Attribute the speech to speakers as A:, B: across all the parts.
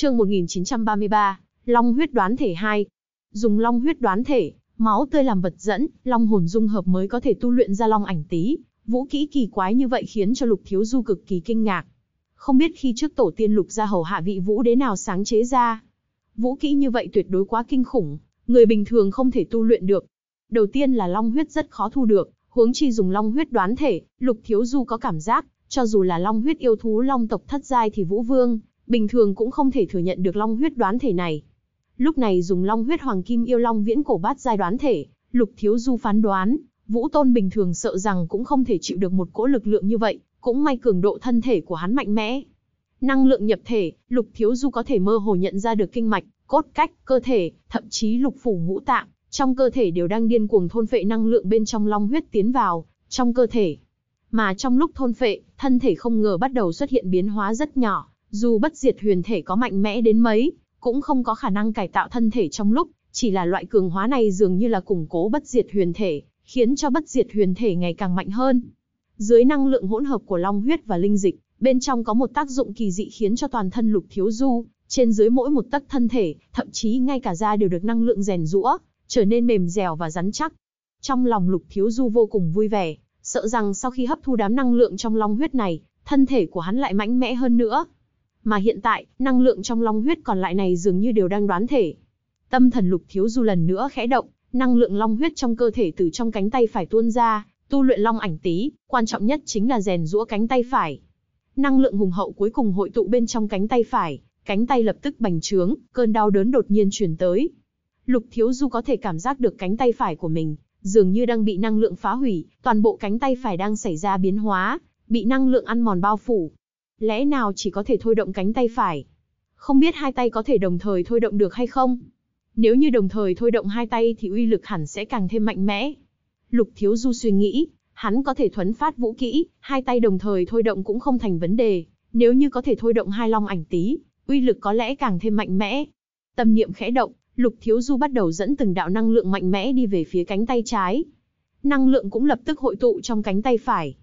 A: Chương 1933, Long huyết đoán thể 2. Dùng long huyết đoán thể, máu tươi làm vật dẫn, long hồn dung hợp mới có thể tu luyện ra long ảnh tí. Vũ kỹ kỳ quái như vậy khiến cho Lục Thiếu Du cực kỳ kinh ngạc. Không biết khi trước tổ tiên Lục gia hầu hạ vị vũ đế nào sáng chế ra. Vũ kỹ như vậy tuyệt đối quá kinh khủng, người bình thường không thể tu luyện được. Đầu tiên là long huyết rất khó thu được, huống chi dùng long huyết đoán thể, Lục Thiếu Du có cảm giác, cho dù là long huyết yêu thú long tộc thất giai thì Vũ Vương bình thường cũng không thể thừa nhận được long huyết đoán thể này. Lúc này dùng long huyết hoàng kim yêu long viễn cổ bát giai đoán thể, Lục Thiếu Du phán đoán, Vũ Tôn bình thường sợ rằng cũng không thể chịu được một cỗ lực lượng như vậy, cũng may cường độ thân thể của hắn mạnh mẽ. Năng lượng nhập thể, Lục Thiếu Du có thể mơ hồ nhận ra được kinh mạch, cốt cách, cơ thể, thậm chí lục phủ ngũ tạng, trong cơ thể đều đang điên cuồng thôn phệ năng lượng bên trong long huyết tiến vào, trong cơ thể. Mà trong lúc thôn phệ, thân thể không ngờ bắt đầu xuất hiện biến hóa rất nhỏ, dù bất diệt huyền thể có mạnh mẽ đến mấy, cũng không có khả năng cải tạo thân thể trong lúc, chỉ là loại cường hóa này dường như là củng cố bất diệt huyền thể, khiến cho bất diệt huyền thể ngày càng mạnh hơn. Dưới năng lượng hỗn hợp của long huyết và linh dịch, bên trong có một tác dụng kỳ dị khiến cho toàn thân Lục Thiếu Du, trên dưới mỗi một tấc thân thể, thậm chí ngay cả da đều được năng lượng rèn rũa, trở nên mềm dẻo và rắn chắc. Trong lòng Lục Thiếu Du vô cùng vui vẻ, sợ rằng sau khi hấp thu đám năng lượng trong long huyết này, thân thể của hắn lại mạnh mẽ hơn nữa, mà hiện tại, năng lượng trong long huyết còn lại này dường như đều đang đoán thể. Tâm thần lục thiếu du lần nữa khẽ động, năng lượng long huyết trong cơ thể từ trong cánh tay phải tuôn ra, tu luyện long ảnh tí, quan trọng nhất chính là rèn rũa cánh tay phải. Năng lượng hùng hậu cuối cùng hội tụ bên trong cánh tay phải, cánh tay lập tức bành trướng, cơn đau đớn đột nhiên truyền tới. Lục Thiếu Du có thể cảm giác được cánh tay phải của mình, dường như đang bị năng lượng phá hủy, toàn bộ cánh tay phải đang xảy ra biến hóa, bị năng lượng ăn mòn bao phủ, lẽ nào chỉ có thể thôi động cánh tay phải? Không biết hai tay có thể đồng thời thôi động được hay không? Nếu như đồng thời thôi động hai tay thì uy lực hẳn sẽ càng thêm mạnh mẽ. Lục Thiếu Du suy nghĩ, hắn có thể thuấn phát vũ kỹ, hai tay đồng thời thôi động cũng không thành vấn đề. Nếu như có thể thôi động hai long ảnh tí, uy lực có lẽ càng thêm mạnh mẽ. Tâm niệm khẽ động, Lục Thiếu Du bắt đầu dẫn từng đạo năng lượng mạnh mẽ đi về phía cánh tay trái. Năng lượng cũng lập tức hội tụ trong cánh tay phải.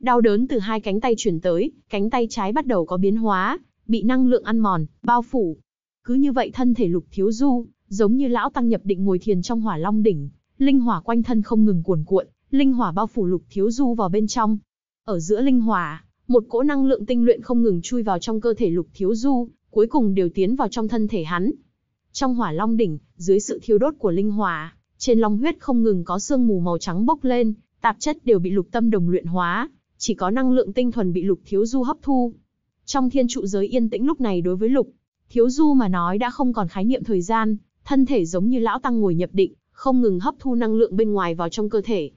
A: Đau đớn từ hai cánh tay chuyển tới, cánh tay trái bắt đầu có biến hóa, bị năng lượng ăn mòn, bao phủ. Cứ như vậy thân thể lục thiếu du, giống như lão tăng nhập định ngồi thiền trong hỏa long đỉnh, linh hỏa quanh thân không ngừng cuồn cuộn, linh hỏa bao phủ lục thiếu du vào bên trong. Ở giữa linh hỏa, một cỗ năng lượng tinh luyện không ngừng chui vào trong cơ thể lục thiếu du, cuối cùng đều tiến vào trong thân thể hắn. Trong hỏa long đỉnh, dưới sự thiêu đốt của linh hỏa, trên long huyết không ngừng có sương mù màu trắng bốc lên, tạp chất đều bị lục tâm đồng luyện hóa, chỉ có năng lượng tinh thuần bị Lục Thiếu Du hấp thu. Trong thiên trụ giới yên tĩnh lúc này đối với Lục Thiếu Du mà nói đã không còn khái niệm thời gian, thân thể giống như lão tăng ngồi nhập định, không ngừng hấp thu năng lượng bên ngoài vào trong cơ thể.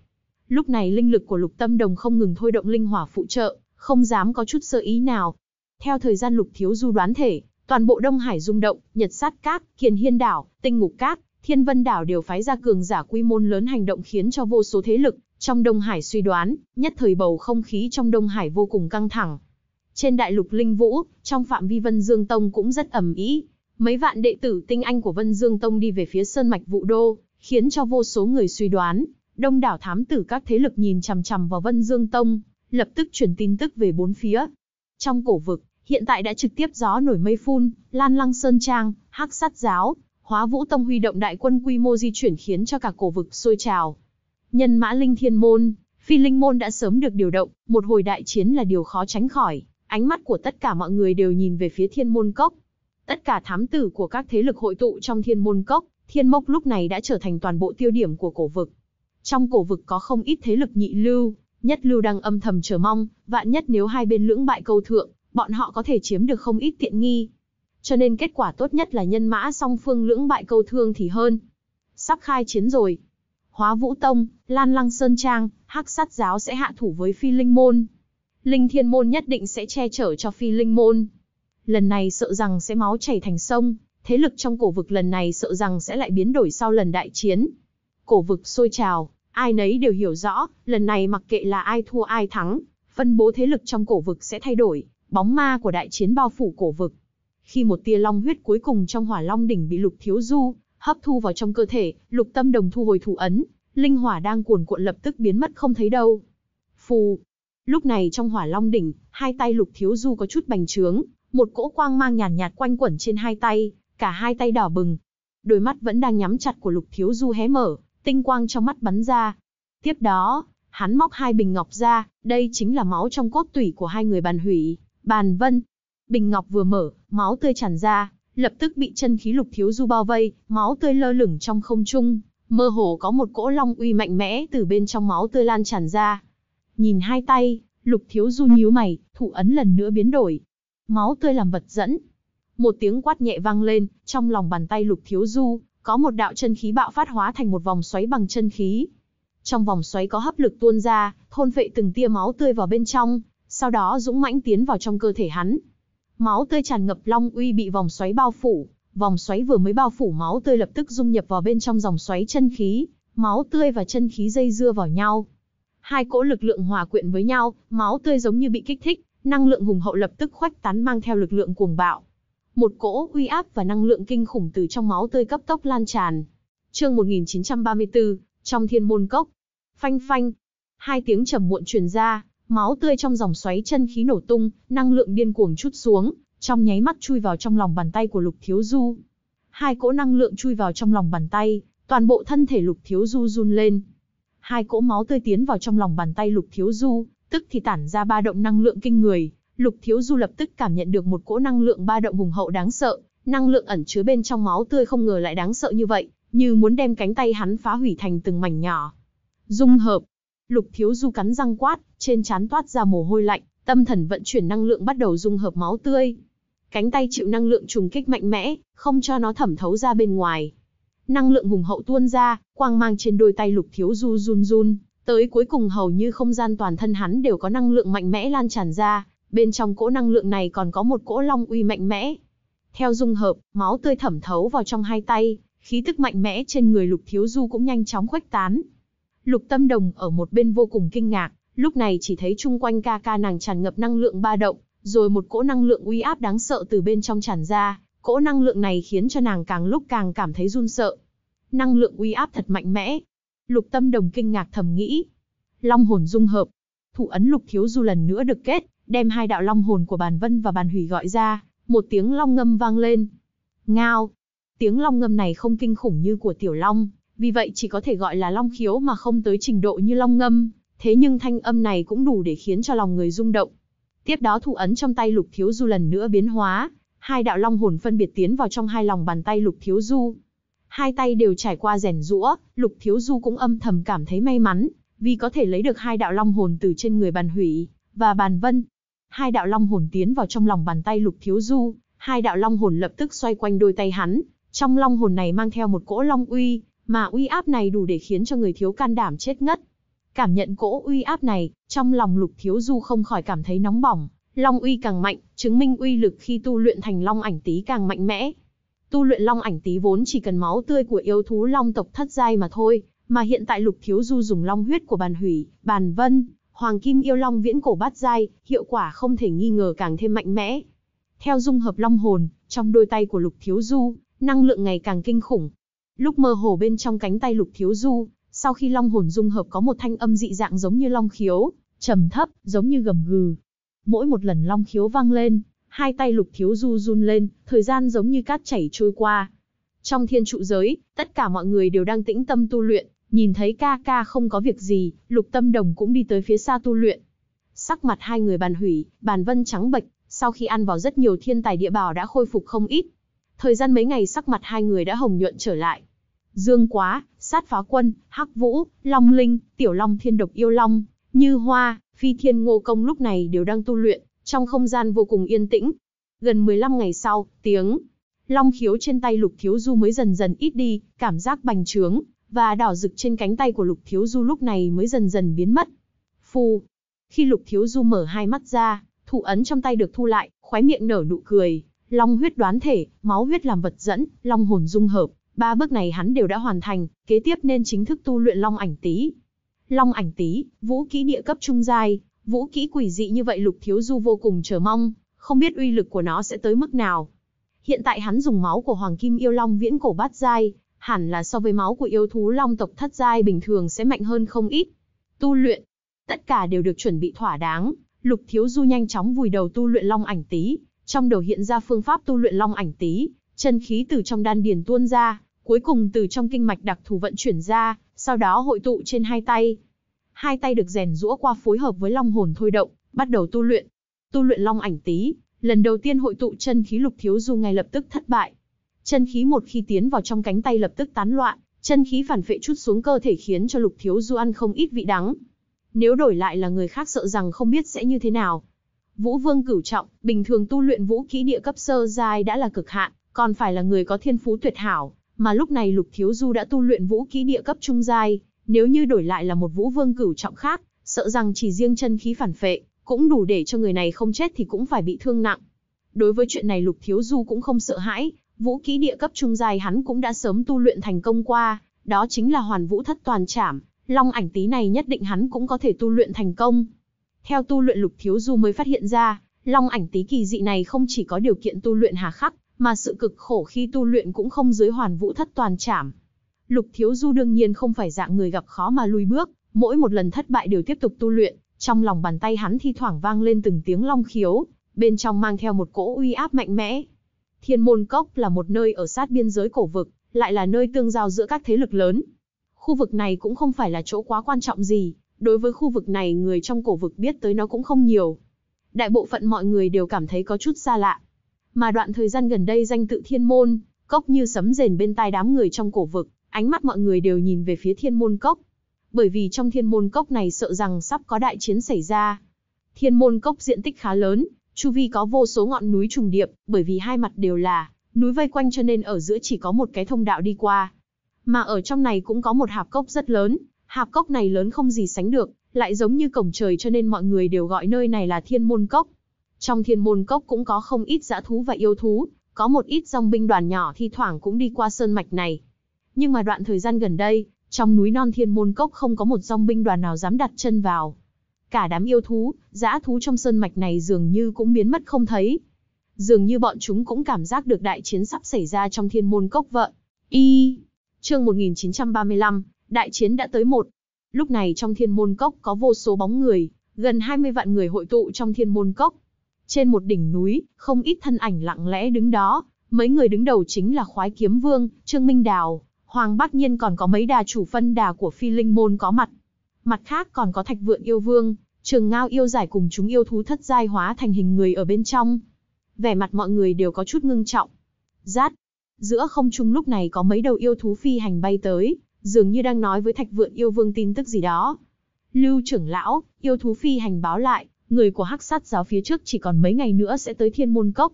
A: Lúc này linh lực của Lục Tâm Đồng không ngừng thôi động linh hỏa phụ trợ, không dám có chút sơ ý nào. Theo thời gian Lục Thiếu Du đoán thể, toàn bộ Đông Hải rung động, Nhật Sát Cát, Kiền Hiên Đảo, Tinh Ngục Cát, Thiên Vân Đảo đều phái ra cường giả quy môn lớn hành động khiến cho vô số thế lực trong Đông Hải suy đoán, nhất thời bầu không khí trong Đông Hải vô cùng căng thẳng. Trên đại lục Linh Vũ, trong phạm vi Vân Dương Tông cũng rất ầm ĩ. Mấy vạn đệ tử tinh anh của Vân Dương Tông đi về phía Sơn Mạch Vũ Đô, khiến cho vô số người suy đoán. Đông đảo thám tử các thế lực nhìn chằm chằm vào Vân Dương Tông, lập tức chuyển tin tức về bốn phía. Trong cổ vực, hiện tại đã trực tiếp gió nổi mây phun, Lan Lăng Sơn Trang, Hắc Sát Giáo, Hóa Vũ Tông huy động đại quân quy mô di chuyển khiến cho cả cổ vực sôi trào, Nhân mã linh thiên môn, phi linh môn đã sớm được điều động, một hồi đại chiến là điều khó tránh khỏi, ánh mắt của tất cả mọi người đều nhìn về phía thiên môn cốc. Tất cả thám tử của các thế lực hội tụ trong thiên môn cốc, thiên mốc lúc này đã trở thành toàn bộ tiêu điểm của cổ vực. Trong cổ vực có không ít thế lực nhị lưu, nhất lưu đang âm thầm chờ mong, vạn nhất nếu hai bên lưỡng bại câu thượng, bọn họ có thể chiếm được không ít tiện nghi. Cho nên kết quả tốt nhất là nhân mã song phương lưỡng bại câu thương thì hơn. Sắp khai chiến rồi, Hóa Vũ Tông, Lan Lăng Sơn Trang, Hắc Sát Giáo sẽ hạ thủ với Phi Linh Môn. Linh Thiên Môn nhất định sẽ che chở cho Phi Linh Môn. Lần này sợ rằng sẽ máu chảy thành sông, thế lực trong cổ vực lần này sợ rằng sẽ lại biến đổi sau lần đại chiến. Cổ vực sôi trào, ai nấy đều hiểu rõ, lần này mặc kệ là ai thua ai thắng, phân bố thế lực trong cổ vực sẽ thay đổi, bóng ma của đại chiến bao phủ cổ vực. Khi một tia long huyết cuối cùng trong hỏa long đỉnh bị lục thiếu du, hấp thu vào trong cơ thể, lục tâm đồng thu hồi thủ ấn, linh hỏa đang cuồn cuộn lập tức biến mất không thấy đâu. Phù. Lúc này trong hỏa long đỉnh, hai tay lục thiếu du có chút bành trướng, một cỗ quang mang nhàn nhạt, nhạt quanh quẩn trên hai tay, cả hai tay đỏ bừng. Đôi mắt vẫn đang nhắm chặt của lục thiếu du hé mở, tinh quang trong mắt bắn ra. Tiếp đó, hắn móc hai bình ngọc ra, đây chính là máu trong cốt tủy của hai người bàn hủy, bàn vân. Bình ngọc vừa mở, máu tươi tràn ra, lập tức bị chân khí lục thiếu du bao vây, máu tươi lơ lửng trong không trung, mơ hồ có một cỗ long uy mạnh mẽ từ bên trong máu tươi lan tràn ra. Nhìn hai tay, lục thiếu du nhíu mày, thủ ấn lần nữa biến đổi. Máu tươi làm vật dẫn. Một tiếng quát nhẹ vang lên, trong lòng bàn tay lục thiếu du, có một đạo chân khí bạo phát hóa thành một vòng xoáy bằng chân khí. Trong vòng xoáy có hấp lực tuôn ra, thôn vệ từng tia máu tươi vào bên trong, sau đó dũng mãnh tiến vào trong cơ thể hắn, Máu tươi tràn ngập Long Uy bị vòng xoáy bao phủ, vòng xoáy vừa mới bao phủ máu tươi lập tức dung nhập vào bên trong dòng xoáy chân khí, máu tươi và chân khí dây dưa vào nhau. Hai cỗ lực lượng hòa quyện với nhau, máu tươi giống như bị kích thích, năng lượng hùng hậu lập tức khoách tán mang theo lực lượng cuồng bạo. Một cỗ uy áp và năng lượng kinh khủng từ trong máu tươi cấp tốc lan tràn. Chương 1934, trong Thiên môn cốc. Phanh phanh, hai tiếng trầm muộn truyền ra, Máu tươi trong dòng xoáy chân khí nổ tung, năng lượng điên cuồng chút xuống, trong nháy mắt chui vào trong lòng bàn tay của Lục Thiếu Du. Hai cỗ năng lượng chui vào trong lòng bàn tay, toàn bộ thân thể Lục Thiếu Du run lên. Hai cỗ máu tươi tiến vào trong lòng bàn tay Lục Thiếu Du, tức thì tản ra ba động năng lượng kinh người, Lục Thiếu Du lập tức cảm nhận được một cỗ năng lượng ba động hùng hậu đáng sợ, năng lượng ẩn chứa bên trong máu tươi không ngờ lại đáng sợ như vậy, như muốn đem cánh tay hắn phá hủy thành từng mảnh nhỏ. Dung hợp. Lục Thiếu Du cắn răng quát, trên trán toát ra mồ hôi lạnh, tâm thần vận chuyển năng lượng bắt đầu dung hợp máu tươi. Cánh tay chịu năng lượng trùng kích mạnh mẽ, không cho nó thẩm thấu ra bên ngoài. Năng lượng hùng hậu tuôn ra, quang mang trên đôi tay Lục Thiếu Du run run, tới cuối cùng hầu như không gian toàn thân hắn đều có năng lượng mạnh mẽ lan tràn ra, bên trong cỗ năng lượng này còn có một cỗ long uy mạnh mẽ. Theo dung hợp, máu tươi thẩm thấu vào trong hai tay, khí tức mạnh mẽ trên người Lục Thiếu Du cũng nhanh chóng khuếch tán. Lục Tâm Đồng ở một bên vô cùng kinh ngạc, Lúc này chỉ thấy chung quanh ca ca nàng tràn ngập năng lượng ba động, rồi một cỗ năng lượng uy áp đáng sợ từ bên trong tràn ra, cỗ năng lượng này khiến cho nàng càng lúc càng cảm thấy run sợ. Năng lượng uy áp thật mạnh mẽ. Lục Tâm Đồng kinh ngạc thầm nghĩ. Long hồn dung hợp, thủ ấn Lục Thiếu Du lần nữa được kết, đem hai đạo long hồn của Bàn Vân và Bàn Hủy gọi ra, một tiếng long ngâm vang lên. Ngao. Tiếng long ngâm này không kinh khủng như của Tiểu Long, vì vậy chỉ có thể gọi là long khiếu mà không tới trình độ như long ngâm, thế nhưng thanh âm này cũng đủ để khiến cho lòng người rung động. Tiếp đó thủ ấn trong tay Lục Thiếu Du lần nữa biến hóa, hai đạo long hồn phân biệt tiến vào trong hai lòng bàn tay Lục Thiếu Du. Hai tay đều trải qua rèn rũa, Lục Thiếu Du cũng âm thầm cảm thấy may mắn, vì có thể lấy được hai đạo long hồn từ trên người bàn hủy và bàn vân. Hai đạo long hồn tiến vào trong lòng bàn tay Lục Thiếu Du, hai đạo long hồn lập tức xoay quanh đôi tay hắn, trong long hồn này mang theo một cỗ long uy, mà uy áp này đủ để khiến cho người thiếu can đảm chết ngất. Cảm nhận cỗ uy áp này, trong lòng Lục Thiếu Du không khỏi cảm thấy nóng bỏng, long uy càng mạnh, chứng minh uy lực khi tu luyện thành long ảnh tí càng mạnh mẽ. Tu luyện long ảnh tí vốn chỉ cần máu tươi của yêu thú long tộc thất giai mà thôi, mà hiện tại Lục Thiếu Du dùng long huyết của bàn hủy, bàn vân, hoàng kim yêu long viễn cổ bát giai, hiệu quả không thể nghi ngờ càng thêm mạnh mẽ. Theo dung hợp long hồn, trong đôi tay của Lục Thiếu Du, năng lượng ngày càng kinh khủng. Lúc mơ hồ bên trong cánh tay Lục Thiếu Du, sau khi long hồn dung hợp có một thanh âm dị dạng giống như long khiếu, trầm thấp, giống như gầm gừ. Mỗi một lần long khiếu vang lên, hai tay lục thiếu du run lên, thời gian giống như cát chảy trôi qua. Trong thiên trụ giới, tất cả mọi người đều đang tĩnh tâm tu luyện, nhìn thấy ca ca không có việc gì, lục tâm đồng cũng đi tới phía xa tu luyện. Sắc mặt hai người bàn hủy, bàn vân trắng bệch, sau khi ăn vào rất nhiều thiên tài địa bảo đã khôi phục không ít. Thời gian mấy ngày sắc mặt hai người đã hồng nhuận trở lại. Dương quá, sát phá quân, hắc vũ, long linh, tiểu long thiên độc yêu long, như hoa, phi thiên ngô công lúc này đều đang tu luyện, trong không gian vô cùng yên tĩnh. Gần 15 ngày sau, tiếng long khiếu trên tay lục thiếu du mới dần dần ít đi, cảm giác bành trướng, và đỏ rực trên cánh tay của lục thiếu du lúc này mới dần dần biến mất. Phù! Khi lục thiếu du mở hai mắt ra, thụ ấn trong tay được thu lại, khóe miệng nở nụ cười, long huyết đoán thể, máu huyết làm vật dẫn, long hồn dung hợp, Ba bước này hắn đều đã hoàn thành, kế tiếp nên chính thức tu luyện Long Ảnh Tý. Long Ảnh Tý, vũ kỹ địa cấp trung giai, vũ kỹ quỷ dị như vậy Lục Thiếu Du vô cùng chờ mong, không biết uy lực của nó sẽ tới mức nào. Hiện tại hắn dùng máu của Hoàng Kim Yêu Long viễn cổ bát giai, hẳn là so với máu của yêu thú long tộc thất giai bình thường sẽ mạnh hơn không ít. Tu luyện, tất cả đều được chuẩn bị thỏa đáng, Lục Thiếu Du nhanh chóng vùi đầu tu luyện Long Ảnh Tý, trong đầu hiện ra phương pháp tu luyện Long Ảnh Tý, chân khí từ trong đan điền tuôn ra, cuối cùng từ trong kinh mạch đặc thù vận chuyển ra, sau đó hội tụ trên hai tay. Hai tay được rèn rũa qua phối hợp với long hồn thôi động, bắt đầu tu luyện. Tu luyện long ảnh tí, lần đầu tiên hội tụ chân khí lục thiếu du ngay lập tức thất bại. Chân khí một khi tiến vào trong cánh tay lập tức tán loạn, chân khí phản phệ chút xuống cơ thể khiến cho lục thiếu du ăn không ít vị đắng. Nếu đổi lại là người khác sợ rằng không biết sẽ như thế nào. Vũ Vương cửu trọng, bình thường tu luyện vũ kỹ địa cấp sơ giai đã là cực hạn, còn phải là người có thiên phú tuyệt hảo, mà lúc này Lục Thiếu Du đã tu luyện vũ kỹ địa cấp trung giai, nếu như đổi lại là một vũ vương cửu trọng khác, sợ rằng chỉ riêng chân khí phản phệ, cũng đủ để cho người này không chết thì cũng phải bị thương nặng. Đối với chuyện này Lục Thiếu Du cũng không sợ hãi, vũ kỹ địa cấp trung giai hắn cũng đã sớm tu luyện thành công qua, đó chính là hoàn vũ thất toàn trảm, long ảnh tí này nhất định hắn cũng có thể tu luyện thành công. Theo tu luyện Lục Thiếu Du mới phát hiện ra, long ảnh tí kỳ dị này không chỉ có điều kiện tu luyện hà khắc, mà sự cực khổ khi tu luyện cũng không dưới hoàn vũ thất toàn trảm. Lục Thiếu Du đương nhiên không phải dạng người gặp khó mà lùi bước, mỗi một lần thất bại đều tiếp tục tu luyện, trong lòng bàn tay hắn thi thoảng vang lên từng tiếng long khiếu, bên trong mang theo một cỗ uy áp mạnh mẽ. Thiên Môn Cốc là một nơi ở sát biên giới cổ vực, lại là nơi tương giao giữa các thế lực lớn. Khu vực này cũng không phải là chỗ quá quan trọng gì, đối với khu vực này người trong cổ vực biết tới nó cũng không nhiều. Đại bộ phận mọi người đều cảm thấy có chút xa lạ, mà đoạn thời gian gần đây danh tự thiên môn, cốc như sấm rền bên tai đám người trong cổ vực, ánh mắt mọi người đều nhìn về phía thiên môn cốc. Bởi vì trong thiên môn cốc này sợ rằng sắp có đại chiến xảy ra. Thiên môn cốc diện tích khá lớn, chu vi có vô số ngọn núi trùng điệp, bởi vì hai mặt đều là núi vây quanh cho nên ở giữa chỉ có một cái thông đạo đi qua. Mà ở trong này cũng có một hạp cốc rất lớn, hạp cốc này lớn không gì sánh được, lại giống như cổng trời cho nên mọi người đều gọi nơi này là thiên môn cốc. Trong thiên môn cốc cũng có không ít dã thú và yêu thú, có một ít dòng binh đoàn nhỏ thi thoảng cũng đi qua sơn mạch này. Nhưng mà đoạn thời gian gần đây, trong núi non thiên môn cốc không có một dòng binh đoàn nào dám đặt chân vào. Cả đám yêu thú, dã thú trong sơn mạch này dường như cũng biến mất không thấy. Dường như bọn chúng cũng cảm giác được đại chiến sắp xảy ra trong thiên môn cốc vợ. Y. Chương 1935, đại chiến đã tới một. Lúc này trong thiên môn cốc có vô số bóng người, gần 20 vạn người hội tụ trong thiên môn cốc, trên một đỉnh núi, không ít thân ảnh lặng lẽ đứng đó, mấy người đứng đầu chính là Khoái Kiếm Vương, Trương Minh Đào, Hoàng Bắc Nhiên còn có mấy đà chủ phân đà của Phi Linh Môn có mặt. Mặt khác còn có Thạch Vượn Yêu Vương, Trường Ngao Yêu Giải cùng chúng yêu thú thất giai hóa thành hình người ở bên trong. Vẻ mặt mọi người đều có chút ngưng trọng. Rát, giữa không trung lúc này có mấy đầu yêu thú phi hành bay tới, dường như đang nói với Thạch Vượn Yêu Vương tin tức gì đó. Lưu trưởng lão, yêu thú phi hành báo lại, người của hắc sát giáo phía trước chỉ còn mấy ngày nữa sẽ tới thiên môn cốc.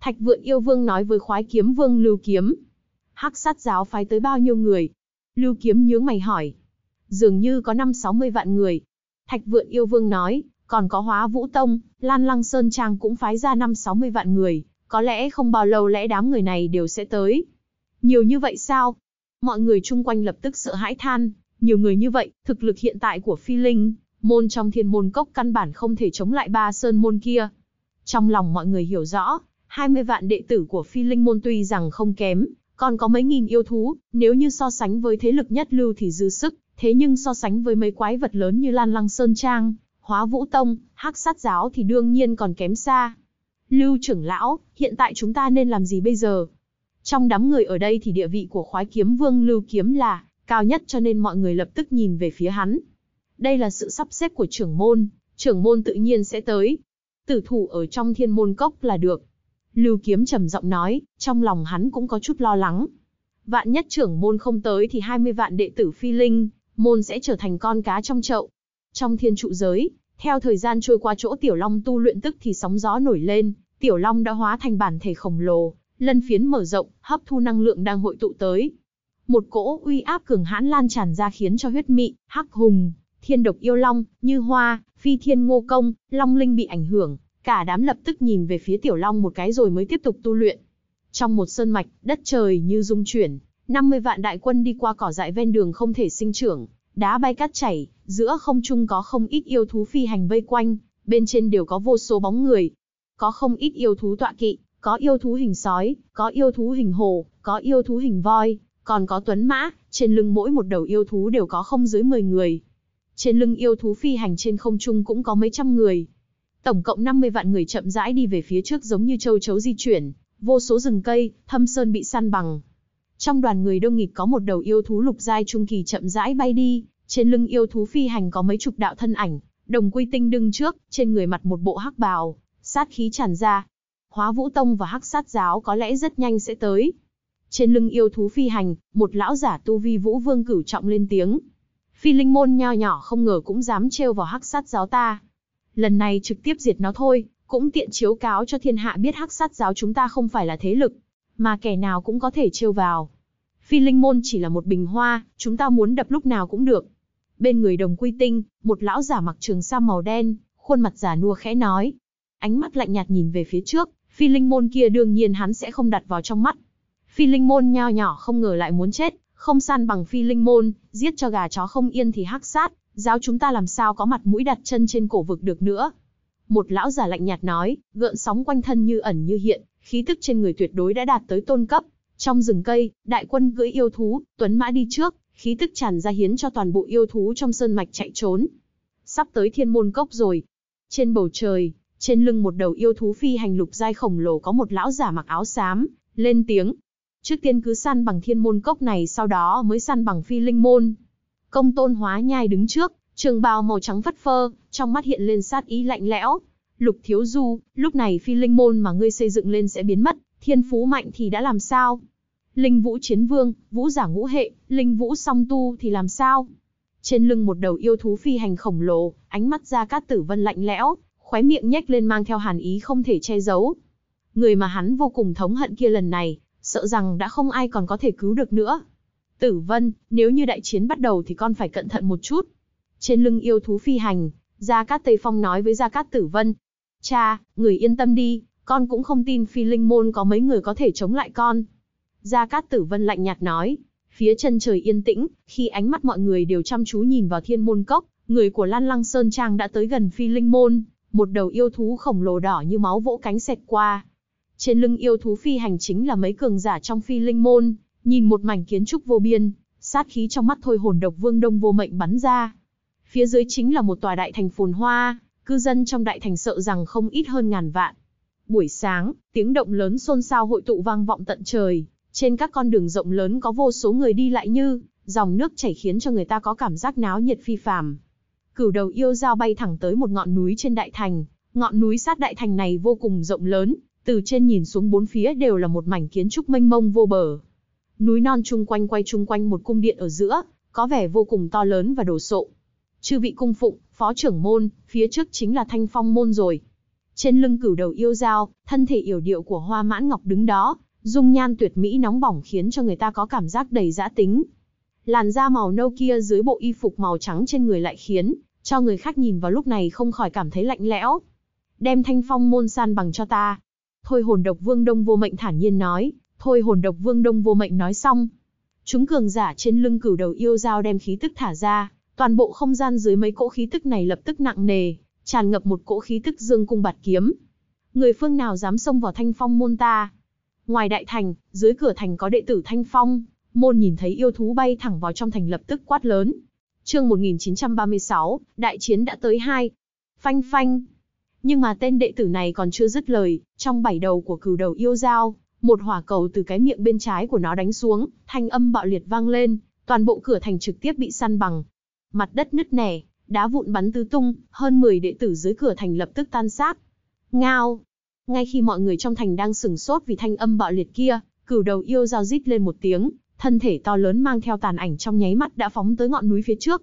A: Thạch vượn yêu vương nói với khoái kiếm vương lưu kiếm. Hắc sát giáo phái tới bao nhiêu người? Lưu kiếm nhướng mày hỏi. Dường như có năm sáu mươi vạn người. Thạch vượn yêu vương nói, còn có hóa vũ tông, lan lăng sơn trang cũng phái ra năm sáu mươi vạn người. Có lẽ không bao lâu lẽ đám người này đều sẽ tới. Nhiều như vậy sao? Mọi người chung quanh lập tức sợ hãi than. Nhiều người như vậy, thực lực hiện tại của phi linh, Môn trong thiên môn cốc căn bản không thể chống lại ba sơn môn kia. Trong lòng mọi người hiểu rõ, 20 vạn đệ tử của phi linh môn tuy rằng không kém, còn có mấy nghìn yêu thú, nếu như so sánh với thế lực nhất lưu thì dư sức, thế nhưng so sánh với mấy quái vật lớn như Lan Lăng Sơn Trang, Hóa Vũ Tông, Hắc Sát Giáo thì đương nhiên còn kém xa. Lưu trưởng lão, hiện tại chúng ta nên làm gì bây giờ? Trong đám người ở đây thì địa vị của khoái kiếm vương Lưu Kiếm là cao nhất cho nên mọi người lập tức nhìn về phía hắn đây là sự sắp xếp của trưởng môn, trưởng môn tự nhiên sẽ tới. Tử thủ ở trong thiên môn cốc là được. Lưu Kiếm trầm giọng nói, trong lòng hắn cũng có chút lo lắng. Vạn nhất trưởng môn không tới thì 20 vạn đệ tử phi linh, môn sẽ trở thành con cá trong chậu. Trong thiên trụ giới, theo thời gian trôi qua chỗ Tiểu Long tu luyện tức thì sóng gió nổi lên, Tiểu Long đã hóa thành bản thể khổng lồ, lân phiến mở rộng, hấp thu năng lượng đang hội tụ tới. Một cỗ uy áp cường hãn lan tràn ra khiến cho huyết mị, hắc hùng, Thiên độc yêu long, như hoa, phi thiên ngô công, long linh bị ảnh hưởng, cả đám lập tức nhìn về phía tiểu long một cái rồi mới tiếp tục tu luyện. Trong một sơn mạch, đất trời như rung chuyển, 50 vạn đại quân đi qua cỏ dại ven đường không thể sinh trưởng, đá bay cát chảy, giữa không trung có không ít yêu thú phi hành vây quanh, bên trên đều có vô số bóng người. Có không ít yêu thú tọa kỵ, có yêu thú hình sói, có yêu thú hình hồ, có yêu thú hình voi, còn có tuấn mã, trên lưng mỗi một đầu yêu thú đều có không dưới 10 người. Trên lưng yêu thú phi hành trên không trung cũng có mấy trăm người. Tổng cộng 50 vạn người chậm rãi đi về phía trước giống như châu chấu di chuyển, vô số rừng cây, thâm sơn bị săn bằng. Trong đoàn người đông nghịt có một đầu yêu thú lục giai trung kỳ chậm rãi bay đi, trên lưng yêu thú phi hành có mấy chục đạo thân ảnh, đồng quy tinh đương trước, trên người mặt một bộ hắc bào, sát khí tràn ra. Hóa Vũ Tông và Hắc Sát giáo có lẽ rất nhanh sẽ tới. Trên lưng yêu thú phi hành, một lão giả tu vi Vũ Vương cửu trọng lên tiếng, Phi linh môn nho nhỏ không ngờ cũng dám trêu vào hắc sát giáo ta. Lần này trực tiếp diệt nó thôi, cũng tiện chiếu cáo cho thiên hạ biết hắc sát giáo chúng ta không phải là thế lực, mà kẻ nào cũng có thể trêu vào. Phi linh môn chỉ là một bình hoa, chúng ta muốn đập lúc nào cũng được. Bên người đồng quy tinh, một lão giả mặc trường sa màu đen, khuôn mặt giả nua khẽ nói. Ánh mắt lạnh nhạt nhìn về phía trước, phi linh môn kia đương nhiên hắn sẽ không đặt vào trong mắt. Phi linh môn nho nhỏ không ngờ lại muốn chết, không săn bằng phi linh môn, giết cho gà chó không yên thì hắc sát, giáo chúng ta làm sao có mặt mũi đặt chân trên cổ vực được nữa. Một lão giả lạnh nhạt nói, gợn sóng quanh thân như ẩn như hiện, khí tức trên người tuyệt đối đã đạt tới tôn cấp. Trong rừng cây, đại quân cưỡi yêu thú, tuấn mã đi trước, khí tức tràn ra hiến cho toàn bộ yêu thú trong sơn mạch chạy trốn. Sắp tới thiên môn cốc rồi. Trên bầu trời, trên lưng một đầu yêu thú phi hành lục giai khổng lồ có một lão giả mặc áo xám, lên tiếng, trước tiên cứ săn bằng thiên môn cốc này sau đó mới săn bằng phi linh môn. Công tôn hóa nhai đứng trước, trường bào màu trắng phất phơ, trong mắt hiện lên sát ý lạnh lẽo. Lục thiếu du, lúc này phi linh môn mà ngươi xây dựng lên sẽ biến mất, thiên phú mạnh thì đã làm sao? Linh vũ chiến vương, vũ giả ngũ hệ, linh vũ song tu thì làm sao? Trên lưng một đầu yêu thú phi hành khổng lồ, ánh mắt ra cát tử vân lạnh lẽo, khóe miệng nhếch lên mang theo hàn ý không thể che giấu. Người mà hắn vô cùng thống hận kia lần này, sợ rằng đã không ai còn có thể cứu được nữa. Tử Vân, nếu như đại chiến bắt đầu thì con phải cẩn thận một chút. Trên lưng yêu thú phi hành, Gia Cát Tây Phong nói với Gia Cát Tử Vân. Cha, người yên tâm đi, con cũng không tin phi linh môn có mấy người có thể chống lại con. Gia Cát Tử Vân lạnh nhạt nói. Phía chân trời yên tĩnh, khi ánh mắt mọi người đều chăm chú nhìn vào thiên môn cốc, người của Lan Lăng Sơn Trang đã tới gần phi linh môn. Một đầu yêu thú khổng lồ đỏ như máu vỗ cánh xẹt qua, trên lưng yêu thú phi hành chính là mấy cường giả trong phi linh môn, nhìn một mảnh kiến trúc vô biên, sát khí trong mắt thôi hồn độc vương đông vô mệnh bắn ra. Phía dưới chính là một tòa đại thành phồn hoa, cư dân trong đại thành sợ rằng không ít hơn ngàn vạn. Buổi sáng, tiếng động lớn xôn xao hội tụ vang vọng tận trời, trên các con đường rộng lớn có vô số người đi lại như dòng nước chảy khiến cho người ta có cảm giác náo nhiệt phi phàm. Cửu đầu yêu dao bay thẳng tới một ngọn núi trên đại thành, ngọn núi sát đại thành này vô cùng rộng lớn, từ trên nhìn xuống bốn phía đều là một mảnh kiến trúc mênh mông vô bờ. Núi non chung quanh quay chung quanh một cung điện ở giữa, có vẻ vô cùng to lớn và đồ sộ. Chư vị cung phụng, phó trưởng môn, phía trước chính là thanh phong môn rồi. Trên lưng cửu đầu yêu dao, thân thể yểu điệu của hoa mãn ngọc đứng đó, dung nhan tuyệt mỹ nóng bỏng khiến cho người ta có cảm giác đầy giã tính. Làn da màu nâu kia dưới bộ y phục màu trắng trên người lại khiến cho người khác nhìn vào lúc này không khỏi cảm thấy lạnh lẽo. Đem thanh phong môn san bằng cho ta, Thôi hồn độc vương Đông Vô Mệnh thản nhiên nói, thôi hồn độc vương Đông Vô Mệnh nói xong. Chúng cường giả trên lưng cửu đầu yêu dao đem khí tức thả ra, toàn bộ không gian dưới mấy cỗ khí tức này lập tức nặng nề, tràn ngập một cỗ khí tức dương cung bạt kiếm. Người phương nào dám xông vào thanh phong môn ta? Ngoài đại thành, dưới cửa thành có đệ tử thanh phong, môn nhìn thấy yêu thú bay thẳng vào trong thành lập tức quát lớn. Chương 1936, đại chiến đã tới hai. Phanh phanh, nhưng mà tên đệ tử này còn chưa dứt lời, trong bảy đầu của cừu đầu yêu dao, một hỏa cầu từ cái miệng bên trái của nó đánh xuống, thanh âm bạo liệt vang lên, toàn bộ cửa thành trực tiếp bị săn bằng. Mặt đất nứt nẻ, đá vụn bắn tứ tung, hơn 10 đệ tử dưới cửa thành lập tức tan xác. Ngao! Ngay khi mọi người trong thành đang sừng sốt vì thanh âm bạo liệt kia, cửu đầu yêu dao rít lên một tiếng, thân thể to lớn mang theo tàn ảnh trong nháy mắt đã phóng tới ngọn núi phía trước.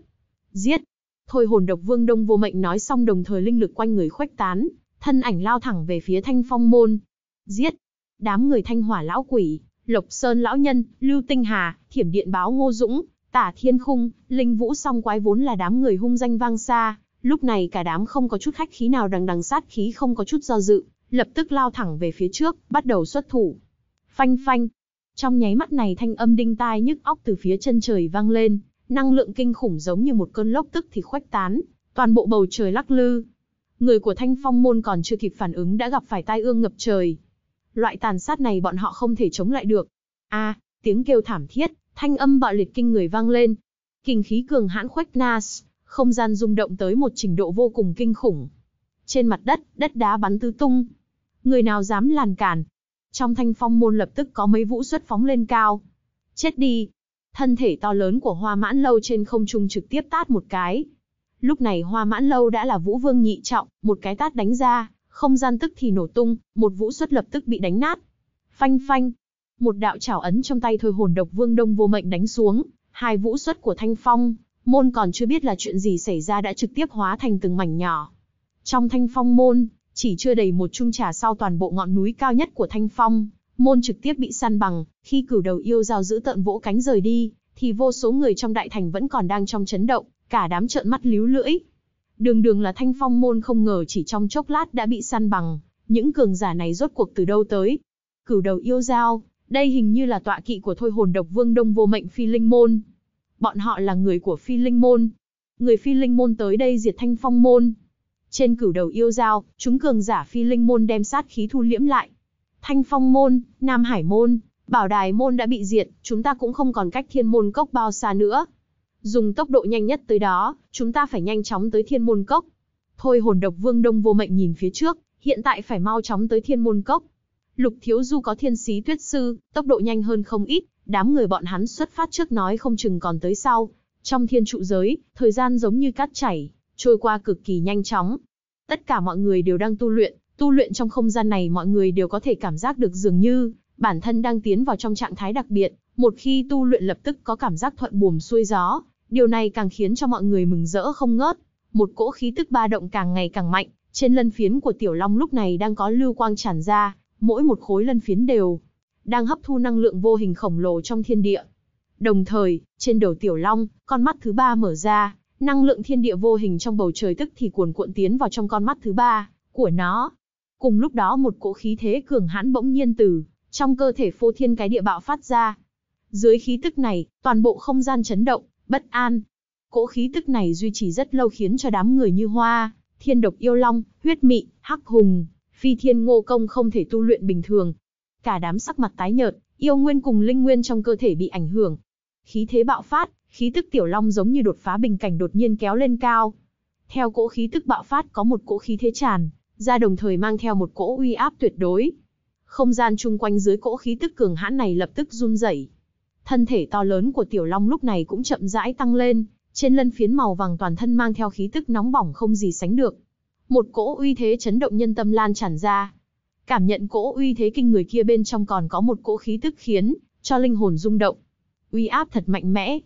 A: Giết! Thôi hồn độc vương Đông Vô Mệnh nói xong đồng thời linh lực quanh người khuếch tán, thân ảnh lao thẳng về phía thanh phong môn. Giết! Đám người thanh hỏa lão quỷ, Lộc Sơn lão nhân, Lưu Tinh Hà, Thiểm Điện báo Ngô Dũng, Tả Thiên Khung, Linh Vũ song quái vốn là đám người hung danh vang xa, lúc này cả đám không có chút khách khí nào đằng đằng sát khí không có chút do dự, lập tức lao thẳng về phía trước, bắt đầu xuất thủ. Phanh phanh. Trong nháy mắt này thanh âm đinh tai nhức óc từ phía chân trời vang lên, Năng lượng kinh khủng giống như một cơn lốc tức thì khoách tán, toàn bộ bầu trời lắc lư. Người của thanh phong môn còn chưa kịp phản ứng đã gặp phải tai ương ngập trời. Loại tàn sát này bọn họ không thể chống lại được. A, tiếng kêu thảm thiết, thanh âm bạo liệt kinh người vang lên. Kinh khí cường hãn khoách nas, không gian rung động tới một trình độ vô cùng kinh khủng. Trên mặt đất, đất đá bắn tứ tung. Người nào dám làn cản? Trong thanh phong môn lập tức có mấy vũ xuất phóng lên cao. Chết đi! Thân thể to lớn của hoa mãn lâu trên không trung trực tiếp tát một cái. Lúc này hoa mãn lâu đã là vũ vương nhị trọng, một cái tát đánh ra, không gian tức thì nổ tung, một vũ xuất lập tức bị đánh nát. Phanh phanh, một đạo chảo ấn trong tay thôi hồn độc vương đông vô mệnh đánh xuống, hai vũ xuất của thanh phong, môn còn chưa biết là chuyện gì xảy ra đã trực tiếp hóa thành từng mảnh nhỏ. Trong thanh phong môn, chỉ chưa đầy một chung trà sau toàn bộ ngọn núi cao nhất của thanh phong, Môn trực tiếp bị săn bằng, khi cửu đầu yêu giao giữ tận vỗ cánh rời đi, thì vô số người trong đại thành vẫn còn đang trong chấn động, cả đám trợn mắt líu lưỡi. Đường đường là thanh phong môn không ngờ chỉ trong chốc lát đã bị săn bằng, những cường giả này rốt cuộc từ đâu tới. Cửu đầu yêu giao, đây hình như là tọa kỵ của thôi hồn độc vương đông vô mệnh phi linh môn. Bọn họ là người của phi linh môn. Người phi linh môn tới đây diệt thanh phong môn. Trên cửu đầu yêu giao, chúng cường giả phi linh môn đem sát khí thu liễm lại, Thanh Phong Môn, Nam Hải Môn, Bảo Đài Môn đã bị diệt, chúng ta cũng không còn cách thiên môn cốc bao xa nữa. Dùng tốc độ nhanh nhất tới đó, chúng ta phải nhanh chóng tới thiên môn cốc. Thôi hồn độc vương đông vô mệnh nhìn phía trước, hiện tại phải mau chóng tới thiên môn cốc. Lục Thiếu Du có thiên sĩ tuyết sư, tốc độ nhanh hơn không ít, đám người bọn hắn xuất phát trước nói không chừng còn tới sau. Trong thiên trụ giới, thời gian giống như cát chảy, trôi qua cực kỳ nhanh chóng. Tất cả mọi người đều đang tu luyện, Tu luyện trong không gian này mọi người đều có thể cảm giác được dường như bản thân đang tiến vào trong trạng thái đặc biệt, một khi tu luyện lập tức có cảm giác thuận buồm xuôi gió, điều này càng khiến cho mọi người mừng rỡ không ngớt. Một cỗ khí tức ba động càng ngày càng mạnh, trên lân phiến của tiểu long lúc này đang có lưu quang tràn ra, mỗi một khối lân phiến đều đang hấp thu năng lượng vô hình khổng lồ trong thiên địa. Đồng thời, trên đầu tiểu long, con mắt thứ ba mở ra, năng lượng thiên địa vô hình trong bầu trời tức thì cuồn cuộn tiến vào trong con mắt thứ ba của nó, Cùng lúc đó một cỗ khí thế cường hãn bỗng nhiên từ trong cơ thể phô thiên cái địa bạo phát ra. Dưới khí tức này, toàn bộ không gian chấn động, bất an. Cỗ khí tức này duy trì rất lâu khiến cho đám người như hoa, thiên độc yêu long, huyết mị, hắc hùng, phi thiên ngô công không thể tu luyện bình thường. Cả đám sắc mặt tái nhợt, yêu nguyên cùng linh nguyên trong cơ thể bị ảnh hưởng. Khí thế bạo phát, khí tức tiểu long giống như đột phá bình cảnh đột nhiên kéo lên cao. Theo cỗ khí tức bạo phát có một cỗ khí thế tràn, ra đồng thời mang theo một cỗ uy áp tuyệt đối. Không gian chung quanh dưới cỗ khí tức cường hãn này lập tức run rẩy. Thân thể to lớn của tiểu long lúc này cũng chậm rãi tăng lên, trên lân phiến màu vàng toàn thân mang theo khí tức nóng bỏng không gì sánh được. Một cỗ uy thế chấn động nhân tâm lan tràn ra. Cảm nhận cỗ uy thế kinh người kia bên trong còn có một cỗ khí tức khiến cho linh hồn rung động. Uy áp thật mạnh mẽ.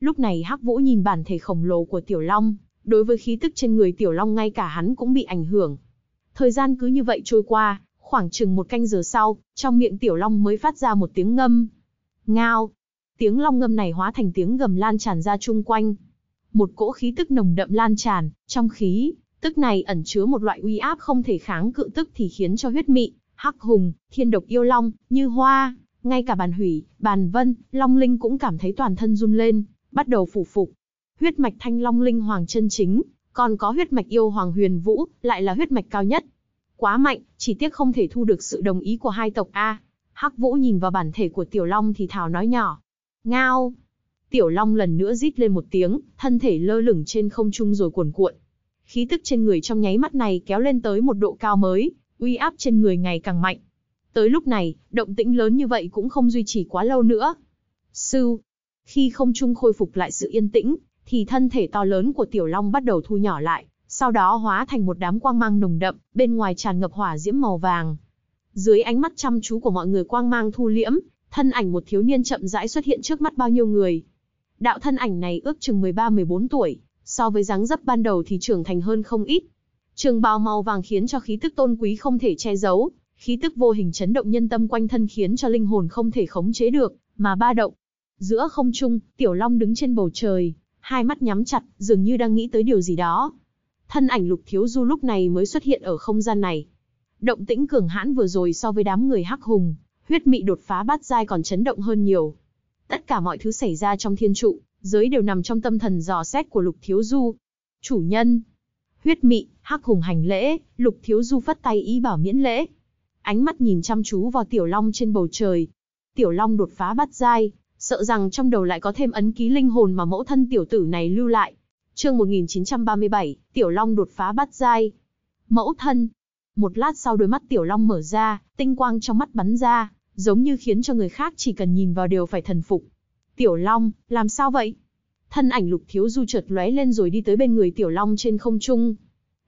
A: Lúc này Hắc Vũ nhìn bản thể khổng lồ của Tiểu Long, đối với khí tức trên người Tiểu Long ngay cả hắn cũng bị ảnh hưởng. Thời gian cứ như vậy trôi qua, khoảng chừng một canh giờ sau, trong miệng tiểu long mới phát ra một tiếng ngâm. Ngao! Tiếng long ngâm này hóa thành tiếng gầm lan tràn ra chung quanh. Một cỗ khí tức nồng đậm lan tràn, trong khí, tức này ẩn chứa một loại uy áp không thể kháng cự tức thì khiến cho huyết mị, hắc hùng, thiên độc yêu long, như hoa, ngay cả bàn hủy, bàn vân, long linh cũng cảm thấy toàn thân run lên, bắt đầu phủ phục. Huyết mạch thanh long linh hoàng chân chính, còn có huyết mạch yêu hoàng huyền vũ, lại là huyết mạch cao nhất. Quá mạnh, chỉ tiếc không thể thu được sự đồng ý của hai tộc A. Hắc Vũ nhìn vào bản thể của Tiểu Long thì thào nói nhỏ. Ngao! Tiểu Long lần nữa rít lên một tiếng, thân thể lơ lửng trên không trung rồi cuồn cuộn. Khí tức trên người trong nháy mắt này kéo lên tới một độ cao mới, uy áp trên người ngày càng mạnh. Tới lúc này, động tĩnh lớn như vậy cũng không duy trì quá lâu nữa. Sư! Khi không trung khôi phục lại sự yên tĩnh, thì thân thể to lớn của tiểu long bắt đầu thu nhỏ lại, sau đó hóa thành một đám quang mang nồng đậm, bên ngoài tràn ngập hỏa diễm màu vàng. Dưới ánh mắt chăm chú của mọi người quang mang thu liễm, thân ảnh một thiếu niên chậm rãi xuất hiện trước mắt bao nhiêu người. Đạo thân ảnh này ước chừng 13-14 tuổi, so với dáng dấp ban đầu thì trưởng thành hơn không ít. Trường bào màu vàng khiến cho khí tức tôn quý không thể che giấu, khí tức vô hình chấn động nhân tâm quanh thân khiến cho linh hồn không thể khống chế được, mà ba động. Giữa không trung, Tiểu Long đứng trên bầu trời, hai mắt nhắm chặt, dường như đang nghĩ tới điều gì đó. Thân ảnh Lục Thiếu Du lúc này mới xuất hiện ở không gian này. Động tĩnh cường hãn vừa rồi so với đám người hắc hùng, huyết mị đột phá bát giai còn chấn động hơn nhiều. Tất cả mọi thứ xảy ra trong thiên trụ, giới đều nằm trong tâm thần dò xét của Lục Thiếu Du. Chủ nhân, huyết mị, hắc hùng hành lễ, Lục Thiếu Du phất tay ý bảo miễn lễ. Ánh mắt nhìn chăm chú vào Tiểu Long trên bầu trời. Tiểu Long đột phá bát giai, sợ rằng trong đầu lại có thêm ấn ký linh hồn mà mẫu thân tiểu tử này lưu lại. Chương 1937, Tiểu Long đột phá bát giai. Mẫu thân. Một lát sau đôi mắt Tiểu Long mở ra, tinh quang trong mắt bắn ra, giống như khiến cho người khác chỉ cần nhìn vào đều phải thần phục. Tiểu Long, làm sao vậy? Thân ảnh Lục Thiếu Du chợt lóe lên rồi đi tới bên người Tiểu Long trên không trung.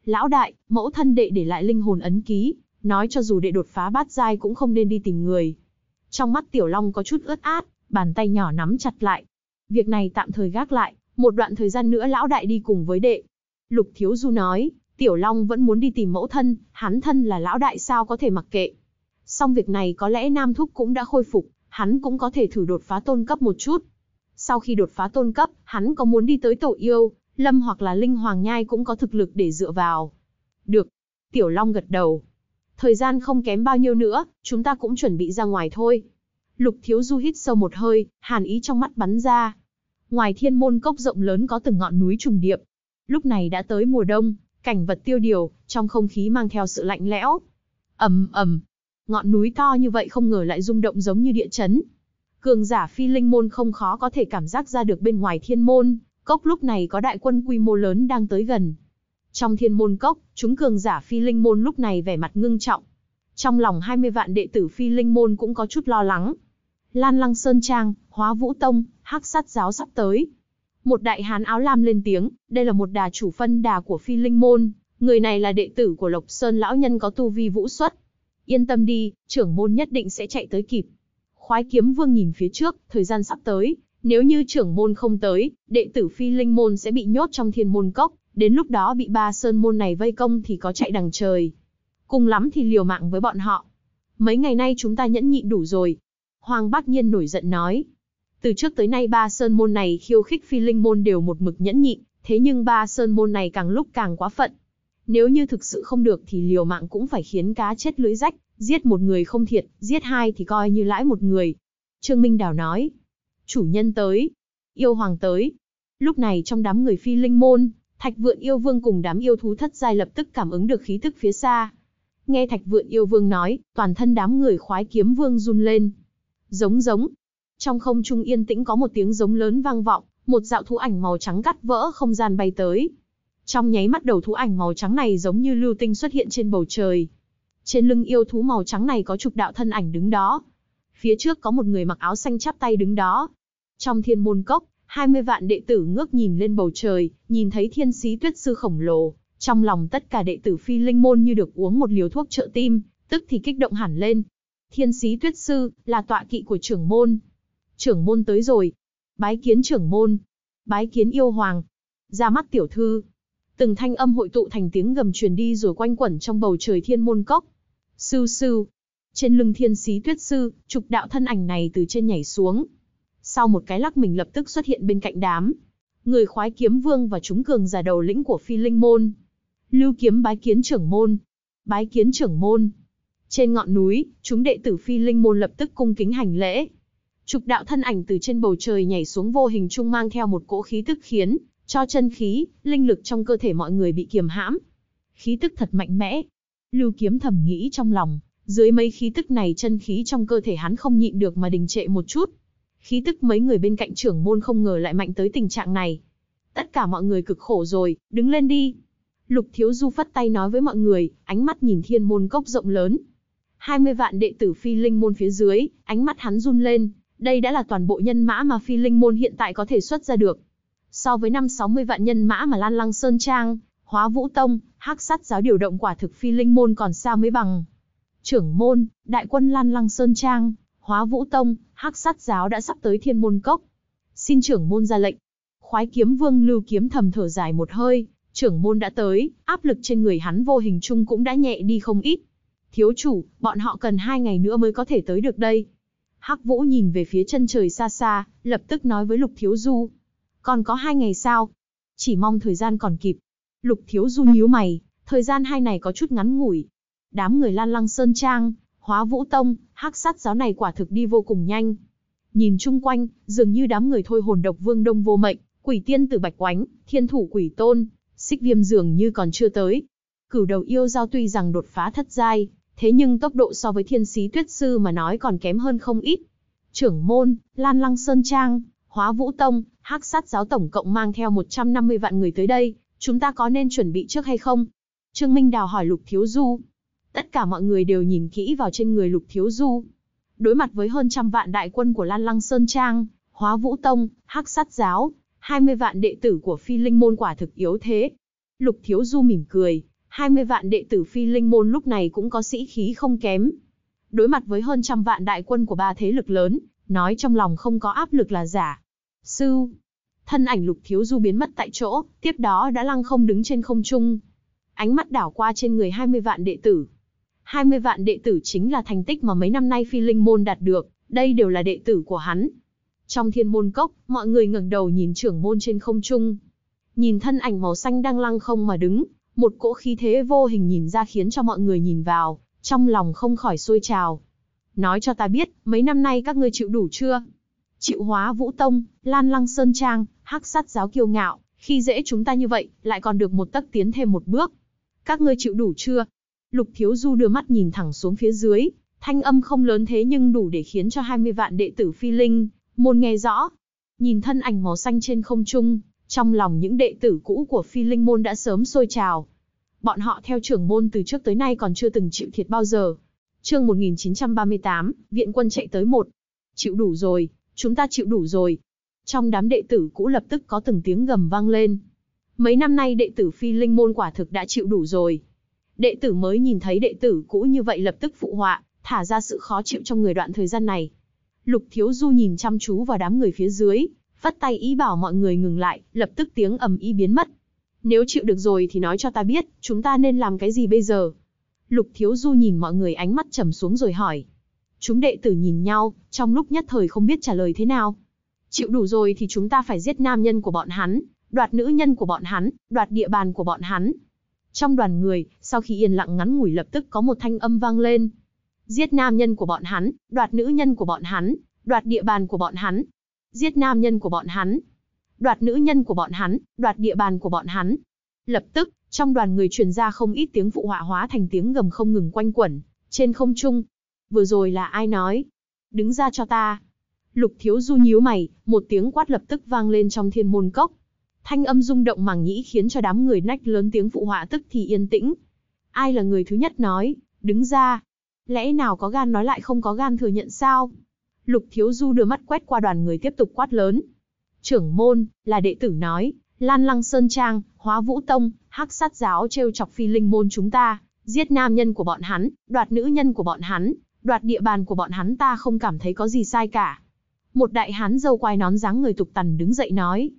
A: Lão đại, mẫu thân đệ để lại linh hồn ấn ký, nói cho dù đệ đột phá bát giai cũng không nên đi tìm người. Trong mắt Tiểu Long có chút ướt át, bàn tay nhỏ nắm chặt lại. Việc này tạm thời gác lại, một đoạn thời gian nữa lão đại đi cùng với đệ. Lục Thiếu Du nói, Tiểu Long vẫn muốn đi tìm mẫu thân, hắn thân là lão đại sao có thể mặc kệ. Xong việc này có lẽ Nam Thúc cũng đã khôi phục, hắn cũng có thể thử đột phá tôn cấp một chút. Sau khi đột phá tôn cấp, hắn có muốn đi tới tổ yêu, Lâm hoặc là Linh Hoàng Nhai cũng có thực lực để dựa vào. Được. Tiểu Long gật đầu. Thời gian không kém bao nhiêu nữa, chúng ta cũng chuẩn bị ra ngoài thôi. Lục Thiếu Du hít sâu một hơi, hàn ý trong mắt bắn ra. Ngoài thiên môn cốc rộng lớn có từng ngọn núi trùng điệp. Lúc này đã tới mùa đông, cảnh vật tiêu điều, trong không khí mang theo sự lạnh lẽo. ầm ầm, ngọn núi to như vậy không ngờ lại rung động giống như địa chấn. Cường giả phi linh môn không khó có thể cảm giác ra được bên ngoài thiên môn, cốc lúc này có đại quân quy mô lớn đang tới gần. Trong thiên môn cốc, chúng cường giả phi linh môn lúc này vẻ mặt ngưng trọng. Trong lòng 20 vạn đệ tử phi linh môn cũng có chút lo lắng, Lan Lăng Sơn Trang, Hóa Vũ Tông, Hắc Sát Giáo sắp tới. Một đại hán áo lam lên tiếng, đây là một đà chủ phân đà của Phi Linh Môn, người này là đệ tử của Lộc Sơn lão nhân có tu vi vũ xuất. Yên tâm đi, trưởng môn nhất định sẽ chạy tới kịp. Khoái kiếm vương nhìn phía trước, thời gian sắp tới, nếu như trưởng môn không tới, đệ tử Phi Linh Môn sẽ bị nhốt trong thiên môn cốc, đến lúc đó bị ba sơn môn này vây công thì có chạy đằng trời. Cùng lắm thì liều mạng với bọn họ. Mấy ngày nay chúng ta nhẫn nhịn đủ rồi, Hoàng Bác Nhiên nổi giận nói. Từ trước tới nay ba sơn môn này khiêu khích phi linh môn đều một mực nhẫn nhịn, thế nhưng ba sơn môn này càng lúc càng quá phận. Nếu như thực sự không được thì liều mạng cũng phải khiến cá chết lưới rách, giết một người không thiệt, giết hai thì coi như lãi một người. Trương Minh Đào nói, chủ nhân tới, yêu hoàng tới. Lúc này trong đám người phi linh môn, Thạch Vượn Yêu Vương cùng đám yêu thú thất giai lập tức cảm ứng được khí tức phía xa. Nghe Thạch Vượn Yêu Vương nói, toàn thân đám người khoái kiếm vương run lên, Giống giống. Trong không trung yên tĩnh có một tiếng giống lớn vang vọng, một dạo thú ảnh màu trắng cắt vỡ không gian bay tới. Trong nháy mắt đầu thú ảnh màu trắng này giống như lưu tinh xuất hiện trên bầu trời. Trên lưng yêu thú màu trắng này có chục đạo thân ảnh đứng đó. Phía trước có một người mặc áo xanh chắp tay đứng đó. Trong thiên môn cốc, 20 vạn đệ tử ngước nhìn lên bầu trời, nhìn thấy thiên sĩ tuyết sư khổng lồ. Trong lòng tất cả đệ tử phi linh môn như được uống một liều thuốc trợ tim, tức thì kích động hẳn lên, Thiên sĩ tuyết sư, là tọa kỵ của trưởng môn. Trưởng môn tới rồi. Bái kiến trưởng môn. Bái kiến yêu hoàng. Ra mắt tiểu thư. Từng thanh âm hội tụ thành tiếng gầm truyền đi rồi quanh quẩn trong bầu trời thiên môn cốc. Sư sư. Trên lưng thiên sĩ tuyết sư, trục đạo thân ảnh này từ trên nhảy xuống. Sau một cái lắc mình lập tức xuất hiện bên cạnh đám. Người khoái kiếm vương và chúng cường giả đầu lĩnh của phi linh môn. Lưu kiếm bái kiến trưởng môn. Bái kiến trưởng môn. Trên ngọn núi, chúng đệ tử phi linh môn lập tức cung kính hành lễ. Trục đạo thân ảnh từ trên bầu trời nhảy xuống vô hình trung mang theo một cỗ khí tức khiến cho chân khí, linh lực trong cơ thể mọi người bị kiềm hãm. Khí tức thật mạnh mẽ. Lưu Kiếm thầm nghĩ trong lòng, dưới mấy khí tức này chân khí trong cơ thể hắn không nhịn được mà đình trệ một chút. Khí tức mấy người bên cạnh trưởng môn không ngờ lại mạnh tới tình trạng này. Tất cả mọi người cực khổ rồi, đứng lên đi. Lục Thiếu Du phất tay nói với mọi người, ánh mắt nhìn thiên môn cốc rộng lớn, 20 vạn đệ tử phi linh môn phía dưới, ánh mắt hắn run lên, đây đã là toàn bộ nhân mã mà phi linh môn hiện tại có thể xuất ra được. So với năm 60 vạn nhân mã mà Lan Lăng Sơn Trang, Hóa Vũ Tông, Hắc Sát giáo điều động quả thực phi linh môn còn sao mới bằng. Trưởng môn, đại quân Lan Lăng Sơn Trang, Hóa Vũ Tông, Hắc Sát giáo đã sắp tới Thiên môn cốc. Xin trưởng môn ra lệnh. Khoái Kiếm Vương Lưu Kiếm thầm thở dài một hơi, trưởng môn đã tới, áp lực trên người hắn vô hình chung cũng đã nhẹ đi không ít. Thiếu chủ, bọn họ cần hai ngày nữa mới có thể tới được đây. Hắc Vũ nhìn về phía chân trời xa xa, lập tức nói với Lục Thiếu Du. Còn có hai ngày sao? Chỉ mong thời gian còn kịp. Lục Thiếu Du nhíu mày, thời gian hai này có chút ngắn ngủi. Đám người Lan Lăng Sơn Trang, Hóa Vũ Tông, Hắc Sát Giáo này quả thực đi vô cùng nhanh. Nhìn chung quanh, dường như đám người thôi hồn độc vương đông vô mệnh, quỷ tiên tử bạch oánh, thiên thủ quỷ tôn, xích viêm dường như còn chưa tới. Cửu đầu yêu giao tuy rằng đột phá thất giai, thế nhưng tốc độ so với thiên sĩ tuyết sư mà nói còn kém hơn không ít. Trưởng môn, Lan Lăng Sơn Trang, Hóa Vũ Tông, hắc sát giáo tổng cộng mang theo 150 vạn người tới đây, chúng ta có nên chuẩn bị trước hay không? Trương Minh Đào hỏi Lục Thiếu Du. Tất cả mọi người đều nhìn kỹ vào trên người Lục Thiếu Du. Đối mặt với hơn trăm vạn đại quân của Lan Lăng Sơn Trang, Hóa Vũ Tông, hắc sát giáo, 20 vạn đệ tử của phi linh môn quả thực yếu thế. Lục Thiếu Du mỉm cười, 20 vạn đệ tử phi linh môn lúc này cũng có sĩ khí không kém. Đối mặt với hơn trăm vạn đại quân của ba thế lực lớn, nói trong lòng không có áp lực là giả. Sư, thân ảnh lục thiếu du biến mất tại chỗ, tiếp đó đã lăng không đứng trên không trung. Ánh mắt đảo qua trên người 20 vạn đệ tử. 20 vạn đệ tử chính là thành tích mà mấy năm nay phi linh môn đạt được, đây đều là đệ tử của hắn. Trong thiên môn cốc, mọi người ngẩng đầu nhìn trưởng môn trên không trung. Nhìn thân ảnh màu xanh đang lăng không mà đứng, một cỗ khí thế vô hình nhìn ra khiến cho mọi người nhìn vào, trong lòng không khỏi sôi trào. Nói cho ta biết, mấy năm nay các ngươi chịu đủ chưa? Chịu hóa vũ tông, lan lăng sơn trang, hắc sát giáo kiêu ngạo, khi dễ chúng ta như vậy, lại còn được một tấc tiến thêm một bước. Các ngươi chịu đủ chưa? Lục Thiếu Du đưa mắt nhìn thẳng xuống phía dưới, thanh âm không lớn thế nhưng đủ để khiến cho 20 vạn đệ tử phi linh, môn nghe rõ. Nhìn thân ảnh màu xanh trên không trung, trong lòng những đệ tử cũ của phi linh môn đã sớm sôi trào. Bọn họ theo trưởng môn từ trước tới nay còn chưa từng chịu thiệt bao giờ. Chương 1938, viện quân chạy tới một. Chịu đủ rồi, chúng ta chịu đủ rồi. Trong đám đệ tử cũ lập tức có từng tiếng gầm vang lên. Mấy năm nay đệ tử phi linh môn quả thực đã chịu đủ rồi. Đệ tử mới nhìn thấy đệ tử cũ như vậy lập tức phụ họa, thả ra sự khó chịu trong người đoạn thời gian này. Lục Thiếu Du nhìn chăm chú vào đám người phía dưới, vắt tay ý bảo mọi người ngừng lại, lập tức tiếng ầm ý biến mất. Nếu chịu được rồi thì nói cho ta biết, chúng ta nên làm cái gì bây giờ? Lục Thiếu Du nhìn mọi người ánh mắt trầm xuống rồi hỏi. Chúng đệ tử nhìn nhau, trong lúc nhất thời không biết trả lời thế nào. Chịu đủ rồi thì chúng ta phải giết nam nhân của bọn hắn, đoạt nữ nhân của bọn hắn, đoạt địa bàn của bọn hắn. Trong đoàn người, sau khi yên lặng ngắn ngủi lập tức có một thanh âm vang lên. Giết nam nhân của bọn hắn, đoạt nữ nhân của bọn hắn, đoạt địa bàn của bọn hắn, giết nam nhân của bọn hắn, đoạt nữ nhân của bọn hắn, đoạt địa bàn của bọn hắn. Lập tức, trong đoàn người truyền ra không ít tiếng phụ họa hóa thành tiếng gầm không ngừng quanh quẩn, trên không trung. Vừa rồi là ai nói? Đứng ra cho ta. Lục thiếu du nhíu mày, một tiếng quát lập tức vang lên trong thiên môn cốc. Thanh âm rung động màng nhĩ khiến cho đám người nách lớn tiếng phụ họa tức thì yên tĩnh. Ai là người thứ nhất nói, đứng ra. Lẽ nào có gan nói lại không có gan thừa nhận sao? Lục Thiếu Du đưa mắt quét qua đoàn người tiếp tục quát lớn. Trưởng môn, là đệ tử nói, Lan Lăng Sơn Trang, Hóa Vũ Tông, Hắc Sát Giáo trêu chọc phi linh môn chúng ta, giết nam nhân của bọn hắn, đoạt nữ nhân của bọn hắn, đoạt địa bàn của bọn hắn ta không cảm thấy có gì sai cả. Một đại hán dâu quai nón dáng người tục tần đứng dậy nói.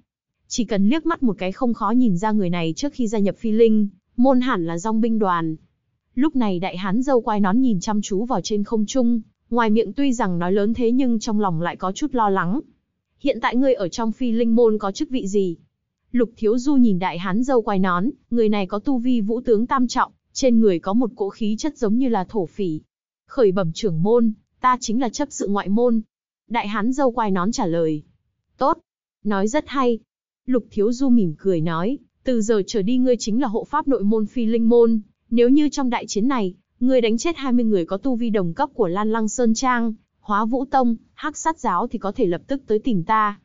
A: Chỉ cần liếc mắt một cái không khó nhìn ra người này trước khi gia nhập phi linh, môn hẳn là dòng binh đoàn. Lúc này đại hán dâu quai nón nhìn chăm chú vào trên không trung, Ngoài miệng tuy rằng nói lớn thế nhưng trong lòng lại có chút lo lắng. Hiện tại ngươi ở trong phi linh môn có chức vị gì? Lục Thiếu Du nhìn đại hán dâu quai nón, người này có tu vi vũ tướng tam trọng, trên người có một cỗ khí chất giống như là thổ phỉ. Khởi bẩm trưởng môn, ta chính là chấp sự ngoại môn. Đại hán dâu quai nón trả lời. Tốt, nói rất hay. Lục Thiếu Du mỉm cười nói, từ giờ trở đi ngươi chính là hộ pháp nội môn phi linh môn, nếu như trong đại chiến này, Ngươi đánh chết 20 người có tu vi đồng cấp của Lan Lăng Sơn Trang, Hóa Vũ Tông, Hắc Sát Giáo thì có thể lập tức tới tìm ta.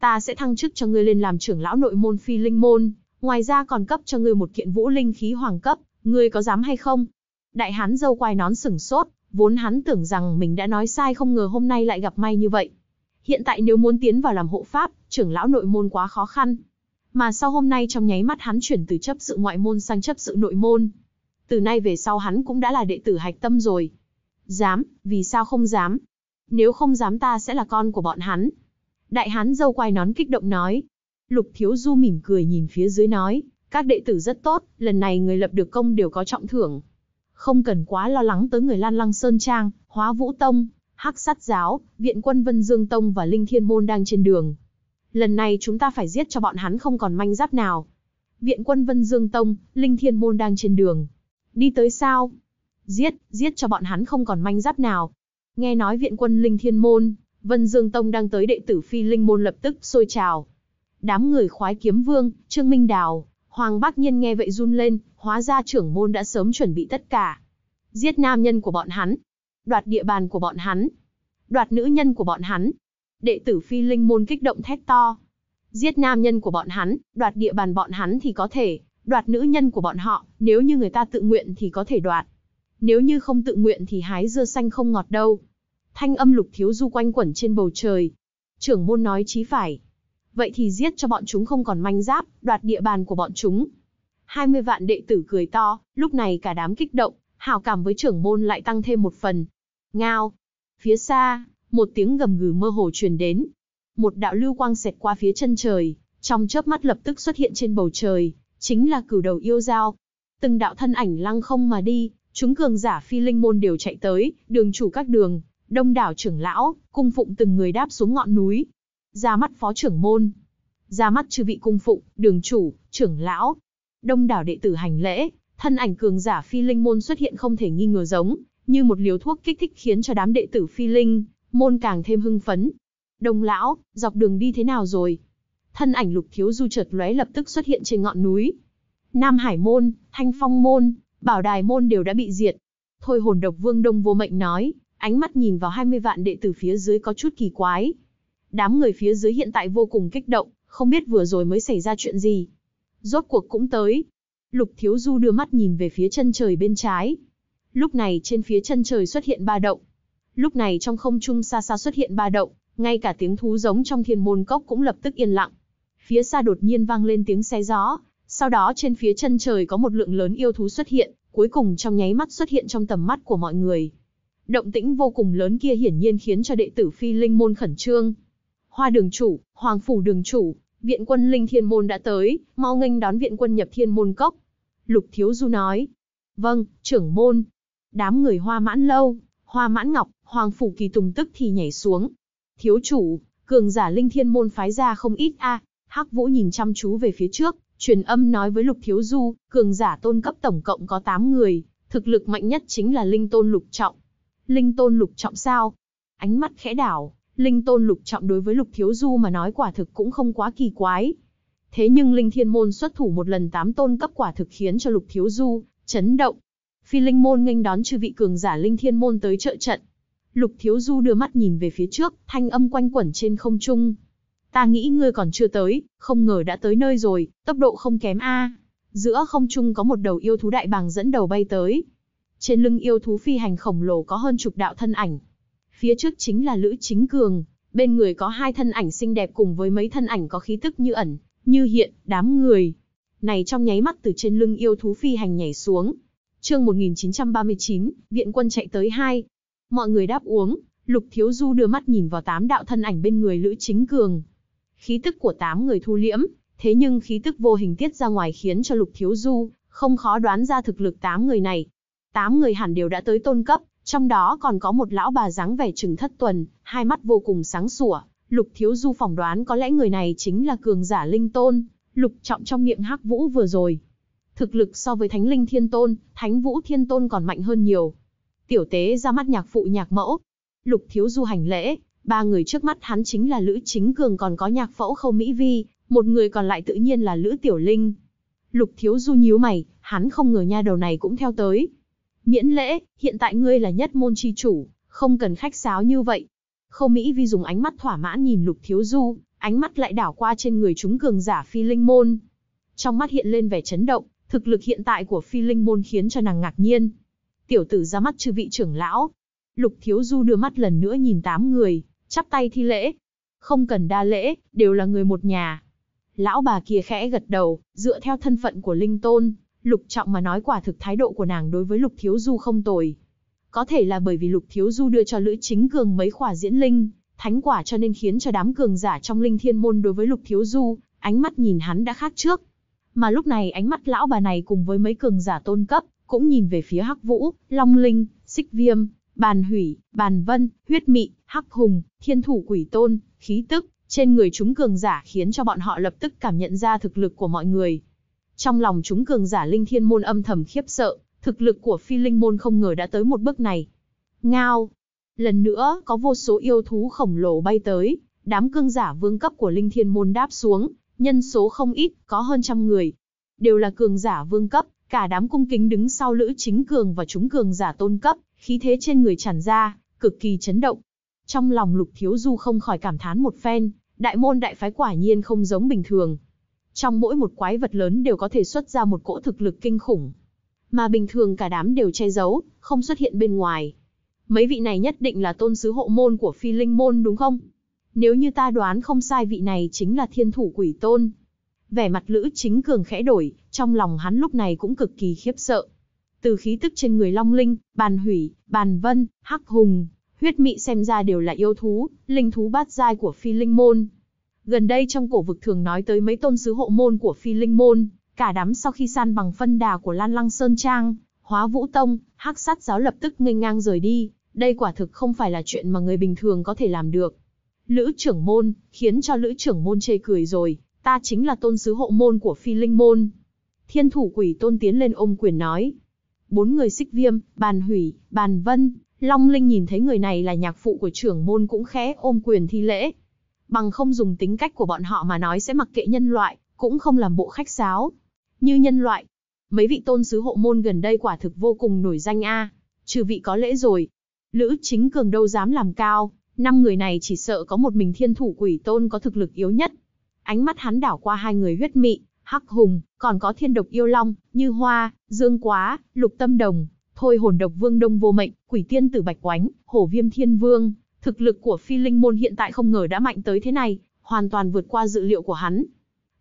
A: Ta sẽ thăng chức cho ngươi lên làm trưởng lão nội môn phi linh môn, ngoài ra còn cấp cho ngươi một kiện vũ linh khí hoàng cấp, ngươi có dám hay không? Đại hán dâu quai nón sửng sốt, vốn hắn tưởng rằng mình đã nói sai không ngờ hôm nay lại gặp may như vậy. Hiện tại nếu muốn tiến vào làm hộ pháp, trưởng lão nội môn quá khó khăn. Mà sau hôm nay trong nháy mắt hắn chuyển từ chấp sự ngoại môn sang chấp sự nội môn, từ nay về sau hắn cũng đã là đệ tử hạch tâm rồi. Dám, vì sao không dám? Nếu không dám ta sẽ là con của bọn hắn. Đại hán dâu quai nón kích động nói. Lục thiếu du mỉm cười nhìn phía dưới nói, các đệ tử rất tốt, lần này người lập được công đều có trọng thưởng. Không cần quá lo lắng tới người Lan Lăng Sơn Trang, Hóa Vũ Tông, Hắc Sát Giáo, Viện Quân Vân Dương Tông và Linh Thiên Môn đang trên đường. Lần này chúng ta phải giết cho bọn hắn không còn manh giáp nào. Viện Quân Vân Dương Tông, Linh Thiên Môn đang trên đường. Đi tới sao? Giết, giết cho bọn hắn không còn manh giáp nào. Nghe nói viện quân Linh Thiên Môn, Vân Dương Tông đang tới đệ tử Phi Linh Môn lập tức sôi trào. Đám người khoái kiếm vương, Trương Minh Đào, Hoàng Bác nhân nghe vậy run lên, hóa ra trưởng môn đã sớm chuẩn bị tất cả. Giết nam nhân của bọn hắn, đoạt địa bàn của bọn hắn, đoạt nữ nhân của bọn hắn. Đệ tử Phi Linh Môn kích động thét to. Giết nam nhân của bọn hắn, đoạt địa bàn bọn hắn thì có thể, đoạt nữ nhân của bọn họ, nếu như người ta tự nguyện thì có thể đoạt. Nếu như không tự nguyện thì hái dưa xanh không ngọt đâu. Thanh âm lục thiếu du quanh quẩn trên bầu trời. Trưởng môn nói chí phải. Vậy thì giết cho bọn chúng không còn manh giáp, đoạt địa bàn của bọn chúng. 20 vạn đệ tử cười to, lúc này cả đám kích động, hào cảm với trưởng môn lại tăng thêm một phần. Ngao. Phía xa, một tiếng gầm gừ mơ hồ truyền đến. Một đạo lưu quang xẹt qua phía chân trời, trong chớp mắt lập tức xuất hiện trên bầu trời, chính là cửu đầu yêu giao. Từng đạo thân ảnh lăng không mà đi, chúng cường giả phi linh môn đều chạy tới, đường chủ các đường, đông đảo trưởng lão, cung phụng từng người đáp xuống ngọn núi. Ra mắt phó trưởng môn, ra mắt chư vị cung phụng, đường chủ, trưởng lão. Đông đảo đệ tử hành lễ, thân ảnh cường giả phi linh môn xuất hiện không thể nghi ngờ giống, như một liều thuốc kích thích khiến cho đám đệ tử phi linh, môn càng thêm hưng phấn. Đông lão, dọc đường đi thế nào rồi? thân ảnh lục thiếu du chợt lóe lập tức xuất hiện trên ngọn núi. Nam Hải Môn, Thanh Phong Môn, Bảo Đài Môn đều đã bị diệt. Thôi hồn độc vương Đông Vô Mệnh nói, ánh mắt nhìn vào 20 vạn đệ tử phía dưới có chút kỳ quái. Đám người phía dưới hiện tại vô cùng kích động, không biết vừa rồi mới xảy ra chuyện gì. Rốt cuộc cũng tới. Lục Thiếu Du đưa mắt nhìn về phía chân trời bên trái. Lúc này trên phía chân trời xuất hiện ba động. Lúc này trong không trung xa xa xuất hiện ba động, ngay cả tiếng thú giống trong thiên môn cốc cũng lập tức yên lặng. Phía xa đột nhiên vang lên tiếng xe gió, sau đó trên phía chân trời có một lượng lớn yêu thú xuất hiện, cuối cùng trong nháy mắt xuất hiện trong tầm mắt của mọi người. Động tĩnh vô cùng lớn kia hiển nhiên khiến cho đệ tử phi linh môn khẩn trương. Hoa đường chủ, hoàng phủ đường chủ, viện quân linh thiên môn đã tới, mau nghênh đón viện quân nhập thiên môn cốc. Lục Thiếu Du nói. Vâng, trưởng môn. Đám người hoa mãn lâu, hoa mãn ngọc, hoàng phủ kỳ tùng tức thì nhảy xuống. Thiếu chủ, cường giả linh thiên môn phái ra không ít a Hắc Vũ nhìn chăm chú về phía trước, truyền âm nói với Lục Thiếu Du, cường giả tôn cấp tổng cộng có 8 người, thực lực mạnh nhất chính là Linh Tôn Lục Trọng. Linh Tôn Lục Trọng sao? Ánh mắt khẽ đảo, Linh Tôn Lục Trọng đối với Lục Thiếu Du mà nói quả thực cũng không quá kỳ quái. Thế nhưng Linh Thiên Môn xuất thủ một lần tám tôn cấp quả thực khiến cho Lục Thiếu Du chấn động. Phi Linh Môn nghênh đón chư vị cường giả Linh Thiên Môn tới trợ trận. Lục Thiếu Du đưa mắt nhìn về phía trước, thanh âm quanh quẩn trên không trung, ta nghĩ ngươi còn chưa tới, không ngờ đã tới nơi rồi, tốc độ không kém a. Giữa không trung có một đầu yêu thú đại bàng dẫn đầu bay tới. Trên lưng yêu thú phi hành khổng lồ có hơn chục đạo thân ảnh. Phía trước chính là Lữ Chính Cường, bên người có hai thân ảnh xinh đẹp cùng với mấy thân ảnh có khí tức như ẩn, như hiện, đám người. Này trong nháy mắt từ trên lưng yêu thú phi hành nhảy xuống. Chương 1939, viện quân chạy tới hai. Mọi người đáp uống, Lục Thiếu Du đưa mắt nhìn vào tám đạo thân ảnh bên người Lữ Chính Cường, khí tức của tám người thu liễm, thế nhưng khí tức vô hình tiết ra ngoài khiến cho Lục Thiếu Du không khó đoán ra thực lực tám người này. Tám người hẳn đều đã tới tôn cấp, trong đó còn có một lão bà dáng vẻ trừng thất tuần, hai mắt vô cùng sáng sủa. Lục Thiếu Du phỏng đoán có lẽ người này chính là cường giả linh tôn, lục trọng trong miệng hắc vũ vừa rồi. Thực lực so với thánh linh thiên tôn, thánh vũ thiên tôn còn mạnh hơn nhiều. Tiểu tế ra mắt nhạc phụ nhạc mẫu. Lục Thiếu Du hành lễ, Ba người trước mắt hắn chính là Lữ Chính Cường còn có nhạc phẫu Khâu Mỹ Vi, một người còn lại tự nhiên là Lữ Tiểu Linh. Lục Thiếu Du nhíu mày, hắn không ngờ nha đầu này cũng theo tới. Miễn lễ, hiện tại ngươi là nhất môn chi chủ, không cần khách sáo như vậy. Khâu Mỹ Vi dùng ánh mắt thỏa mãn nhìn Lục Thiếu Du, ánh mắt lại đảo qua trên người chúng cường giả phi linh môn. Trong mắt hiện lên vẻ chấn động, thực lực hiện tại của phi linh môn khiến cho nàng ngạc nhiên. Tiểu tử ra mắt chư vị trưởng lão. Lục Thiếu Du đưa mắt lần nữa nhìn tám người, chắp tay thi lễ. Không cần đa lễ, đều là người một nhà. Lão bà kia khẽ gật đầu, dựa theo thân phận của Linh Tôn, Lục Trọng mà nói quả thực thái độ của nàng đối với Lục Thiếu Du không tồi. Có thể là bởi vì Lục Thiếu Du đưa cho Lữ Chính Cường mấy khỏa diễn linh, thánh quả cho nên khiến cho đám cường giả trong linh thiên môn đối với Lục Thiếu Du, ánh mắt nhìn hắn đã khác trước. Mà lúc này ánh mắt lão bà này cùng với mấy cường giả tôn cấp, cũng nhìn về phía Hắc Vũ, Long Linh, Xích Viêm, Bàn Hủy, Bàn Vân, Huyết Mị, hắc hùng, thiên thủ quỷ tôn, khí tức, trên người chúng cường giả khiến cho bọn họ lập tức cảm nhận ra thực lực của mọi người. Trong lòng chúng cường giả linh thiên môn âm thầm khiếp sợ, thực lực của phi linh môn không ngờ đã tới một bước này. Ngao! Lần nữa, có vô số yêu thú khổng lồ bay tới, đám cương giả vương cấp của linh thiên môn đáp xuống, nhân số không ít, có hơn trăm người. Đều là cường giả vương cấp, cả đám cung kính đứng sau lữ chính cường và chúng cường giả tôn cấp, khí thế trên người tràn ra, cực kỳ chấn động. Trong lòng Lục Thiếu Du không khỏi cảm thán một phen, đại môn đại phái quả nhiên không giống bình thường. Trong mỗi một quái vật lớn đều có thể xuất ra một cỗ thực lực kinh khủng. Mà bình thường cả đám đều che giấu, không xuất hiện bên ngoài. Mấy vị này nhất định là tôn sứ hộ môn của phi linh môn đúng không? Nếu như ta đoán không sai vị này chính là thiên thủ quỷ tôn. Vẻ mặt Lữ Chính Cường khẽ đổi, trong lòng hắn lúc này cũng cực kỳ khiếp sợ. Từ khí tức trên người Long Linh, Bàn Hủy, Bàn Vân, Hắc Hùng, huyết mị xem ra đều là yêu thú, linh thú bát giai của phi linh môn. Gần đây trong cổ vực thường nói tới mấy tôn sứ hộ môn của phi linh môn, cả đám sau khi san bằng phân đà của Lan Lăng Sơn Trang, Hóa Vũ Tông, hắc sát giáo lập tức ngây ngang rời đi, đây quả thực không phải là chuyện mà người bình thường có thể làm được. Lữ trưởng môn, khiến cho lữ trưởng môn chê cười rồi, ta chính là tôn sứ hộ môn của phi linh môn. Thiên thủ quỷ tôn tiến lên ôm quyền nói. Bốn người xích viêm, bàn hủy, bàn vân, Long Linh nhìn thấy người này là nhạc phụ của trưởng môn cũng khẽ ôm quyền thi lễ. Bằng không dùng tính cách của bọn họ mà nói sẽ mặc kệ nhân loại, cũng không làm bộ khách sáo. Như nhân loại, mấy vị tôn sứ hộ môn gần đây quả thực vô cùng nổi danh a, trừ vị có lễ rồi. Lữ chính cường đâu dám làm cao, năm người này chỉ sợ có một mình thiên thủ quỷ tôn có thực lực yếu nhất. Ánh mắt hắn đảo qua hai người huyết mị, hắc hùng, còn có thiên độc yêu long, như hoa, dương quá, lục tâm đồng, Thôi hồn độc vương Đông Vô Mệnh, quỷ tiên tử Bạch Oánh, hổ viêm thiên vương, thực lực của phi linh môn hiện tại không ngờ đã mạnh tới thế này, hoàn toàn vượt qua dự liệu của hắn.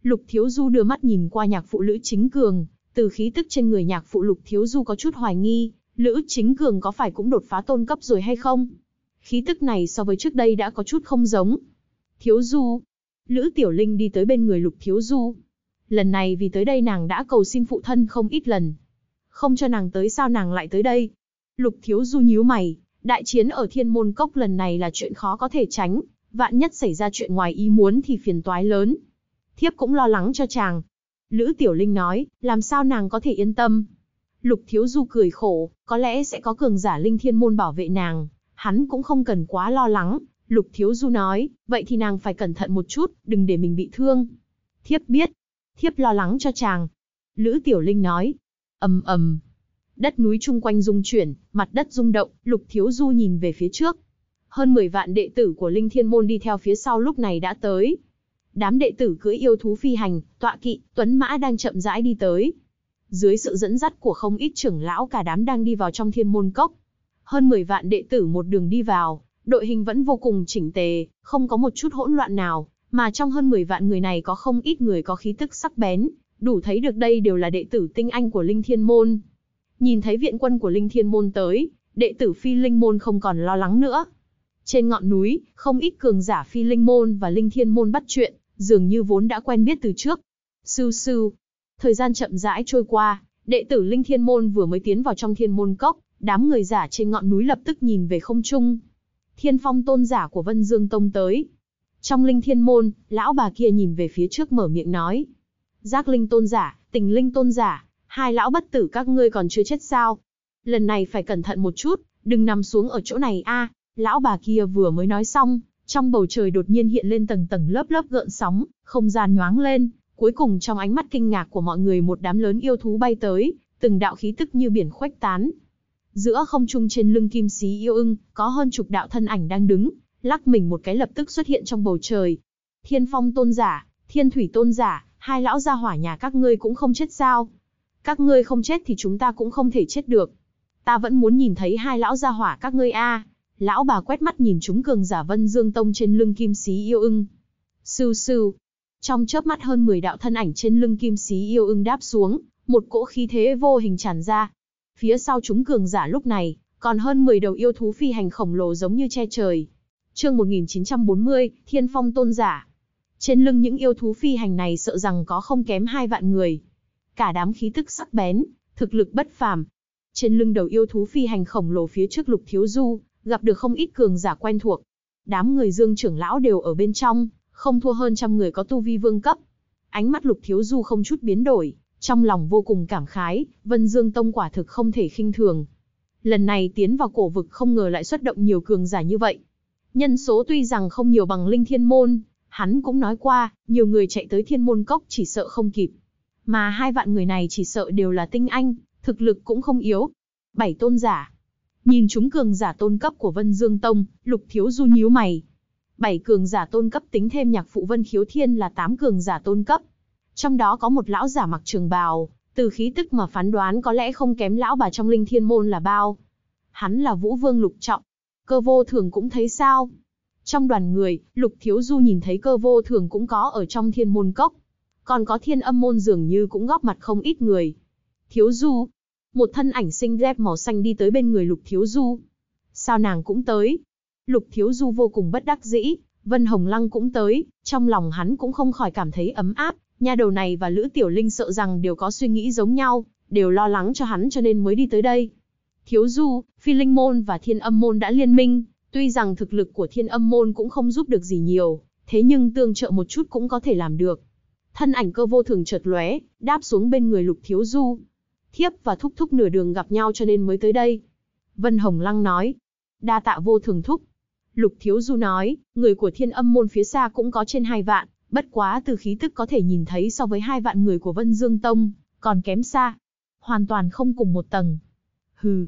A: Lục Thiếu Du đưa mắt nhìn qua nhạc phụ Lữ Chính Cường, từ khí tức trên người nhạc phụ Lục Thiếu Du có chút hoài nghi, Lữ Chính Cường có phải cũng đột phá tôn cấp rồi hay không? Khí tức này so với trước đây đã có chút không giống. Thiếu Du. Lữ Tiểu Linh đi tới bên người Lục Thiếu Du. Lần này vì tới đây nàng đã cầu xin phụ thân không ít lần, không cho nàng tới sao nàng lại tới đây. Lục thiếu du nhíu mày, đại chiến ở thiên môn cốc lần này là chuyện khó có thể tránh, vạn nhất xảy ra chuyện ngoài ý muốn thì phiền toái lớn. Thiếp cũng lo lắng cho chàng. Lữ Tiểu Linh nói, làm sao nàng có thể yên tâm. Lục thiếu du cười khổ, có lẽ sẽ có cường giả linh thiên môn bảo vệ nàng, hắn cũng không cần quá lo lắng. Lục thiếu du nói, vậy thì nàng phải cẩn thận một chút, đừng để mình bị thương. Thiếp biết, thiếp lo lắng cho chàng. Lữ Tiểu Linh nói, ầm ầm. Đất núi chung quanh rung chuyển, mặt đất rung động, Lục Thiếu Du nhìn về phía trước. Hơn 10 vạn đệ tử của Linh Thiên Môn đi theo phía sau lúc này đã tới. Đám đệ tử cưỡi yêu thú phi hành, tọa kỵ, tuấn mã đang chậm rãi đi tới. Dưới sự dẫn dắt của không ít trưởng lão cả đám đang đi vào trong thiên môn cốc. Hơn 10 vạn đệ tử một đường đi vào, đội hình vẫn vô cùng chỉnh tề, không có một chút hỗn loạn nào, mà trong hơn 10 vạn người này có không ít người có khí tức sắc bén, đủ thấy được đây đều là đệ tử tinh anh của Linh Thiên Môn. Nhìn thấy viện quân của Linh Thiên Môn tới, đệ tử Phi Linh Môn không còn lo lắng nữa. Trên ngọn núi, không ít cường giả Phi Linh Môn và Linh Thiên Môn bắt chuyện, dường như vốn đã quen biết từ trước. Sưu sưu, thời gian chậm rãi trôi qua, đệ tử Linh Thiên Môn vừa mới tiến vào trong Thiên Môn Cốc, đám người giả trên ngọn núi lập tức nhìn về không trung. Thiên Phong tôn giả của Vân Dương Tông tới. Trong Linh Thiên Môn, lão bà kia nhìn về phía trước mở miệng nói. Giác linh tôn giả, tình linh tôn giả, hai lão bất tử các ngươi còn chưa chết sao? Lần này phải cẩn thận một chút, đừng nằm xuống ở chỗ này a. À, lão bà kia vừa mới nói xong, trong bầu trời đột nhiên hiện lên tầng tầng lớp lớp gợn sóng, không gian nhoáng lên, cuối cùng trong ánh mắt kinh ngạc của mọi người một đám lớn yêu thú bay tới, từng đạo khí tức như biển khuếch tán. Giữa không trung trên lưng kim xí yêu ưng, có hơn chục đạo thân ảnh đang đứng, lắc mình một cái lập tức xuất hiện trong bầu trời. Thiên phong tôn giả, thiên thủy tôn giả, hai lão gia hỏa nhà các ngươi cũng không chết sao? Các ngươi không chết thì chúng ta cũng không thể chết được. Ta vẫn muốn nhìn thấy hai lão gia hỏa các ngươi a. Lão bà quét mắt nhìn chúng cường giả Vân Dương Tông trên lưng Kim sĩ yêu ưng. Sưu sưu. Trong chớp mắt hơn 10 đạo thân ảnh trên lưng Kim sĩ yêu ưng đáp xuống, một cỗ khí thế vô hình tràn ra. Phía sau chúng cường giả lúc này, còn hơn 10 đầu yêu thú phi hành khổng lồ giống như che trời. Chương 1940, Thiên Phong Tôn giả. Trên lưng những yêu thú phi hành này sợ rằng có không kém hai vạn người. Cả đám khí tức sắc bén, thực lực bất phàm. Trên lưng đầu yêu thú phi hành khổng lồ phía trước Lục Thiếu Du, gặp được không ít cường giả quen thuộc. Đám người Dương trưởng lão đều ở bên trong, không thua hơn trăm người có tu vi vương cấp. Ánh mắt Lục Thiếu Du không chút biến đổi, trong lòng vô cùng cảm khái, Vân Dương Tông quả thực không thể khinh thường. Lần này tiến vào cổ vực không ngờ lại xuất động nhiều cường giả như vậy. Nhân số tuy rằng không nhiều bằng Linh Thiên Môn, Hắn cũng nói qua, nhiều người chạy tới thiên môn cốc chỉ sợ không kịp. Mà hai vạn người này chỉ sợ đều là tinh anh, thực lực cũng không yếu. Bảy tôn giả. Nhìn chúng cường giả tôn cấp của Vân Dương Tông, Lục Thiếu Du nhíu mày. Bảy cường giả tôn cấp tính thêm nhạc phụ Vân Khiếu Thiên là tám cường giả tôn cấp. Trong đó có một lão giả mặc trường bào, từ khí tức mà phán đoán có lẽ không kém lão bà trong linh thiên môn là bao. Hắn là Vũ Vương Lục Trọng. Cơ vô thường cũng thấy sao. Trong đoàn người, Lục Thiếu Du nhìn thấy cơ vô thường cũng có ở trong thiên môn cốc. Còn có thiên âm môn dường như cũng góp mặt không ít người. Thiếu Du. Một thân ảnh xinh đẹp màu xanh đi tới bên người Lục Thiếu Du. Sao nàng cũng tới? Lục Thiếu Du vô cùng bất đắc dĩ, Vân Hồng Lăng cũng tới, trong lòng hắn cũng không khỏi cảm thấy ấm áp. Nhà đầu này và Lữ Tiểu Linh sợ rằng đều có suy nghĩ giống nhau, đều lo lắng cho hắn cho nên mới đi tới đây. Thiếu Du, Phi Linh Môn và Thiên Âm Môn đã liên minh, Tuy rằng thực lực của thiên âm môn cũng không giúp được gì nhiều, thế nhưng tương trợ một chút cũng có thể làm được. Thân ảnh cơ vô thường chợt lóe, đáp xuống bên người lục thiếu du. Thiếp và thúc thúc nửa đường gặp nhau cho nên mới tới đây. Vân Hồng Lăng nói, đa tạ vô thường thúc. Lục thiếu du nói, người của thiên âm môn phía xa cũng có trên hai vạn, bất quá từ khí tức có thể nhìn thấy so với hai vạn người của Vân Dương Tông, còn kém xa. Hoàn toàn không cùng một tầng. Hừ,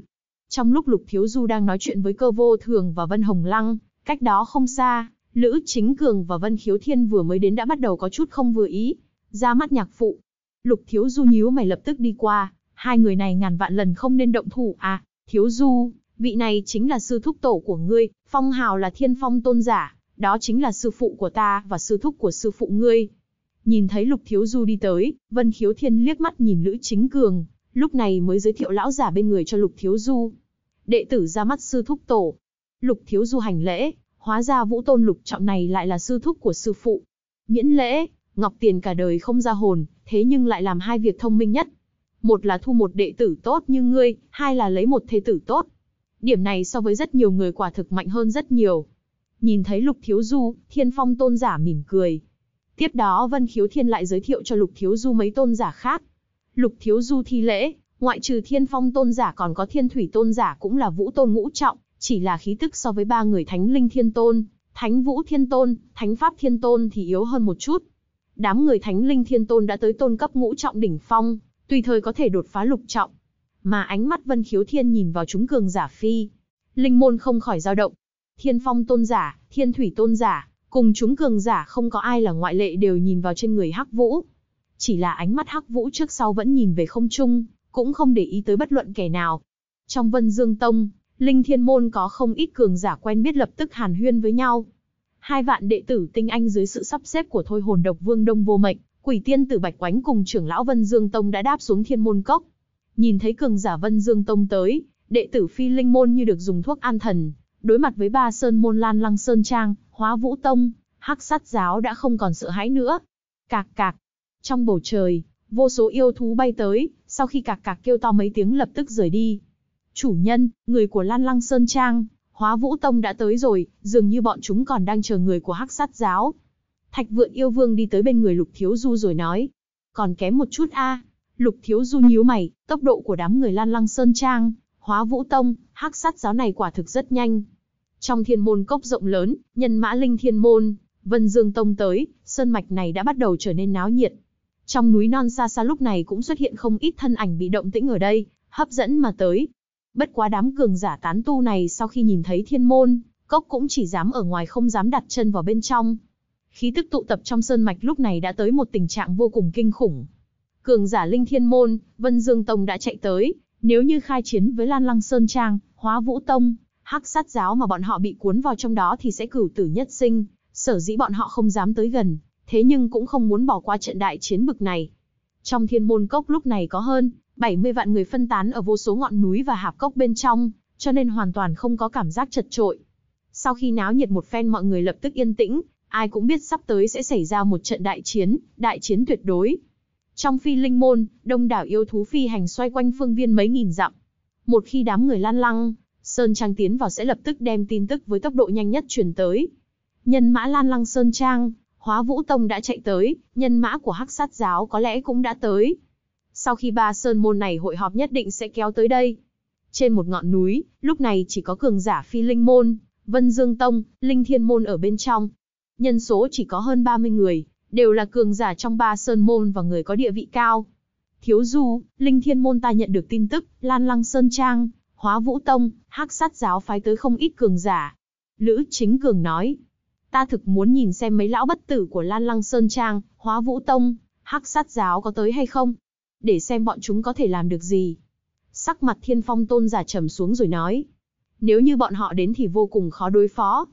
A: trong lúc Lục Thiếu Du đang nói chuyện với cơ vô thường và Vân Hồng Lăng, cách đó không xa, Lữ Chính Cường và Vân Khiếu Thiên vừa mới đến đã bắt đầu có chút không vừa ý. Ra mắt nhạc phụ. Lục Thiếu Du nhíu mày lập tức đi qua, hai người này ngàn vạn lần không nên động thủ à, Thiếu Du, vị này chính là sư thúc tổ của ngươi, phong hào là thiên phong tôn giả, đó chính là sư phụ của ta và sư thúc của sư phụ ngươi. Nhìn thấy Lục Thiếu Du đi tới, Vân Khiếu Thiên liếc mắt nhìn Lữ Chính Cường, lúc này mới giới thiệu lão giả bên người cho Lục Thiếu Du. Đệ tử ra mắt sư thúc tổ. Lục Thiếu Du hành lễ, hóa ra vũ tôn lục trọng này lại là sư thúc của sư phụ. Miễn lễ, Ngọc Tiền cả đời không ra hồn, thế nhưng lại làm hai việc thông minh nhất. Một là thu một đệ tử tốt như ngươi, hai là lấy một thế tử tốt. Điểm này so với rất nhiều người quả thực mạnh hơn rất nhiều. Nhìn thấy Lục Thiếu Du, Thiên Phong tôn giả mỉm cười. Tiếp đó Vân Khiếu Thiên lại giới thiệu cho Lục Thiếu Du mấy tôn giả khác. Lục Thiếu Du thi lễ, ngoại trừ thiên phong tôn giả còn có thiên thủy tôn giả cũng là vũ tôn ngũ trọng, chỉ là khí tức so với ba người thánh linh thiên tôn, thánh vũ thiên tôn, thánh pháp thiên tôn thì yếu hơn một chút. Đám người thánh linh thiên tôn đã tới tôn cấp ngũ trọng đỉnh phong, tùy thời có thể đột phá lục trọng. Mà ánh mắt Vân Khiếu Thiên nhìn vào chúng cường giả phi, linh môn không khỏi dao động. Thiên phong tôn giả, thiên thủy tôn giả, cùng chúng cường giả không có ai là ngoại lệ đều nhìn vào trên người Hắc Vũ, chỉ là ánh mắt hắc vũ trước sau vẫn nhìn về không trung, cũng không để ý tới bất luận kẻ nào. Trong vân dương tông, linh thiên môn có không ít cường giả quen biết lập tức hàn huyên với nhau. Hai vạn đệ tử tinh anh dưới sự sắp xếp của thôi hồn độc vương đông vô mệnh, quỷ tiên tử bạch quánh cùng trưởng lão vân dương tông đã đáp xuống thiên môn cốc. Nhìn thấy cường giả vân dương tông tới, đệ tử phi linh môn như được dùng thuốc an thần, đối mặt với ba sơn môn lan lăng sơn trang, hóa vũ tông, hắc sát giáo đã không còn sợ hãi nữa. Cạc cạc, trong bầu trời, vô số yêu thú bay tới, sau khi cạc cạc kêu to mấy tiếng lập tức rời đi. Chủ nhân, người của Lan Lăng Sơn Trang, Hóa Vũ Tông đã tới rồi, dường như bọn chúng còn đang chờ người của Hắc Sát Giáo. Thạch Vượn Yêu Vương đi tới bên người Lục Thiếu Du rồi nói. Còn kém một chút a. Lục Thiếu Du nhíu mày, tốc độ của đám người Lan Lăng Sơn Trang, Hóa Vũ Tông, Hắc Sát Giáo này quả thực rất nhanh. Trong thiên môn cốc rộng lớn, nhân mã linh thiên môn, Vân Dương Tông tới, sơn mạch này đã bắt đầu trở nên náo nhiệt. Trong núi non xa xa lúc này cũng xuất hiện không ít thân ảnh bị động tĩnh ở đây, hấp dẫn mà tới. Bất quá đám cường giả tán tu này sau khi nhìn thấy thiên môn, cốc cũng chỉ dám ở ngoài không dám đặt chân vào bên trong. Khí tức tụ tập trong sơn mạch lúc này đã tới một tình trạng vô cùng kinh khủng. Cường giả linh thiên môn, Vân Dương Tông đã chạy tới, nếu như khai chiến với Lan Lăng Sơn Trang, Hóa Vũ Tông, Hắc Sát Giáo mà bọn họ bị cuốn vào trong đó thì sẽ cửu tử nhất sinh, sở dĩ bọn họ không dám tới gần, thế nhưng cũng không muốn bỏ qua trận đại chiến bực này. Trong thiên môn cốc lúc này có hơn 70 vạn người phân tán ở vô số ngọn núi và hạp cốc bên trong, cho nên hoàn toàn không có cảm giác chật trội. Sau khi náo nhiệt một phen mọi người lập tức yên tĩnh, ai cũng biết sắp tới sẽ xảy ra một trận đại chiến, đại chiến tuyệt đối. Trong phi linh môn, đông đảo yêu thú phi hành xoay quanh phương viên mấy nghìn dặm. Một khi đám người lan lăng, Sơn Trang tiến vào sẽ lập tức đem tin tức với tốc độ nhanh nhất truyền tới. Nhân mã lan lăng Sơn Trang, Hóa Vũ Tông đã chạy tới, nhân mã của Hắc Sát giáo có lẽ cũng đã tới. Sau khi ba sơn môn này hội họp nhất định sẽ kéo tới đây. Trên một ngọn núi, lúc này chỉ có cường giả Phi Linh môn, Vân Dương Tông, Linh Thiên môn ở bên trong. Nhân số chỉ có hơn 30 người, đều là cường giả trong ba sơn môn và người có địa vị cao. Thiếu Du, Linh Thiên môn ta nhận được tin tức, Lan Lăng Sơn Trang, Hóa Vũ Tông, Hắc Sát giáo phái tới không ít cường giả. Lữ Chính Cường nói, Ta thực muốn nhìn xem mấy lão bất tử của Lan Lăng Sơn Trang, Hóa Vũ Tông, Hắc Sát Giáo có tới hay không. Để xem bọn chúng có thể làm được gì. Sắc mặt thiên phong tôn giả trầm xuống rồi nói. Nếu như bọn họ đến thì vô cùng khó đối phó.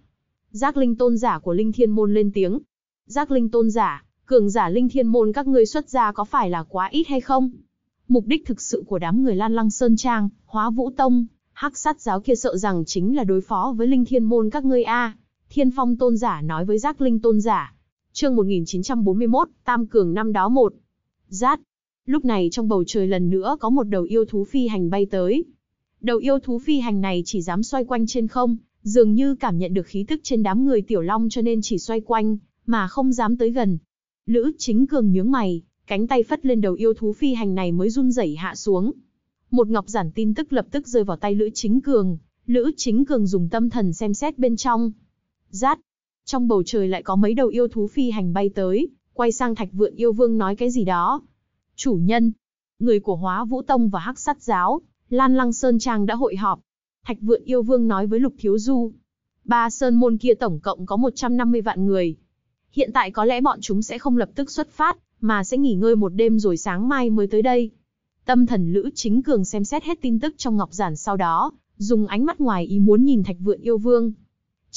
A: Giác linh tôn giả của Linh Thiên Môn lên tiếng. Giác linh tôn giả, cường giả Linh Thiên Môn các ngươi xuất ra có phải là quá ít hay không? Mục đích thực sự của đám người Lan Lăng Sơn Trang, Hóa Vũ Tông, Hắc Sát Giáo kia sợ rằng chính là đối phó với Linh Thiên Môn các ngươi a. À. Thiên Phong Tôn Giả nói với Giác Linh Tôn Giả. Chương 1941, Tam Cường năm đó một. Giác. Lúc này trong bầu trời lần nữa có một đầu yêu thú phi hành bay tới. Đầu yêu thú phi hành này chỉ dám xoay quanh trên không, dường như cảm nhận được khí tức trên đám người tiểu long cho nên chỉ xoay quanh, mà không dám tới gần. Lữ chính cường nhướng mày, cánh tay phất lên đầu yêu thú phi hành này mới run rẩy hạ xuống. Một ngọc giản tin tức lập tức rơi vào tay Lữ Chính Cường, Lữ Chính Cường dùng tâm thần xem xét bên trong, Rát. Trong bầu trời lại có mấy đầu yêu thú phi hành bay tới, quay sang thạch vượn yêu vương nói cái gì đó. Chủ nhân, người của hóa vũ tông và hắc sát giáo, Lan Lăng Sơn Trang đã hội họp. Thạch vượn yêu vương nói với Lục Thiếu Du. Ba sơn môn kia tổng cộng có 150 vạn người. Hiện tại có lẽ bọn chúng sẽ không lập tức xuất phát, mà sẽ nghỉ ngơi một đêm rồi sáng mai mới tới đây. Tâm thần Lữ Chính Cường xem xét hết tin tức trong ngọc giản sau đó, dùng ánh mắt ngoài ý muốn nhìn Thạch Vượn Yêu Vương,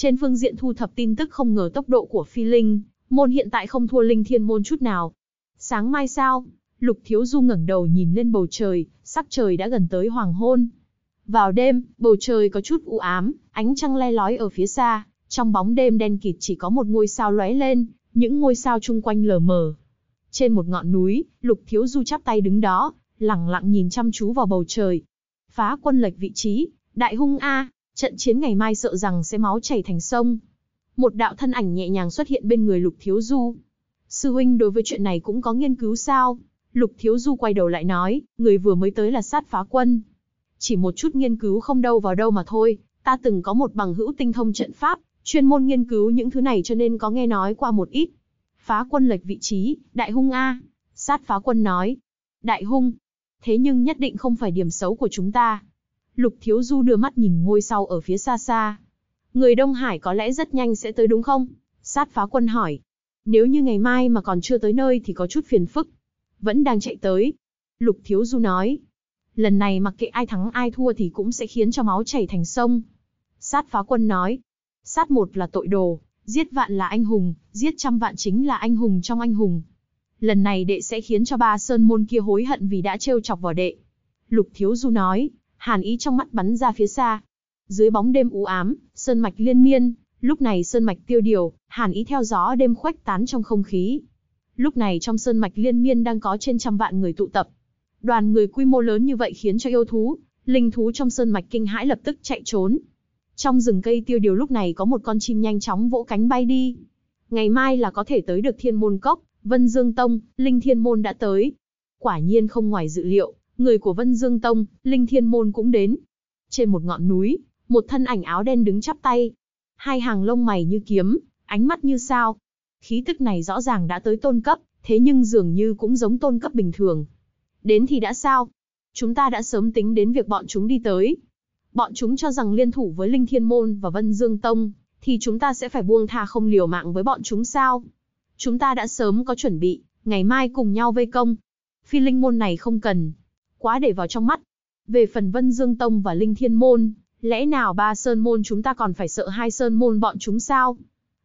A: trên phương diện thu thập tin tức không ngờ tốc độ của phi linh, môn hiện tại không thua linh thiên môn chút nào. Sáng mai sao, lục thiếu du ngẩng đầu nhìn lên bầu trời, sắc trời đã gần tới hoàng hôn. Vào đêm, bầu trời có chút u ám, ánh trăng le lói ở phía xa, trong bóng đêm đen kịt chỉ có một ngôi sao lóe lên, những ngôi sao chung quanh lờ mờ. Trên một ngọn núi, Lục Thiếu Du chắp tay đứng đó, lặng lặng nhìn chăm chú vào bầu trời. Phá quân lệch vị trí, đại hung a trận chiến ngày mai sợ rằng sẽ máu chảy thành sông. Một đạo thân ảnh nhẹ nhàng xuất hiện bên người Lục Thiếu Du. Sư huynh đối với chuyện này cũng có nghiên cứu sao? Lục Thiếu Du quay đầu lại nói, người vừa mới tới là sát phá quân. Chỉ một chút nghiên cứu không đâu vào đâu mà thôi, ta từng có một bằng hữu tinh thông trận pháp, chuyên môn nghiên cứu những thứ này cho nên có nghe nói qua một ít. Phá quân lệch vị trí, đại hung A. Sát phá quân nói, đại hung, thế nhưng nhất định không phải điểm xấu của chúng ta, Lục Thiếu Du đưa mắt nhìn ngôi sao ở phía xa xa. Người Đông Hải có lẽ rất nhanh sẽ tới đúng không? Sát phá quân hỏi. Nếu như ngày mai mà còn chưa tới nơi thì có chút phiền phức. Vẫn đang chạy tới. Lục Thiếu Du nói. Lần này mặc kệ ai thắng ai thua thì cũng sẽ khiến cho máu chảy thành sông. Sát phá quân nói. Sát một là tội đồ, giết vạn là anh hùng, giết trăm vạn chính là anh hùng trong anh hùng. Lần này đệ sẽ khiến cho ba sơn môn kia hối hận vì đã trêu chọc vào đệ. Lục Thiếu Du nói hàn ý trong mắt bắn ra phía xa. Dưới bóng đêm u ám, sơn mạch liên miên, lúc này sơn mạch tiêu điều, hàn ý theo gió đêm khoách tán trong không khí. Lúc này trong sơn mạch liên miên đang có trên trăm vạn người tụ tập. Đoàn người quy mô lớn như vậy khiến cho yêu thú, linh thú trong sơn mạch kinh hãi lập tức chạy trốn. Trong rừng cây tiêu điều lúc này có một con chim nhanh chóng vỗ cánh bay đi. Ngày mai là có thể tới được thiên môn cốc, Vân Dương Tông, Linh Thiên Môn đã tới. Quả nhiên không ngoài dự liệu, người của Vân Dương Tông, Linh Thiên Môn cũng đến. Trên một ngọn núi, một thân ảnh áo đen đứng chắp tay. Hai hàng lông mày như kiếm, ánh mắt như sao. Khí tức này rõ ràng đã tới tôn cấp, thế nhưng dường như cũng giống tôn cấp bình thường. Đến thì đã sao? Chúng ta đã sớm tính đến việc bọn chúng đi tới. Bọn chúng cho rằng liên thủ với Linh Thiên Môn và Vân Dương Tông, thì chúng ta sẽ phải buông tha không liều mạng với bọn chúng sao? Chúng ta đã sớm có chuẩn bị, ngày mai cùng nhau vây công. Phi linh môn này không cần, quá để vào trong mắt. Về phần Vân Dương Tông và Linh Thiên Môn, lẽ nào ba Sơn Môn chúng ta còn phải sợ hai Sơn Môn bọn chúng sao?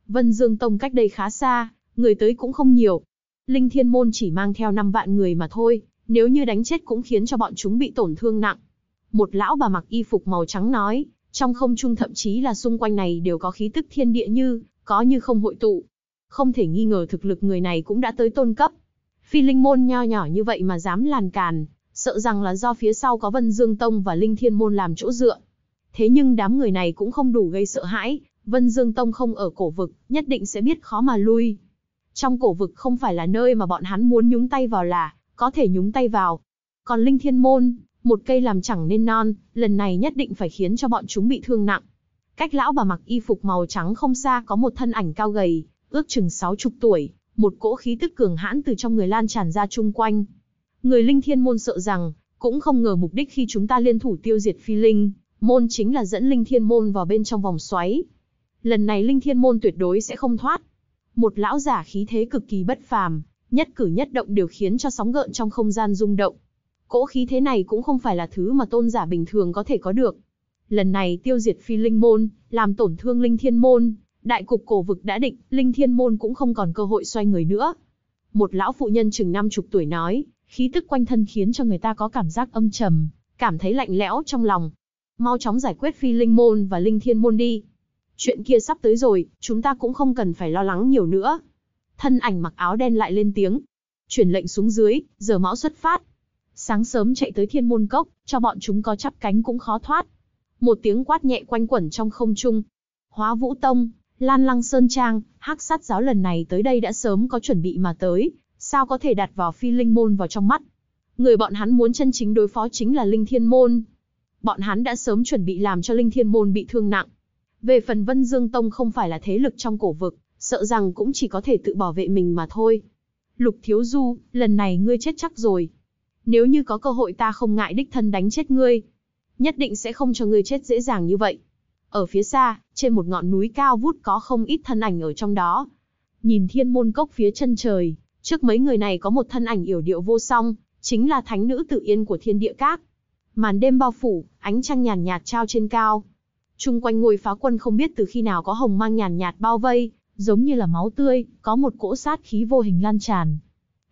A: Vân Dương Tông cách đây khá xa, người tới cũng không nhiều. Linh Thiên Môn chỉ mang theo 5 vạn người mà thôi, nếu như đánh chết cũng khiến cho bọn chúng bị tổn thương nặng. Một lão bà mặc y phục màu trắng nói, trong không trung thậm chí là xung quanh này đều có khí tức thiên địa như, có như không hội tụ. Không thể nghi ngờ thực lực người này cũng đã tới tôn cấp. Phi linh môn nho nhỏ như vậy mà dám làn càn, sợ rằng là do phía sau có Vân Dương Tông và Linh Thiên Môn làm chỗ dựa. Thế nhưng đám người này cũng không đủ gây sợ hãi, Vân Dương Tông không ở cổ vực, nhất định sẽ biết khó mà lui. Trong cổ vực không phải là nơi mà bọn hắn muốn nhúng tay vào là, có thể nhúng tay vào. Còn Linh Thiên Môn, một cây làm chẳng nên non, lần này nhất định phải khiến cho bọn chúng bị thương nặng. Cách lão bà mặc y phục màu trắng không xa có một thân ảnh cao gầy, ước chừng sáu chục tuổi, một cỗ khí tức cường hãn từ trong người lan tràn ra chung quanh. Người linh thiên môn sợ rằng, cũng không ngờ mục đích khi chúng ta liên thủ tiêu diệt phi linh, môn chính là dẫn linh thiên môn vào bên trong vòng xoáy. Lần này linh thiên môn tuyệt đối sẽ không thoát. Một lão giả khí thế cực kỳ bất phàm, nhất cử nhất động đều khiến cho sóng gợn trong không gian rung động. Cỗ khí thế này cũng không phải là thứ mà tôn giả bình thường có thể có được. Lần này tiêu diệt phi linh môn, làm tổn thương linh thiên môn, đại cục cổ vực đã định, linh thiên môn cũng không còn cơ hội xoay người nữa. Một lão phụ nhân chừng năm chục tuổi nói, khí tức quanh thân khiến cho người ta có cảm giác âm trầm, cảm thấy lạnh lẽo trong lòng. Mau chóng giải quyết phi linh môn và linh thiên môn đi. Chuyện kia sắp tới rồi, chúng ta cũng không cần phải lo lắng nhiều nữa. Thân ảnh mặc áo đen lại lên tiếng. Chuyển lệnh xuống dưới, giờ mão xuất phát. Sáng sớm chạy tới thiên môn cốc, cho bọn chúng có chắp cánh cũng khó thoát. Một tiếng quát nhẹ quanh quẩn trong không trung. Hóa vũ tông, Lan Lăng Sơn Trang, hắc sát giáo lần này tới đây đã sớm có chuẩn bị mà tới, sao có thể đặt vào phi linh môn vào trong mắt. Người bọn hắn muốn chân chính đối phó chính là linh thiên môn. Bọn hắn đã sớm chuẩn bị làm cho linh thiên môn bị thương nặng. Về phần Vân Dương Tông không phải là thế lực trong cổ vực, sợ rằng cũng chỉ có thể tự bảo vệ mình mà thôi. Lục Thiếu Du, lần này ngươi chết chắc rồi. Nếu như có cơ hội ta không ngại đích thân đánh chết ngươi. Nhất định sẽ không cho ngươi chết dễ dàng như vậy. Ở phía xa, trên một ngọn núi cao vút có không ít thân ảnh ở trong đó. Nhìn thiên môn cốc phía chân trời, Trước mấy người này có một thân ảnh yểu điệu vô song, chính là thánh nữ tự yên của thiên địa các. Màn đêm bao phủ, ánh trăng nhàn nhạt trao trên cao. Trung quanh ngôi phá quân không biết từ khi nào có hồng mang nhàn nhạt bao vây, giống như là máu tươi, có một cỗ sát khí vô hình lan tràn.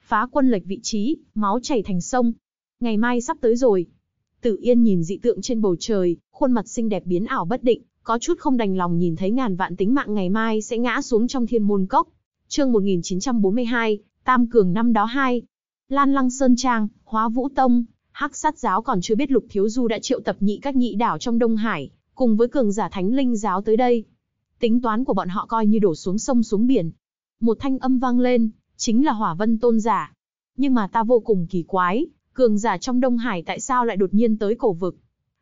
A: Phá quân lệch vị trí, máu chảy thành sông. Ngày mai sắp tới rồi. Tự yên nhìn dị tượng trên bầu trời, khuôn mặt xinh đẹp biến ảo bất định, có chút không đành lòng nhìn thấy ngàn vạn tính mạng ngày mai sẽ ngã xuống trong thiên môn cốc. Chương 1942, Tam Cường năm đó hai, Lan Lăng Sơn Trang, Hóa Vũ Tông, Hắc Sát Giáo còn chưa biết Lục Thiếu Du đã triệu tập nhị các nhị đảo trong Đông Hải, cùng với cường giả Thánh Linh Giáo tới đây. Tính toán của bọn họ coi như đổ xuống sông xuống biển. Một thanh âm vang lên, chính là Hỏa Vân Tôn giả. Nhưng mà ta vô cùng kỳ quái, cường giả trong Đông Hải tại sao lại đột nhiên tới cổ vực?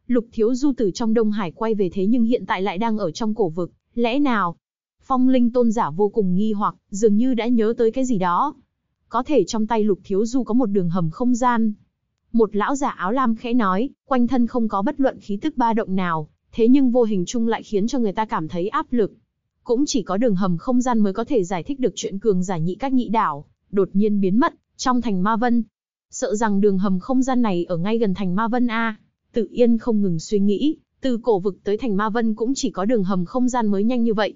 A: Lục Thiếu Du từ trong Đông Hải quay về thế nhưng hiện tại lại đang ở trong cổ vực, lẽ nào? Phong Linh Tôn giả vô cùng nghi hoặc, dường như đã nhớ tới cái gì đó, có thể trong tay lục thiếu du có một đường hầm không gian. Một lão giả áo lam khẽ nói, quanh thân không có bất luận khí tức ba động nào, thế nhưng vô hình chung lại khiến cho người ta cảm thấy áp lực. Cũng chỉ có đường hầm không gian mới có thể giải thích được chuyện cường giả nhị các nhị đảo, đột nhiên biến mất, trong thành Ma Vân. Sợ rằng đường hầm không gian này ở ngay gần thành Ma Vân A. Tự Yên không ngừng suy nghĩ, từ cổ vực tới thành Ma Vân cũng chỉ có đường hầm không gian mới nhanh như vậy.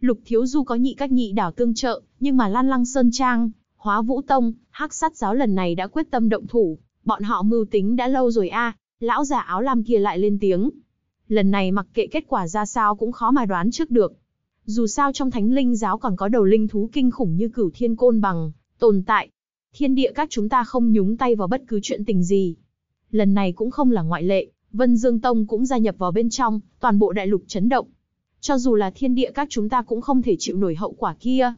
A: Lục Thiếu Du có nhị các nhị đảo tương trợ, nhưng mà Lan Lăng Sơn Trang Hóa Vũ Tông, Hắc Sát giáo lần này đã quyết tâm động thủ, bọn họ mưu tính đã lâu rồi a." À. Lão già áo lam kia lại lên tiếng. Lần này mặc kệ kết quả ra sao cũng khó mà đoán trước được. Dù sao trong Thánh Linh giáo còn có đầu linh thú kinh khủng như Cửu Thiên Côn bằng tồn tại. Thiên địa các chúng ta không nhúng tay vào bất cứ chuyện tình gì. Lần này cũng không là ngoại lệ, Vân Dương Tông cũng gia nhập vào bên trong, toàn bộ đại lục chấn động. Cho dù là thiên địa các chúng ta cũng không thể chịu nổi hậu quả kia.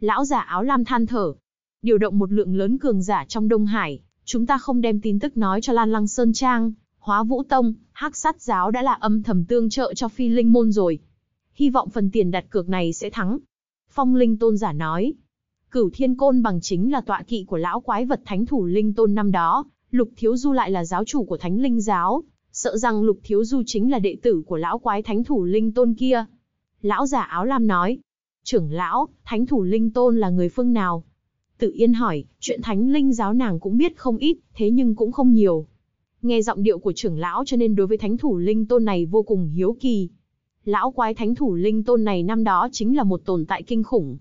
A: Lão giả áo lam than thở, điều động một lượng lớn cường giả trong Đông Hải, chúng ta không đem tin tức nói cho Lan Lăng Sơn Trang, Hóa Vũ Tông, Hắc Sát Giáo đã là âm thầm tương trợ cho Phi Linh Môn rồi. Hy vọng phần tiền đặt cược này sẽ thắng. Phong Linh Tôn giả nói, cửu thiên côn bằng chính là tọa kỵ của lão quái vật thánh thủ Linh Tôn năm đó, Lục Thiếu Du lại là giáo chủ của thánh linh giáo, sợ rằng Lục Thiếu Du chính là đệ tử của lão quái thánh thủ Linh Tôn kia. Lão giả áo lam nói, trưởng lão, thánh thủ Linh Tôn là người phương nào, Tự Yên hỏi, chuyện thánh linh giáo nàng cũng biết không ít, thế nhưng cũng không nhiều. Nghe giọng điệu của trưởng lão cho nên đối với thánh thủ linh tôn này vô cùng hiếu kỳ. Lão quái thánh thủ linh tôn này năm đó chính là một tồn tại kinh khủng.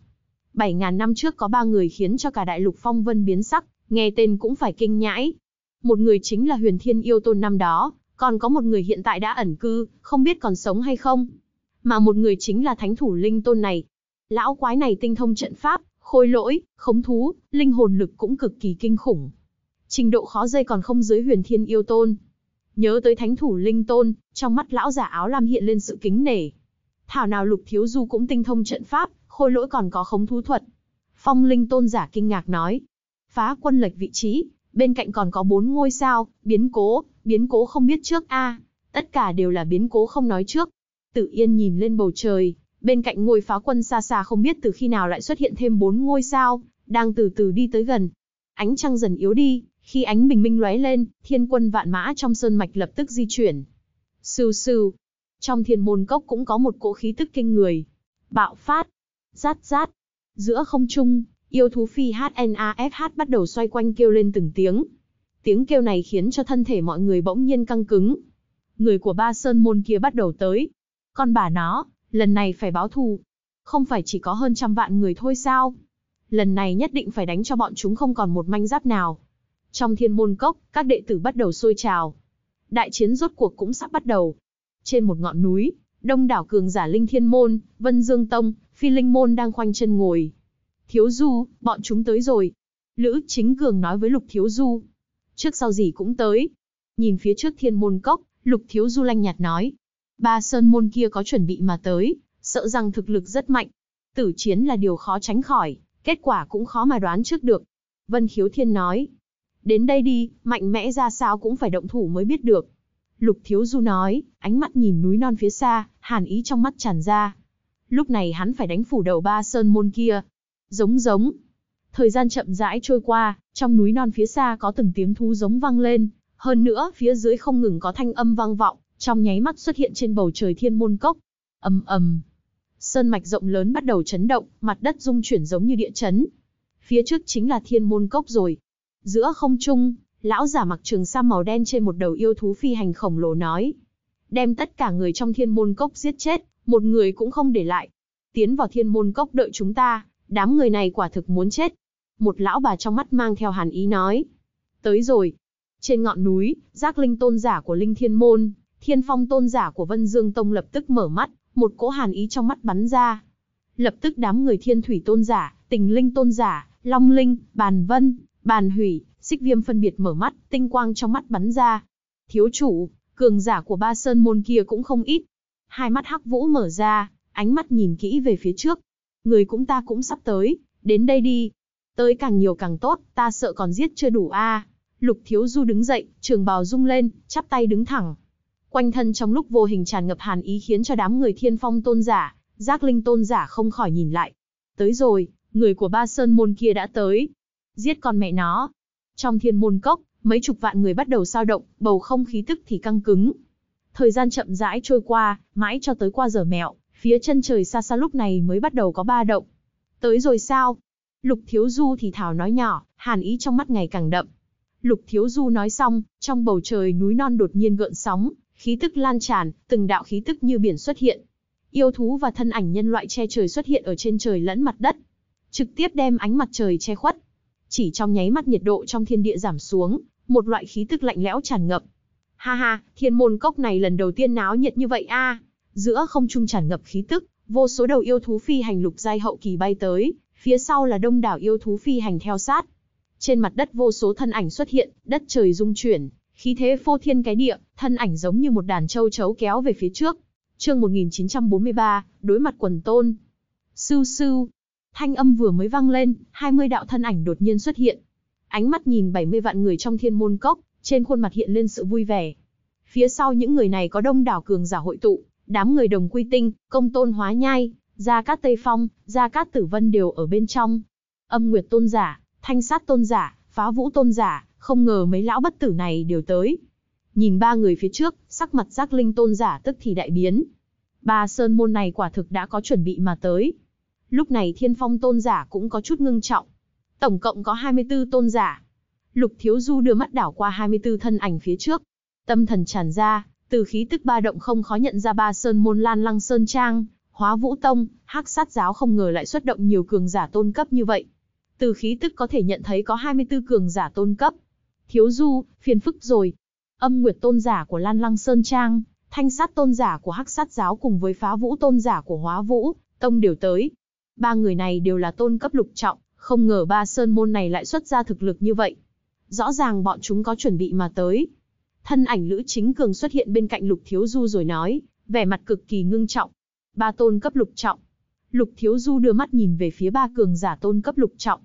A: 7.000 năm trước có ba người khiến cho cả đại lục phong vân biến sắc, nghe tên cũng phải kinh nhãi. Một người chính là huyền thiên yêu tôn năm đó, còn có một người hiện tại đã ẩn cư, không biết còn sống hay không. Mà một người chính là thánh thủ linh tôn này. Lão quái này tinh thông trận pháp, khôi lỗi, khống thú, linh hồn lực cũng cực kỳ kinh khủng. Trình độ khó dây còn không dưới huyền thiên yêu tôn. Nhớ tới thánh thủ linh tôn, trong mắt lão giả áo lam hiện lên sự kính nể. Thảo nào lục thiếu du cũng tinh thông trận pháp, khôi lỗi còn có khống thú thuật. Phong linh tôn giả kinh ngạc nói. Phá quân lệch vị trí, bên cạnh còn có bốn ngôi sao, biến cố, biến cố không biết trước a Tất cả đều là biến cố không nói trước. Tự yên nhìn lên bầu trời, bên cạnh ngôi phá quân xa xa không biết từ khi nào lại xuất hiện thêm bốn ngôi sao, đang từ từ đi tới gần. Ánh trăng dần yếu đi, khi ánh bình minh lóe lên, thiên quân vạn mã trong sơn mạch lập tức di chuyển. Sưu sưu, trong thiên môn cốc cũng có một cỗ khí tức kinh người. Bạo phát, rát rát, giữa không trung, yêu thú phi HNAFH bắt đầu xoay quanh kêu lên từng tiếng. Tiếng kêu này khiến cho thân thể mọi người bỗng nhiên căng cứng. Người của ba sơn môn kia bắt đầu tới. Con bà nó, lần này phải báo thù. Không phải chỉ có hơn trăm vạn người thôi sao? Lần này nhất định phải đánh cho bọn chúng không còn một manh giáp nào. Trong thiên môn cốc, các đệ tử bắt đầu sôi trào. Đại chiến rốt cuộc cũng sắp bắt đầu. Trên một ngọn núi, đông đảo cường giả linh thiên môn, vân dương tông, phi linh môn đang khoanh chân ngồi. Thiếu du, bọn chúng tới rồi. Lữ chính cường nói với lục thiếu du. Trước sau gì cũng tới. Nhìn phía trước thiên môn cốc, lục thiếu du lanh nhạt nói. Ba sơn môn kia có chuẩn bị mà tới, sợ rằng thực lực rất mạnh. Tử chiến là điều khó tránh khỏi, kết quả cũng khó mà đoán trước được. Vân Khiếu Thiên nói, đến đây đi, mạnh mẽ ra sao cũng phải động thủ mới biết được. Lục Thiếu Du nói, ánh mắt nhìn núi non phía xa, hàn ý trong mắt tràn ra. Lúc này hắn phải đánh phủ đầu ba sơn môn kia. Giống giống. Thời gian chậm rãi trôi qua, trong núi non phía xa có từng tiếng thú giống vang lên. Hơn nữa, phía dưới không ngừng có thanh âm vang vọng, trong nháy mắt xuất hiện trên bầu trời thiên môn cốc. ầm ầm, sơn mạch rộng lớn bắt đầu chấn động, mặt đất rung chuyển giống như địa chấn. Phía trước chính là thiên môn cốc rồi. Giữa không trung, lão giả mặc trường sa màu đen trên một đầu yêu thú phi hành khổng lồ nói, đem tất cả người trong thiên môn cốc giết chết, một người cũng không để lại. Tiến vào thiên môn cốc đợi chúng ta, đám người này quả thực muốn chết. Một lão bà trong mắt mang theo hàn ý nói. Tới rồi. Trên ngọn núi, giác linh tôn giả của linh thiên môn, Thiên phong tôn giả của Vân Dương Tông lập tức mở mắt, một cỗ hàn ý trong mắt bắn ra. Lập tức đám người thiên thủy tôn giả, tình linh tôn giả, long linh, bàn vân, bàn hủy, xích viêm phân biệt mở mắt, tinh quang trong mắt bắn ra. Thiếu chủ, cường giả của ba sơn môn kia cũng không ít. Hai mắt hắc vũ mở ra, ánh mắt nhìn kỹ về phía trước. Người cũng ta cũng sắp tới, đến đây đi. Tới càng nhiều càng tốt, ta sợ còn giết chưa đủ a. Lục thiếu du đứng dậy, trường bào rung lên, chắp tay đứng thẳng. Quanh thân trong lúc vô hình tràn ngập hàn ý khiến cho đám người thiên phong tôn giả, giác linh tôn giả không khỏi nhìn lại. Tới rồi, người của ba sơn môn kia đã tới. Giết con mẹ nó. Trong thiên môn cốc, mấy chục vạn người bắt đầu sao động, bầu không khí tức thì căng cứng. Thời gian chậm rãi trôi qua, mãi cho tới qua giờ mẹo, phía chân trời xa xa lúc này mới bắt đầu có ba động. Tới rồi sao? Lục Thiếu Du thì thảo nói nhỏ, hàn ý trong mắt ngày càng đậm. Lục Thiếu Du nói xong, trong bầu trời núi non đột nhiên gợn sóng, khí tức lan tràn, từng đạo khí tức như biển xuất hiện. Yêu thú và thân ảnh nhân loại che trời xuất hiện ở trên trời lẫn mặt đất, trực tiếp đem ánh mặt trời che khuất. Chỉ trong nháy mắt nhiệt độ trong thiên địa giảm xuống, một loại khí tức lạnh lẽo tràn ngập. Ha ha, thiên môn cốc này lần đầu tiên náo nhiệt như vậy a. Giữa không trung tràn ngập khí tức, vô số đầu yêu thú phi hành lục giai hậu kỳ bay tới, phía sau là đông đảo yêu thú phi hành theo sát. Trên mặt đất vô số thân ảnh xuất hiện, đất trời rung chuyển, khí thế phô thiên cái địa, thân ảnh giống như một đàn châu chấu kéo về phía trước. Chương 1943, đối mặt quần tôn. Sưu sưu. Thanh âm vừa mới vang lên, 20 đạo thân ảnh đột nhiên xuất hiện. Ánh mắt nhìn 70 vạn người trong thiên môn cốc, trên khuôn mặt hiện lên sự vui vẻ. Phía sau những người này có đông đảo cường giả hội tụ, đám người đồng quy tinh, công tôn hóa nhai, gia cát tây phong, gia cát tử vân đều ở bên trong. Âm nguyệt tôn giả, thanh sát tôn giả, phá vũ tôn giả, không ngờ mấy lão bất tử này đều tới. Nhìn ba người phía trước, sắc mặt giác linh tôn giả tức thì đại biến. Ba sơn môn này quả thực đã có chuẩn bị mà tới. Lúc này thiên phong tôn giả cũng có chút ngưng trọng. Tổng cộng có 24 tôn giả. Lục Thiếu Du đưa mắt đảo qua 24 thân ảnh phía trước. Tâm thần tràn ra, từ khí tức ba động không khó nhận ra ba sơn môn lan lăng sơn trang, hóa vũ tông, hắc sát giáo không ngờ lại xuất động nhiều cường giả tôn cấp như vậy. Từ khí tức có thể nhận thấy có 24 cường giả tôn cấp. Thiếu Du, phiền phức rồi, âm nguyệt tôn giả của Lan Lăng Sơn Trang, thanh sát tôn giả của Hắc Sát Giáo cùng với phá vũ tôn giả của Hóa Vũ, Tông đều tới. Ba người này đều là tôn cấp lục trọng, không ngờ ba sơn môn này lại xuất ra thực lực như vậy. Rõ ràng bọn chúng có chuẩn bị mà tới. Thân ảnh Lữ Chính Cường xuất hiện bên cạnh Lục Thiếu Du rồi nói, vẻ mặt cực kỳ ngưng trọng. Ba tôn cấp lục trọng. Lục Thiếu Du đưa mắt nhìn về phía ba cường giả tôn cấp lục trọng.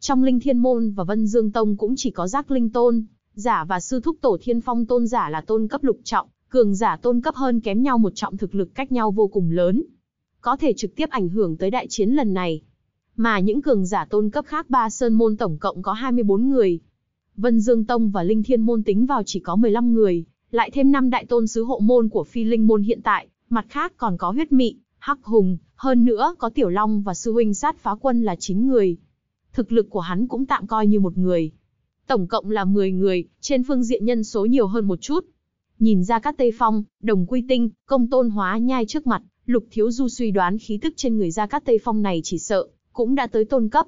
A: Trong Linh Thiên Môn và Vân Dương Tông cũng chỉ có giác Linh Tôn, Giả và sư thúc tổ thiên phong tôn giả là tôn cấp lục trọng, cường giả tôn cấp hơn kém nhau một trọng thực lực cách nhau vô cùng lớn. Có thể trực tiếp ảnh hưởng tới đại chiến lần này. Mà những cường giả tôn cấp khác ba sơn môn tổng cộng có 24 người. Vân Dương Tông và Linh Thiên Môn tính vào chỉ có 15 người, lại thêm 5 đại tôn sứ hộ môn của phi linh môn hiện tại, mặt khác còn có huyết mị, hắc hùng, hơn nữa có tiểu long và sư huynh sát phá quân là 9 người. Thực lực của hắn cũng tạm coi như một người, tổng cộng là 10 người, trên phương diện nhân số nhiều hơn một chút. Nhìn ra các Tây Phong, Đồng Quy Tinh, Công Tôn Hóa Nhai trước mặt, Lục Thiếu Du suy đoán khí tức trên người ra các Tây Phong này chỉ sợ, cũng đã tới tôn cấp.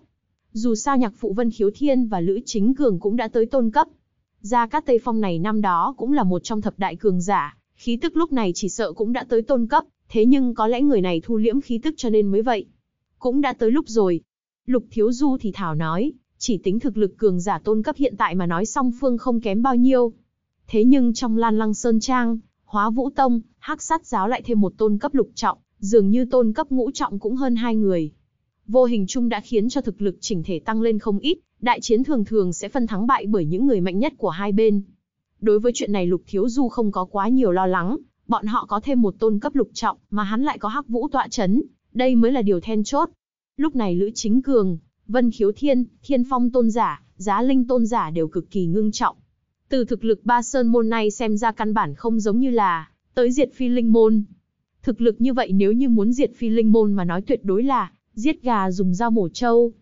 A: Dù sao nhạc phụ Vân Khiếu Thiên và Lữ Chính Cường cũng đã tới tôn cấp. Ra các Tây Phong này năm đó cũng là một trong thập đại cường giả, khí tức lúc này chỉ sợ cũng đã tới tôn cấp, thế nhưng có lẽ người này thu liễm khí tức cho nên mới vậy. Cũng đã tới lúc rồi. Lục Thiếu Du thì Thảo nói, chỉ tính thực lực cường giả tôn cấp hiện tại mà nói song phương không kém bao nhiêu. Thế nhưng trong Lan Lăng Sơn Trang, Hóa Vũ Tông, Hắc Sát Giáo lại thêm một tôn cấp lục trọng, dường như tôn cấp ngũ trọng cũng hơn hai người. Vô hình chung đã khiến cho thực lực chỉnh thể tăng lên không ít, đại chiến thường thường sẽ phân thắng bại bởi những người mạnh nhất của hai bên. Đối với chuyện này Lục Thiếu Du không có quá nhiều lo lắng, bọn họ có thêm một tôn cấp lục trọng mà hắn lại có hắc vũ tọa chấn, đây mới là điều then chốt. Lúc này Lữ Chính Cường, Vân Khiếu Thiên, Thiên Phong Tôn Giả, Giá Linh Tôn Giả đều cực kỳ ngưng trọng. Từ thực lực ba sơn môn này xem ra căn bản không giống như là, tới diệt phi linh môn. Thực lực như vậy nếu như muốn diệt phi linh môn mà nói tuyệt đối là, giết gà dùng dao mổ trâu.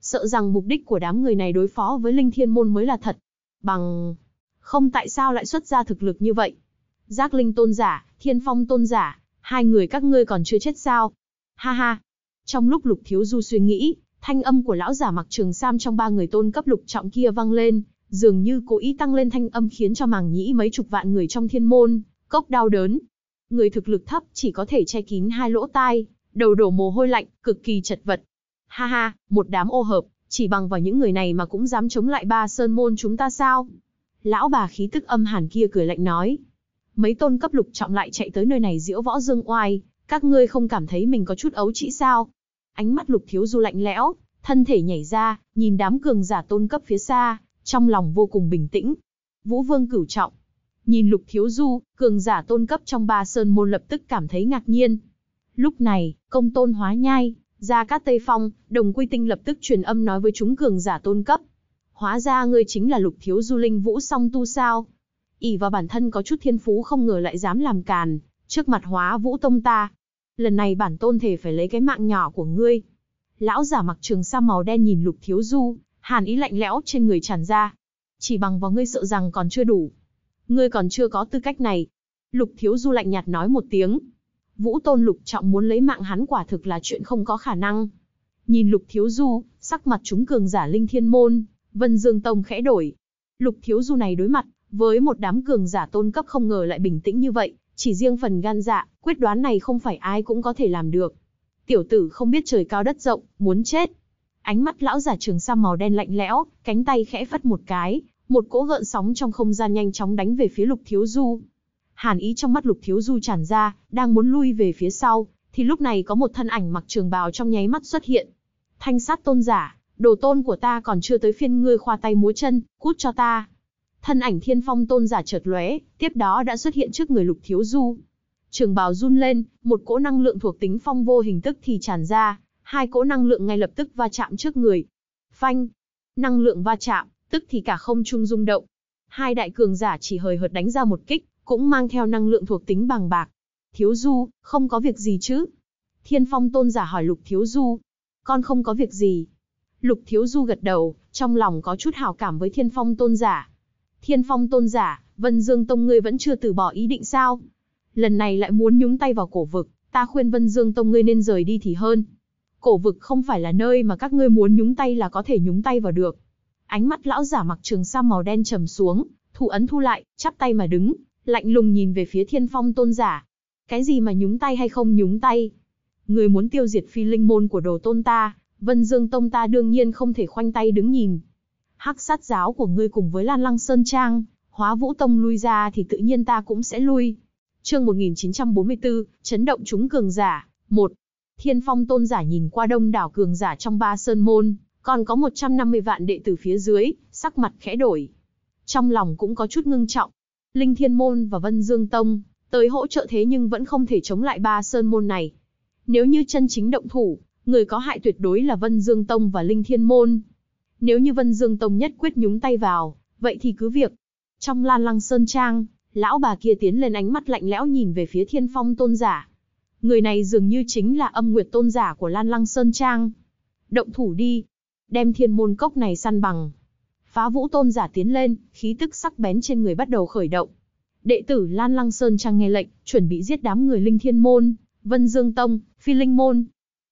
A: Sợ rằng mục đích của đám người này đối phó với linh thiên môn mới là thật. Bằng, không tại sao lại xuất ra thực lực như vậy. Giác linh tôn giả, thiên phong tôn giả, hai người các ngươi còn chưa chết sao. Ha ha. Trong lúc lục thiếu du suy nghĩ, Thanh âm của lão giả mặc trường sam trong ba người tôn cấp lục trọng kia vang lên, dường như cố ý tăng lên thanh âm khiến cho màng nhĩ mấy chục vạn người trong thiên môn, cốc đau đớn. Người thực lực thấp chỉ có thể che kín hai lỗ tai, đầu đổ mồ hôi lạnh, cực kỳ chật vật. Ha ha, một đám ô hợp, chỉ bằng vào những người này mà cũng dám chống lại ba sơn môn chúng ta sao? Lão bà khí tức âm hàn kia cười lạnh nói. Mấy tôn cấp lục trọng lại chạy tới nơi này diễu võ dương oai, các ngươi không cảm thấy mình có chút ấu trĩ sao? ánh mắt lục thiếu du lạnh lẽo, thân thể nhảy ra, nhìn đám cường giả tôn cấp phía xa, trong lòng vô cùng bình tĩnh. Vũ Vương cửu trọng. Nhìn lục thiếu du, cường giả tôn cấp trong ba sơn môn lập tức cảm thấy ngạc nhiên. Lúc này, công tôn hóa nhai, ra các tây phong, đồng quy tinh lập tức truyền âm nói với chúng cường giả tôn cấp. Hóa ra ngươi chính là lục thiếu du linh vũ song tu sao. ỉ vào bản thân có chút thiên phú không ngờ lại dám làm càn, trước mặt hóa vũ tông ta, lần này bản tôn thể phải lấy cái mạng nhỏ của ngươi. Lão giả mặc trường sa màu đen nhìn lục thiếu du, hàn ý lạnh lẽo trên người tràn ra. Chỉ bằng vào ngươi sợ rằng còn chưa đủ. Ngươi còn chưa có tư cách này. Lục thiếu du lạnh nhạt nói một tiếng. Vũ tôn lục trọng muốn lấy mạng hắn quả thực là chuyện không có khả năng. Nhìn lục thiếu du, sắc mặt chúng cường giả linh thiên môn, vân dương tông khẽ đổi. Lục thiếu du này đối mặt, với một đám cường giả tôn cấp không ngờ lại bình tĩnh như vậy, chỉ riêng phần gan dạ, quyết đoán này không phải ai cũng có thể làm được. Tiểu tử không biết trời cao đất rộng, muốn chết. Ánh mắt lão giả trường sam màu đen lạnh lẽo, cánh tay khẽ phất một cái, một cỗ gợn sóng trong không gian nhanh chóng đánh về phía Lục Thiếu Du. Hàn ý trong mắt Lục Thiếu Du tràn ra, đang muốn lui về phía sau, thì lúc này có một thân ảnh mặc trường bào trong nháy mắt xuất hiện. Thanh sát tôn giả, đồ tôn của ta còn chưa tới phiên ngươi khoa tay múa chân, cút cho ta thân ảnh thiên phong tôn giả chợt lóe, tiếp đó đã xuất hiện trước người lục thiếu du. Trường bào run lên, một cỗ năng lượng thuộc tính phong vô hình tức thì tràn ra, hai cỗ năng lượng ngay lập tức va chạm trước người. Phanh, năng lượng va chạm, tức thì cả không trung rung động. Hai đại cường giả chỉ hời hợt đánh ra một kích, cũng mang theo năng lượng thuộc tính bằng bạc. Thiếu du, không có việc gì chứ? Thiên phong tôn giả hỏi lục thiếu du. Con không có việc gì. Lục thiếu du gật đầu, trong lòng có chút hào cảm với thiên phong tôn giả, Thiên Phong tôn giả, Vân Dương Tông ngươi vẫn chưa từ bỏ ý định sao? Lần này lại muốn nhúng tay vào cổ vực, ta khuyên Vân Dương Tông ngươi nên rời đi thì hơn. Cổ vực không phải là nơi mà các ngươi muốn nhúng tay là có thể nhúng tay vào được. Ánh mắt lão giả mặc trường sa màu đen trầm xuống, thủ ấn thu lại, chắp tay mà đứng, lạnh lùng nhìn về phía Thiên Phong tôn giả. Cái gì mà nhúng tay hay không nhúng tay? Người muốn tiêu diệt phi linh môn của đồ tôn ta, Vân Dương Tông ta đương nhiên không thể khoanh tay đứng nhìn, hắc sát giáo của ngươi cùng với Lan Lăng Sơn Trang, hóa vũ tông lui ra thì tự nhiên ta cũng sẽ lui. Chương 1944, chấn động chúng cường giả, 1. Thiên phong tôn giả nhìn qua đông đảo cường giả trong ba sơn môn, còn có 150 vạn đệ tử phía dưới, sắc mặt khẽ đổi. Trong lòng cũng có chút ngưng trọng. Linh Thiên Môn và Vân Dương Tông, tới hỗ trợ thế nhưng vẫn không thể chống lại ba sơn môn này. Nếu như chân chính động thủ, người có hại tuyệt đối là Vân Dương Tông và Linh Thiên Môn, nếu như Vân Dương Tông nhất quyết nhúng tay vào, vậy thì cứ việc. Trong Lan Lăng Sơn Trang, lão bà kia tiến lên ánh mắt lạnh lẽo nhìn về phía thiên phong tôn giả. Người này dường như chính là âm nguyệt tôn giả của Lan Lăng Sơn Trang. Động thủ đi, đem thiên môn cốc này săn bằng. Phá vũ tôn giả tiến lên, khí tức sắc bén trên người bắt đầu khởi động. Đệ tử Lan Lăng Sơn Trang nghe lệnh, chuẩn bị giết đám người linh thiên môn, Vân Dương Tông, Phi Linh Môn.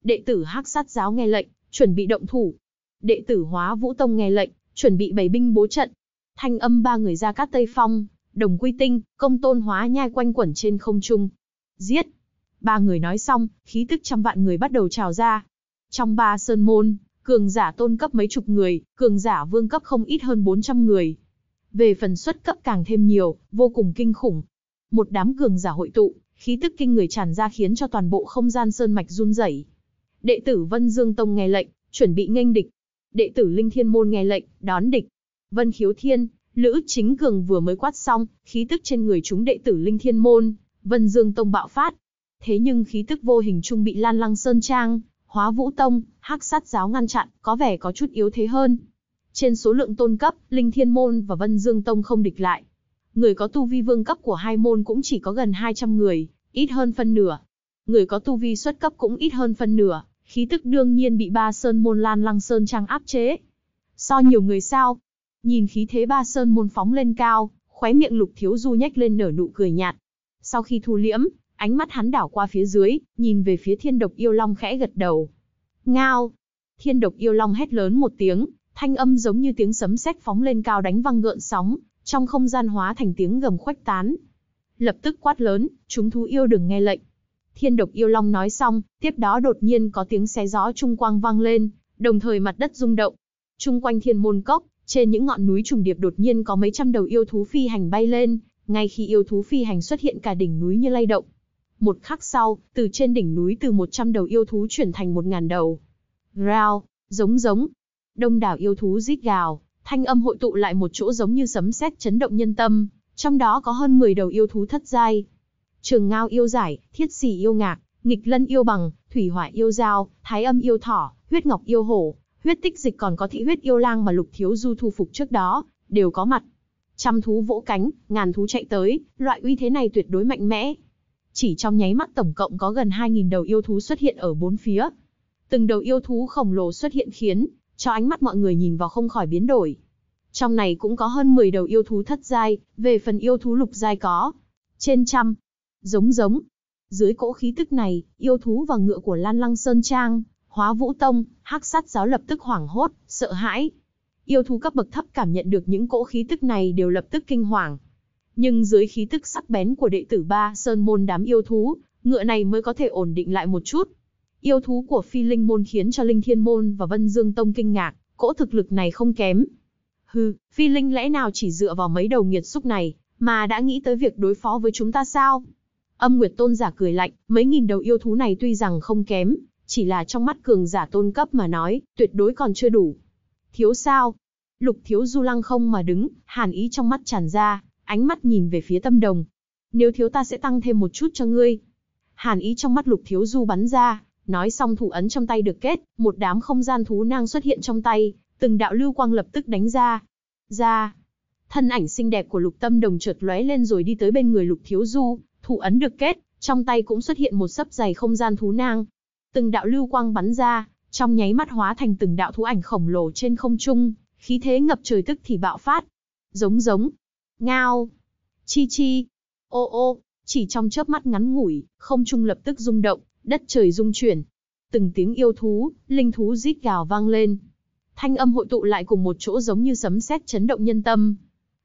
A: Đệ tử Hắc Sát Giáo nghe lệnh, chuẩn bị động thủ, đệ tử hóa vũ tông nghe lệnh, chuẩn bị bày binh bố trận. Thanh âm ba người ra cát Tây Phong, đồng quy tinh, công tôn hóa nhai quanh quẩn trên không trung. Giết! Ba người nói xong, khí tức trăm vạn người bắt đầu trào ra. Trong ba sơn môn, cường giả tôn cấp mấy chục người, cường giả vương cấp không ít hơn 400 người. Về phần xuất cấp càng thêm nhiều, vô cùng kinh khủng. Một đám cường giả hội tụ, khí tức kinh người tràn ra khiến cho toàn bộ không gian sơn mạch run rẩy. Đệ tử Vân Dương Tông nghe lệnh, chuẩn bị nghênh địch đệ tử Linh Thiên Môn nghe lệnh, đón địch. Vân Khiếu Thiên, Lữ Chính Cường vừa mới quát xong, khí tức trên người chúng đệ tử Linh Thiên Môn, Vân Dương Tông bạo phát. Thế nhưng khí tức vô hình trung bị Lan Lăng Sơn Trang, Hóa Vũ Tông, Hắc Sát Giáo ngăn chặn, có vẻ có chút yếu thế hơn. Trên số lượng tôn cấp, Linh Thiên Môn và Vân Dương Tông không địch lại. Người có tu vi vương cấp của hai môn cũng chỉ có gần 200 người, ít hơn phân nửa. Người có tu vi xuất cấp cũng ít hơn phân nửa khí tức đương nhiên bị ba sơn môn Lan Lăng Sơn Trang áp chế. So nhiều người sao? Nhìn khí thế ba sơn môn phóng lên cao, khóe miệng Lục Thiếu Du nhách lên nở nụ cười nhạt. Sau khi thu liễm, ánh mắt hắn đảo qua phía dưới, nhìn về phía Thiên Độc Yêu Long khẽ gật đầu. Ngao! Thiên Độc Yêu Long hét lớn một tiếng, thanh âm giống như tiếng sấm sét phóng lên cao đánh văng gợn sóng, trong không gian hóa thành tiếng gầm khuếch tán. Lập tức quát lớn, chúng thú yêu đừng nghe lệnh, Thiên độc yêu long nói xong, tiếp đó đột nhiên có tiếng xé gió trung quang vang lên, đồng thời mặt đất rung động. Trung quanh thiên môn cốc, trên những ngọn núi trùng điệp đột nhiên có mấy trăm đầu yêu thú phi hành bay lên, ngay khi yêu thú phi hành xuất hiện cả đỉnh núi như lay động. Một khắc sau, từ trên đỉnh núi từ 100 đầu yêu thú chuyển thành 1.000 đầu. Rao, giống giống. Đông đảo yêu thú rít gào, thanh âm hội tụ lại một chỗ giống như sấm sét chấn động nhân tâm, trong đó có hơn 10 đầu yêu thú thất giai. Trường Ngao yêu giải, Thiết Sỉ yêu ngạc, Nghịch Lân yêu bằng, Thủy Hỏa yêu dao, Thái Âm yêu thỏ, Huyết Ngọc yêu hổ, huyết tích dịch còn có thị huyết yêu lang mà Lục Thiếu Du thu phục trước đó, đều có mặt. Trăm thú vỗ cánh, ngàn thú chạy tới, loại uy thế này tuyệt đối mạnh mẽ. Chỉ trong nháy mắt tổng cộng có gần 2.000 đầu yêu thú xuất hiện ở bốn phía. Từng đầu yêu thú khổng lồ xuất hiện khiến, cho ánh mắt mọi người nhìn vào không khỏi biến đổi. Trong này cũng có hơn 10 đầu yêu thú thất giai, về phần yêu thú lục giai có. Trên trăm, Giống giống. Dưới cỗ khí tức này, yêu thú và ngựa của Lan Lăng Sơn Trang, Hóa Vũ Tông, Hắc Sát Giáo lập tức hoảng hốt, sợ hãi. Yêu thú cấp bậc thấp cảm nhận được những cỗ khí tức này đều lập tức kinh hoàng. Nhưng dưới khí tức sắc bén của đệ tử ba Sơn Môn đám yêu thú, ngựa này mới có thể ổn định lại một chút. Yêu thú của Phi Linh Môn khiến cho Linh Thiên Môn và Vân Dương Tông kinh ngạc, cỗ thực lực này không kém. Hừ, Phi Linh lẽ nào chỉ dựa vào mấy đầu nghiệt xúc này, mà đã nghĩ tới việc đối phó với chúng ta sao? Âm Nguyệt Tôn giả cười lạnh, mấy nghìn đầu yêu thú này tuy rằng không kém, chỉ là trong mắt cường giả tôn cấp mà nói, tuyệt đối còn chưa đủ. Thiếu sao? Lục thiếu du lăng không mà đứng, hàn ý trong mắt tràn ra, ánh mắt nhìn về phía tâm đồng. Nếu thiếu ta sẽ tăng thêm một chút cho ngươi. Hàn ý trong mắt lục thiếu du bắn ra, nói xong thủ ấn trong tay được kết, một đám không gian thú năng xuất hiện trong tay, từng đạo lưu quang lập tức đánh ra. Ra! Thân ảnh xinh đẹp của lục tâm đồng chợt lóe lên rồi đi tới bên người lục thiếu du, thủ ấn được kết, trong tay cũng xuất hiện một sấp dày không gian thú nang. Từng đạo lưu quang bắn ra, trong nháy mắt hóa thành từng đạo thú ảnh khổng lồ trên không trung, khí thế ngập trời tức thì bạo phát. Giống giống, ngao, chi chi, ô ô, chỉ trong chớp mắt ngắn ngủi, không trung lập tức rung động, đất trời rung chuyển. Từng tiếng yêu thú, linh thú rít gào vang lên. Thanh âm hội tụ lại cùng một chỗ giống như sấm sét chấn động nhân tâm.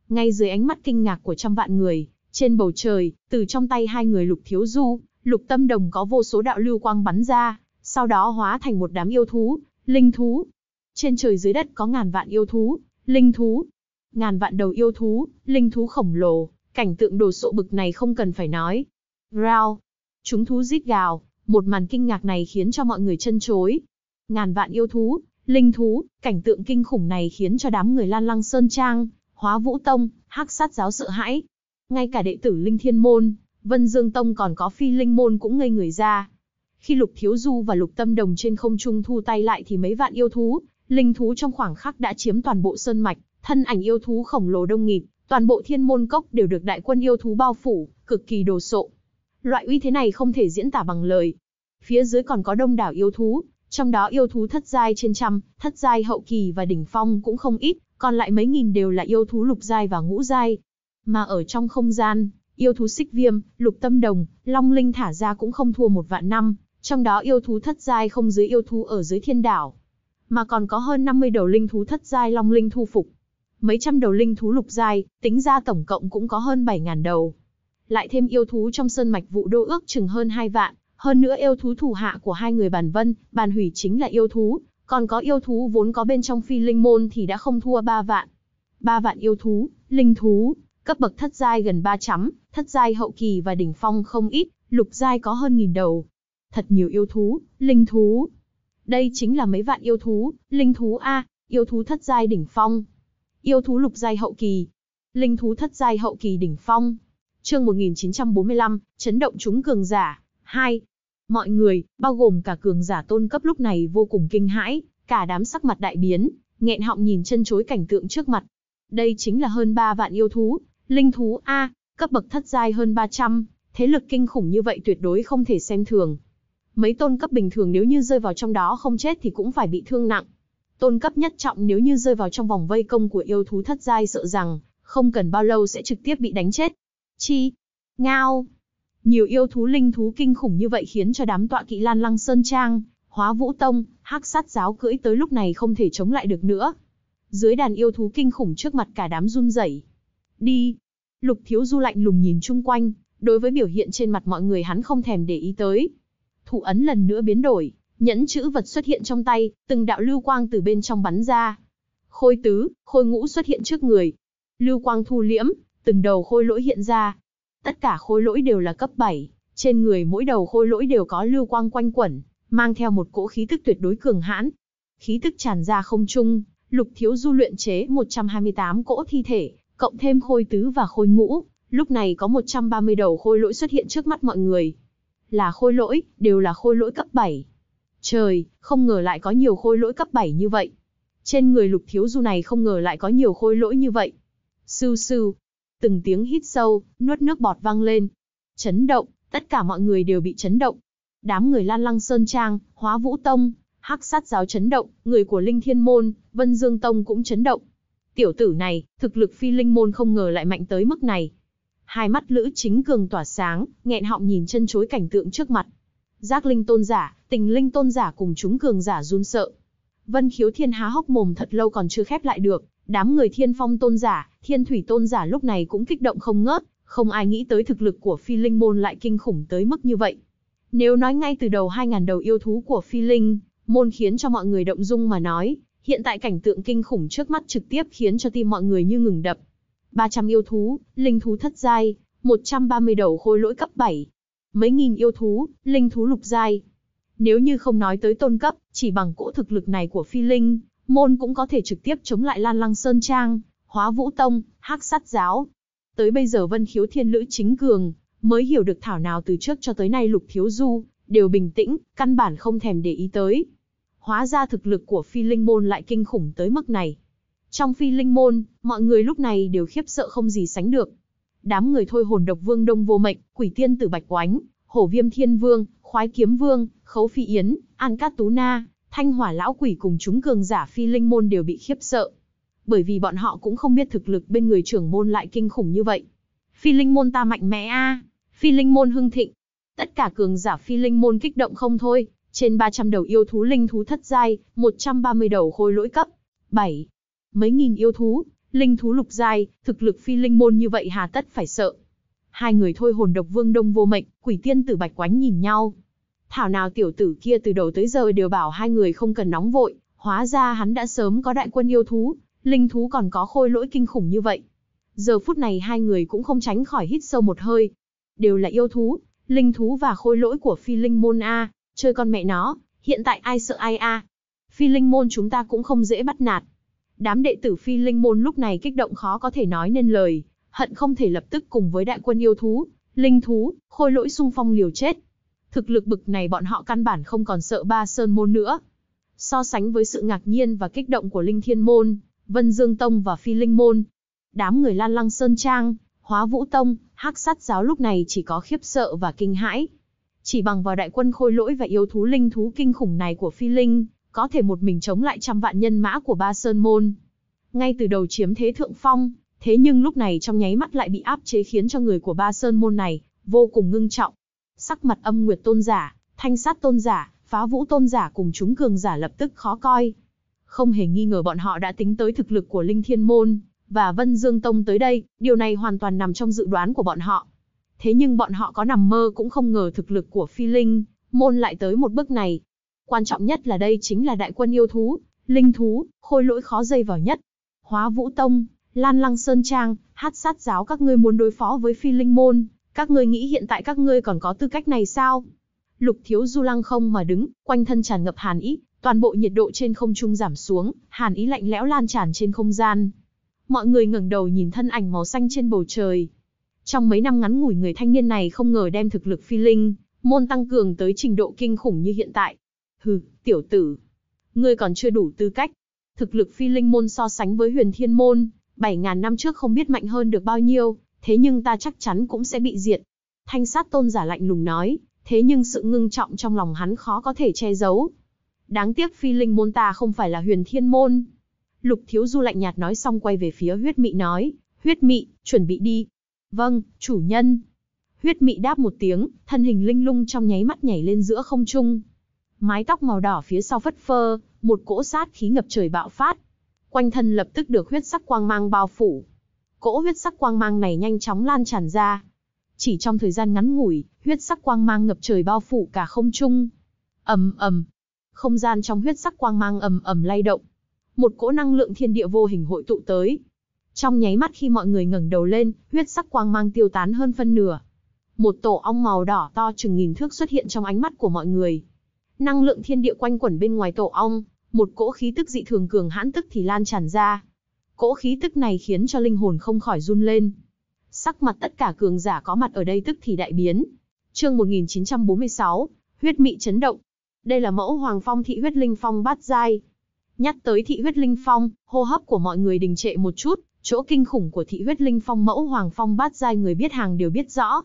A: Ngay dưới ánh mắt kinh ngạc của trăm vạn người, trên bầu trời, từ trong tay hai người lục thiếu du, lục tâm đồng có vô số đạo lưu quang bắn ra, sau đó hóa thành một đám yêu thú, linh thú. Trên trời dưới đất có ngàn vạn yêu thú, linh thú. Ngàn vạn đầu yêu thú, linh thú khổng lồ, cảnh tượng đồ sộ bực này không cần phải nói. Rao. Chúng thú giết gào, một màn kinh ngạc này khiến cho mọi người chân chối. Ngàn vạn yêu thú, linh thú, cảnh tượng kinh khủng này khiến cho đám người lan lăng sơn trang, hóa vũ tông, hắc sát giáo sợ hãi, ngay cả đệ tử Linh Thiên Môn, Vân Dương Tông còn có Phi Linh Môn cũng ngây người ra. Khi Lục Thiếu Du và Lục Tâm Đồng trên không trung thu tay lại thì mấy vạn yêu thú, linh thú trong khoảng khắc đã chiếm toàn bộ sơn mạch, thân ảnh yêu thú khổng lồ đông nghịt, toàn bộ thiên môn cốc đều được đại quân yêu thú bao phủ, cực kỳ đồ sộ. Loại uy thế này không thể diễn tả bằng lời. Phía dưới còn có đông đảo yêu thú, trong đó yêu thú thất giai trên trăm, thất giai hậu kỳ và đỉnh phong cũng không ít, còn lại mấy nghìn đều là yêu thú lục giai và ngũ giai. Mà ở trong không gian, yêu thú xích viêm, lục tâm đồng, long linh thả ra cũng không thua một vạn năm, trong đó yêu thú thất giai không dưới yêu thú ở dưới thiên đảo. Mà còn có hơn 50 đầu linh thú thất giai long linh thu phục. Mấy trăm đầu linh thú lục giai, tính ra tổng cộng cũng có hơn 7.000 đầu. Lại thêm yêu thú trong sơn mạch vụ đô ước chừng hơn 2 vạn, hơn nữa yêu thú thủ hạ của hai người bàn vân, bàn hủy chính là yêu thú, còn có yêu thú vốn có bên trong phi linh môn thì đã không thua 3 vạn. 3 vạn yêu thú, linh thú, cấp bậc thất giai gần 300, thất giai hậu kỳ và đỉnh phong không ít, lục giai có hơn nghìn đầu. Thật nhiều yêu thú, linh thú. Đây chính là mấy vạn yêu thú, linh thú A, yêu thú thất giai đỉnh phong. Yêu thú lục giai hậu kỳ. Linh thú thất giai hậu kỳ đỉnh phong. Chương 1945, chấn động chúng cường giả. 2. Mọi người, bao gồm cả cường giả tôn cấp lúc này vô cùng kinh hãi, cả đám sắc mặt đại biến, nghẹn họng nhìn chân chối cảnh tượng trước mặt. Đây chính là hơn 3 vạn yêu thú, Linh thú A, cấp bậc thất giai hơn 300, thế lực kinh khủng như vậy tuyệt đối không thể xem thường. Mấy tôn cấp bình thường nếu như rơi vào trong đó không chết thì cũng phải bị thương nặng. Tôn cấp nhất trọng nếu như rơi vào trong vòng vây công của yêu thú thất giai sợ rằng, không cần bao lâu sẽ trực tiếp bị đánh chết. Chi? Ngao! Nhiều yêu thú linh thú kinh khủng như vậy khiến cho đám tọa kỵ lan lăng sơn trang, hóa vũ tông, hắc sát giáo cưỡi tới lúc này không thể chống lại được nữa. Dưới đàn yêu thú kinh khủng trước mặt cả đám run rẩy, đi. Lục Thiếu Du lạnh lùng nhìn chung quanh, đối với biểu hiện trên mặt mọi người hắn không thèm để ý tới. Thủ ấn lần nữa biến đổi, nhẫn chữ vật xuất hiện trong tay, từng đạo lưu quang từ bên trong bắn ra. Khôi tứ, khôi ngũ xuất hiện trước người. Lưu quang thu liễm, từng đầu khôi lỗi hiện ra. Tất cả khôi lỗi đều là cấp 7, trên người mỗi đầu khôi lỗi đều có lưu quang quanh quẩn, mang theo một cỗ khí tức tuyệt đối cường hãn. Khí tức tràn ra không trung, Lục Thiếu Du luyện chế 128 cỗ thi thể, cộng thêm khôi tứ và khôi ngũ, lúc này có 130 đầu khôi lỗi xuất hiện trước mắt mọi người. Là khôi lỗi, đều là khôi lỗi cấp 7. Trời, không ngờ lại có nhiều khôi lỗi cấp 7 như vậy. Trên người lục thiếu du này không ngờ lại có nhiều khôi lỗi như vậy. Sưu sưu, từng tiếng hít sâu, nuốt nước bọt vang lên. Chấn động, tất cả mọi người đều bị chấn động. Đám người Lan Lăng Sơn Trang, Hóa Vũ Tông, Hắc Sát Giáo chấn động, người của Linh Thiên Môn, Vân Dương Tông cũng chấn động. Tiểu tử này, thực lực phi linh môn không ngờ lại mạnh tới mức này. Hai mắt Lữ Chính Cường tỏa sáng, nghẹn họng nhìn chân chối cảnh tượng trước mặt. Giác linh tôn giả, tình linh tôn giả cùng chúng cường giả run sợ. Vân khiếu thiên há hốc mồm thật lâu còn chưa khép lại được, đám người thiên phong tôn giả, thiên thủy tôn giả lúc này cũng kích động không ngớt, không ai nghĩ tới thực lực của phi linh môn lại kinh khủng tới mức như vậy. Nếu nói ngay từ đầu 2.000 đầu yêu thú của phi linh, môn khiến cho mọi người động dung mà nói, Hiện tại cảnh tượng kinh khủng trước mắt trực tiếp khiến cho tim mọi người như ngừng đập. 300 yêu thú, linh thú thất giai, 130 đầu khôi lỗi cấp 7. Mấy nghìn yêu thú, linh thú lục giai. Nếu như không nói tới tôn cấp, chỉ bằng cỗ thực lực này của phi linh, môn cũng có thể trực tiếp chống lại Lan Lăng Sơn Trang, Hóa Vũ Tông, Hắc Sát Giáo. Tới bây giờ Vân Khiếu Thiên Lữ chính cường, mới hiểu được thảo nào từ trước cho tới nay Lục Thiếu Du, đều bình tĩnh, căn bản không thèm để ý tới, hóa ra thực lực của phi linh môn lại kinh khủng tới mức này. Trong phi linh môn, mọi người lúc này đều khiếp sợ không gì sánh được. Đám người thôi hồn độc vương đông vô mệnh, quỷ tiên tử bạch oánh, hổ viêm thiên vương, khoái kiếm vương, khấu phi yến, an cát tú na, thanh hỏa lão quỷ cùng chúng cường giả phi linh môn đều bị khiếp sợ. Bởi vì bọn họ cũng không biết thực lực bên người trưởng môn lại kinh khủng như vậy. Phi linh môn ta mạnh mẽ a, phi linh môn hưng thịnh. Tất cả cường giả phi linh môn kích động không thôi trên 300 đầu yêu thú linh thú thất giai, 130 đầu khôi lỗi cấp 7. Mấy nghìn yêu thú, linh thú lục giai, thực lực phi linh môn như vậy hà tất phải sợ. Hai người thôi hồn độc vương đông vô mệnh, quỷ tiên tử bạch quánh nhìn nhau. Thảo nào tiểu tử kia từ đầu tới giờ đều bảo hai người không cần nóng vội, hóa ra hắn đã sớm có đại quân yêu thú, linh thú còn có khôi lỗi kinh khủng như vậy. Giờ phút này hai người cũng không tránh khỏi hít sâu một hơi. Đều là yêu thú, linh thú và khôi lỗi của phi linh môn A, Chơi con mẹ nó, hiện tại ai sợ ai a? Phi linh môn chúng ta cũng không dễ bắt nạt. Đám đệ tử phi linh môn lúc này kích động khó có thể nói nên lời, hận không thể lập tức cùng với đại quân yêu thú, linh thú, khôi lỗi xung phong liều chết. Thực lực bực này bọn họ căn bản không còn sợ ba sơn môn nữa. So sánh với sự ngạc nhiên và kích động của linh thiên môn, vân dương tông và phi linh môn, đám người lan lăng sơn trang, hóa vũ tông, hắc sát giáo lúc này chỉ có khiếp sợ và kinh hãi. Chỉ bằng vào đại quân khôi lỗi và yêu thú linh thú kinh khủng này của phi linh, có thể một mình chống lại trăm vạn nhân mã của ba sơn môn. Ngay từ đầu chiếm thế thượng phong, thế nhưng lúc này trong nháy mắt lại bị áp chế khiến cho người của ba sơn môn này vô cùng ngưng trọng. Sắc mặt âm nguyệt tôn giả, thanh sát tôn giả, phá vũ tôn giả cùng chúng cường giả lập tức khó coi. Không hề nghi ngờ bọn họ đã tính tới thực lực của Linh Thiên Môn và Vân Dương Tông tới đây, điều này hoàn toàn nằm trong dự đoán của bọn họ. Thế nhưng bọn họ có nằm mơ cũng không ngờ thực lực của phi linh, môn lại tới một bước này. Quan trọng nhất là đây chính là đại quân yêu thú, linh thú, khôi lỗi khó dây vào nhất. Hóa Vũ Tông, Lan Lăng Sơn Trang, hát sát giáo các ngươi muốn đối phó với phi linh môn, các ngươi nghĩ hiện tại các ngươi còn có tư cách này sao? Lục thiếu du lăng không mà đứng, quanh thân tràn ngập hàn ý, toàn bộ nhiệt độ trên không trung giảm xuống, hàn ý lạnh lẽo lan tràn trên không gian. Mọi người ngẩng đầu nhìn thân ảnh màu xanh trên bầu trời, trong mấy năm ngắn ngủi người thanh niên này không ngờ đem thực lực phi linh, môn tăng cường tới trình độ kinh khủng như hiện tại. Hừ, tiểu tử, ngươi còn chưa đủ tư cách. Thực lực phi linh môn so sánh với huyền thiên môn, 7.000 năm trước không biết mạnh hơn được bao nhiêu, thế nhưng ta chắc chắn cũng sẽ bị diệt. Thanh sát tôn giả lạnh lùng nói, thế nhưng sự ngưng trọng trong lòng hắn khó có thể che giấu. Đáng tiếc phi linh môn ta không phải là huyền thiên môn. Lục thiếu du lạnh nhạt nói xong quay về phía huyết mị nói, huyết mị, chuẩn bị đi. Vâng, chủ nhân. Huyết mị đáp một tiếng, thân hình linh lung trong nháy mắt nhảy lên giữa không trung. Mái tóc màu đỏ phía sau phất phơ, một cỗ sát khí ngập trời bạo phát. Quanh thân lập tức được huyết sắc quang mang bao phủ. Cỗ huyết sắc quang mang này nhanh chóng lan tràn ra. Chỉ trong thời gian ngắn ngủi, huyết sắc quang mang ngập trời bao phủ cả không trung. ầm ầm, không gian trong huyết sắc quang mang ầm ầm lay động. Một cỗ năng lượng thiên địa vô hình hội tụ tới, trong nháy mắt khi mọi người ngẩng đầu lên, huyết sắc quang mang tiêu tán hơn phân nửa. Một tổ ong màu đỏ to chừng nghìn thước xuất hiện trong ánh mắt của mọi người. Năng lượng thiên địa quanh quẩn bên ngoài tổ ong, một cỗ khí tức dị thường cường hãn tức thì lan tràn ra. Cỗ khí tức này khiến cho linh hồn không khỏi run lên. Sắc mặt tất cả cường giả có mặt ở đây tức thì đại biến. Chương 1946, huyết mị chấn động. Đây là mẫu Hoàng Phong thị huyết linh phong bát giai. Nhắc tới thị huyết linh phong, hô hấp của mọi người đình trệ một chút, Chỗ kinh khủng của thị huyết linh phong mẫu hoàng phong bát giai người biết hàng đều biết rõ.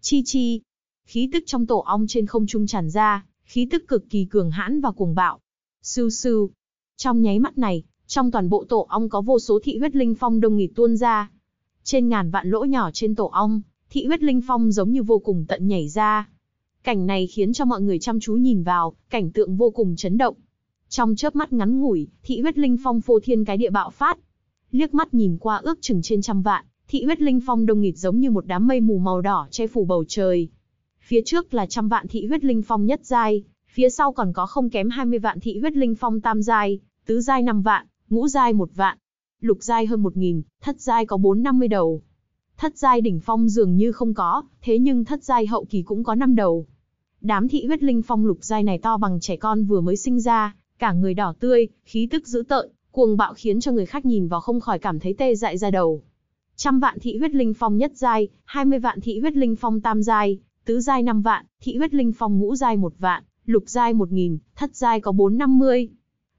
A: Chi chi. Khí tức trong tổ ong trên không trung tràn ra, khí tức cực kỳ cường hãn và cuồng bạo. Sưu sưu. Trong nháy mắt này, trong toàn bộ tổ ong có vô số thị huyết linh phong đông nghịt tuôn ra. Trên ngàn vạn lỗ nhỏ trên tổ ong, thị huyết linh phong giống như vô cùng tận nhảy ra. Cảnh này khiến cho mọi người chăm chú nhìn vào, cảnh tượng vô cùng chấn động. Trong chớp mắt ngắn ngủi, thị huyết linh phong phô thiên cái địa bạo phát, liếc mắt nhìn qua ước chừng trên trăm vạn, thị huyết linh phong đông nghịt giống như một đám mây mù màu đỏ che phủ bầu trời. Phía trước là trăm vạn thị huyết linh phong nhất giai, phía sau còn có không kém 20 vạn thị huyết linh phong tam giai, tứ giai 5 vạn, ngũ giai 1 vạn, lục giai hơn 1000, thất giai có 450 đầu. Thất giai đỉnh phong dường như không có, thế nhưng thất giai hậu kỳ cũng có 5 đầu. Đám thị huyết linh phong lục giai này to bằng trẻ con vừa mới sinh ra, cả người đỏ tươi, khí tức dữ tợn, Cuồng bạo khiến cho người khác nhìn vào không khỏi cảm thấy tê dại ra đầu. Trăm vạn thị huyết linh phong nhất giai, 20 vạn thị huyết linh phong tam giai, tứ giai 5 vạn, thị huyết linh phong ngũ giai 1 vạn, lục giai 1000, thất giai có 450.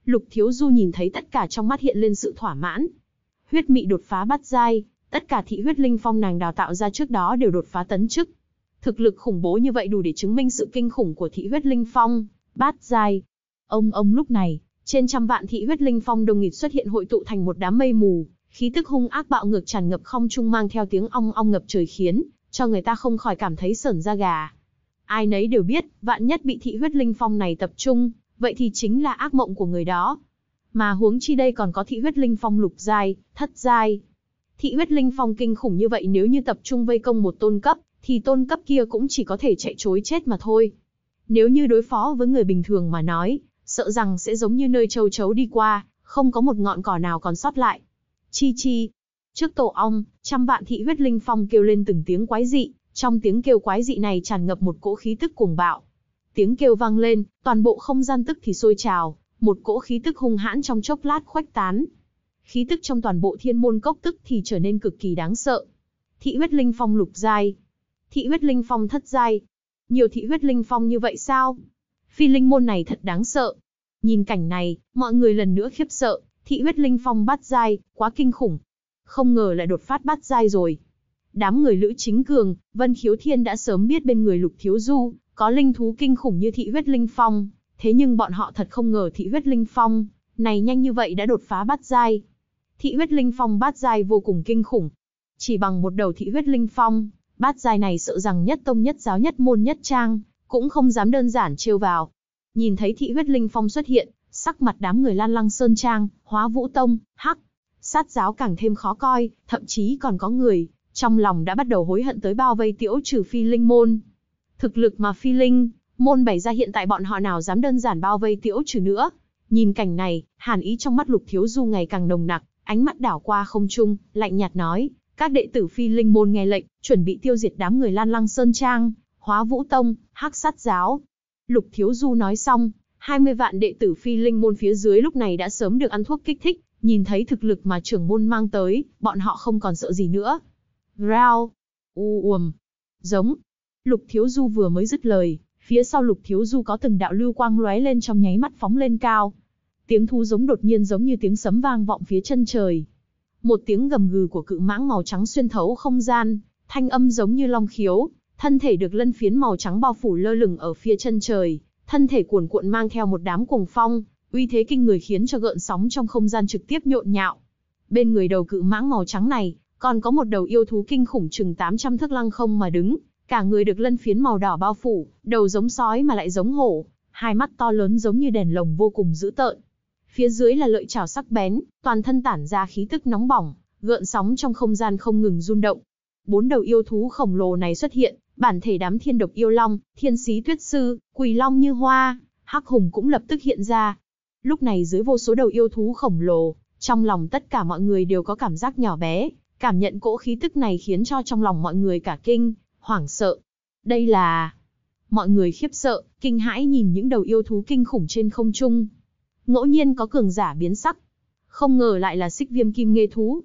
A: Lục Thiếu Du nhìn thấy tất cả trong mắt hiện lên sự thỏa mãn. Huyết mị đột phá bắt giai, tất cả thị huyết linh phong nàng đào tạo ra trước đó đều đột phá tấn chức. Thực lực khủng bố như vậy đủ để chứng minh sự kinh khủng của thị huyết linh phong, bát giai. Ông ông lúc này, trên trăm vạn thị huyết linh phong đồng nghịt xuất hiện hội tụ thành một đám mây mù, khí tức hung ác bạo ngược tràn ngập không trung mang theo tiếng ong ong ngập trời khiến cho người ta không khỏi cảm thấy sởn da gà. Ai nấy đều biết, vạn nhất bị thị huyết linh phong này tập trung, vậy thì chính là ác mộng của người đó. Mà huống chi đây còn có thị huyết linh phong lục giai, thất giai. Thị huyết linh phong kinh khủng như vậy nếu như tập trung vây công một tôn cấp, thì tôn cấp kia cũng chỉ có thể chạy trối chết mà thôi. Nếu như đối phó với người bình thường mà nói, sợ rằng sẽ giống như nơi châu chấu đi qua, không có một ngọn cỏ nào còn sót lại. Chi chi. Trước tổ ong, trăm vạn thị huyết linh phong kêu lên từng tiếng quái dị, trong tiếng kêu quái dị này tràn ngập một cỗ khí tức cuồng bạo. Tiếng kêu vang lên, toàn bộ không gian tức thì sôi trào, một cỗ khí tức hung hãn trong chốc lát khoách tán. Khí tức trong toàn bộ thiên môn cốc tức thì trở nên cực kỳ đáng sợ. Thị huyết linh phong lục giai, thị huyết linh phong thất giai. Nhiều thị huyết linh phong như vậy sao? phi linh môn này thật đáng sợ. Nhìn cảnh này, mọi người lần nữa khiếp sợ, thị huyết linh phong bát giai, quá kinh khủng. Không ngờ lại đột phát bát giai rồi. Đám người Lữ Chính Cường, Vân Khiếu Thiên đã sớm biết bên người Lục Thiếu Du, có linh thú kinh khủng như thị huyết linh phong, thế nhưng bọn họ thật không ngờ thị huyết linh phong, này nhanh như vậy đã đột phá bát giai. Thị huyết linh phong bát giai vô cùng kinh khủng. Chỉ bằng một đầu thị huyết linh phong, bát giai này sợ rằng nhất tông nhất giáo nhất môn nhất trang, cũng không dám đơn giản trêu vào. Nhìn thấy thị huyết linh phong xuất hiện, sắc mặt đám người Lan Lăng Sơn Trang, Hóa Vũ Tông, Hắc, sát giáo càng thêm khó coi, thậm chí còn có người, trong lòng đã bắt đầu hối hận tới bao vây tiễu trừ phi linh môn. Thực lực mà phi linh, môn bày ra hiện tại bọn họ nào dám đơn giản bao vây tiễu trừ nữa. Nhìn cảnh này, hàn ý trong mắt lục thiếu du ngày càng nồng nặc, ánh mắt đảo qua không trung, lạnh nhạt nói, các đệ tử phi linh môn nghe lệnh, chuẩn bị tiêu diệt đám người lan lăng sơn trang, Hóa Vũ Tông, Hắc Sát Giáo. Lục Thiếu Du nói xong, 20 vạn đệ tử phi linh môn phía dưới lúc này đã sớm được ăn thuốc kích thích, nhìn thấy thực lực mà trưởng môn mang tới, bọn họ không còn sợ gì nữa. Rao, u uồm, giống. Lục Thiếu Du vừa mới dứt lời, phía sau Lục Thiếu Du có từng đạo lưu quang lóe lên trong nháy mắt phóng lên cao. Tiếng thu giống đột nhiên giống như tiếng sấm vang vọng phía chân trời. Một tiếng gầm gừ của cự mãng màu trắng xuyên thấu không gian, thanh âm giống như long khiếu, thân thể được lân phiến màu trắng bao phủ lơ lửng ở phía chân trời, thân thể cuồn cuộn mang theo một đám cuồng phong, uy thế kinh người khiến cho gợn sóng trong không gian trực tiếp nhộn nhạo. Bên người đầu cự mãng màu trắng này, còn có một đầu yêu thú kinh khủng chừng 800 thước lăng không mà đứng, cả người được lân phiến màu đỏ bao phủ, đầu giống sói mà lại giống hổ, hai mắt to lớn giống như đèn lồng vô cùng dữ tợn. Phía dưới là lợi chảo sắc bén, toàn thân tản ra khí tức nóng bỏng, gợn sóng trong không gian không ngừng run động. Bốn đầu yêu thú khổng lồ này xuất hiện, bản thể đám thiên độc yêu long, thiên sĩ tuyết sư, quỳ long như hoa, hắc hùng cũng lập tức hiện ra. Lúc này dưới vô số đầu yêu thú khổng lồ, trong lòng tất cả mọi người đều có cảm giác nhỏ bé, cảm nhận cỗ khí tức này khiến cho trong lòng mọi người cả kinh, hoảng sợ. Đây là... Mọi người khiếp sợ, kinh hãi nhìn những đầu yêu thú kinh khủng trên không trung. Ngẫu nhiên có cường giả biến sắc. Không ngờ lại là xích viêm kim nghê thú.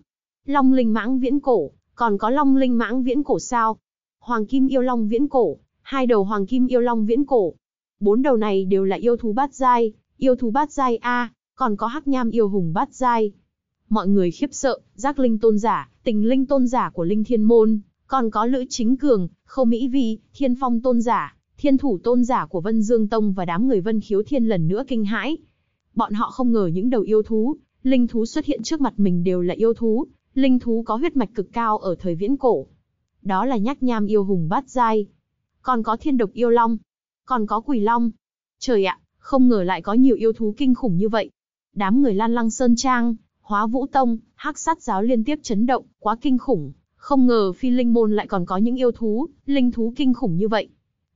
A: Long linh mãng viễn cổ, còn có long linh mãng viễn cổ sao? Hoàng Kim Yêu Long Viễn Cổ, hai đầu Hoàng Kim Yêu Long Viễn Cổ. Bốn đầu này đều là yêu thú bát giai, yêu thú bát giai A, còn có hắc nham yêu hùng bát giai. Mọi người khiếp sợ, giác linh tôn giả, tình linh tôn giả của linh thiên môn, còn có lữ chính cường, khâu mỹ vi, thiên phong tôn giả, thiên thủ tôn giả của Vân Dương Tông và đám người Vân Khiếu Thiên lần nữa kinh hãi. Bọn họ không ngờ những đầu yêu thú, linh thú xuất hiện trước mặt mình đều là yêu thú, linh thú có huyết mạch cực cao ở thời viễn cổ, đó là nhắc nham yêu hùng bát giai. Còn có thiên độc yêu long, còn có quỷ long. Trời ạ, không ngờ lại có nhiều yêu thú kinh khủng như vậy. Đám người Lan Lăng Sơn Trang, Hóa Vũ Tông, Hắc Sát Giáo liên tiếp chấn động, quá kinh khủng. Không ngờ phi linh môn lại còn có những yêu thú, linh thú kinh khủng như vậy.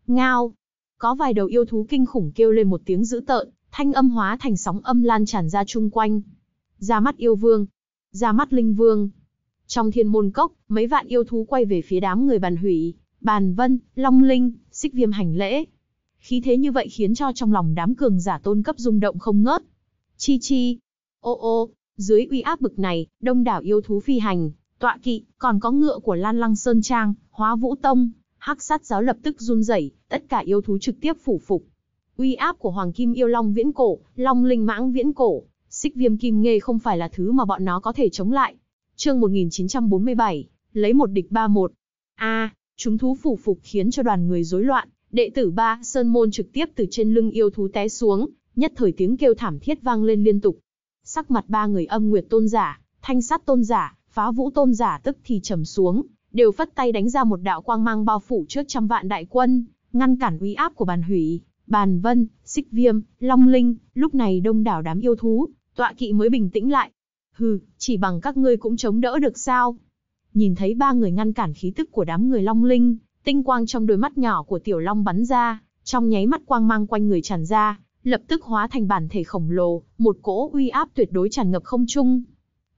A: Ngao, có vài đầu yêu thú kinh khủng kêu lên một tiếng dữ tợn, thanh âm hóa thành sóng âm lan tràn ra chung quanh. Ra mắt yêu vương, ra mắt linh vương, trong thiên môn cốc, mấy vạn yêu thú quay về phía đám người bàn hủy, bàn vân, long linh, xích viêm hành lễ. Khí thế như vậy khiến cho trong lòng đám cường giả tôn cấp rung động không ngớt. Chi chi, ô ô, dưới uy áp bực này, đông đảo yêu thú phi hành, tọa kỵ, còn có ngựa của Lan Lăng Sơn Trang, Hóa Vũ Tông, Hắc Sát Giáo lập tức run rẩy, tất cả yêu thú trực tiếp phủ phục. Uy áp của Hoàng Kim Yêu Long Viễn Cổ, Long Linh Mãng Viễn Cổ, Xích Viêm Kim Nghê không phải là thứ mà bọn nó có thể chống lại chương 1947, lấy một địch ba một. A, chúng thú phủ phục khiến cho đoàn người rối loạn, đệ tử ba Sơn Môn trực tiếp từ trên lưng yêu thú té xuống, nhất thời tiếng kêu thảm thiết vang lên liên tục. Sắc mặt ba người âm nguyệt tôn giả, thanh sát tôn giả, phá vũ tôn giả tức thì trầm xuống, đều phất tay đánh ra một đạo quang mang bao phủ trước trăm vạn đại quân, ngăn cản uy áp của bàn hủy, bàn vân, xích viêm, long linh, lúc này đông đảo đám yêu thú, tọa kỵ mới bình tĩnh lại, Hừ, chỉ bằng các ngươi cũng chống đỡ được sao? Nhìn thấy ba người ngăn cản khí tức của đám người Long Linh, tinh quang trong đôi mắt nhỏ của Tiểu Long bắn ra, trong nháy mắt quang mang quanh người tràn ra, lập tức hóa thành bản thể khổng lồ, một cỗ uy áp tuyệt đối tràn ngập không trung.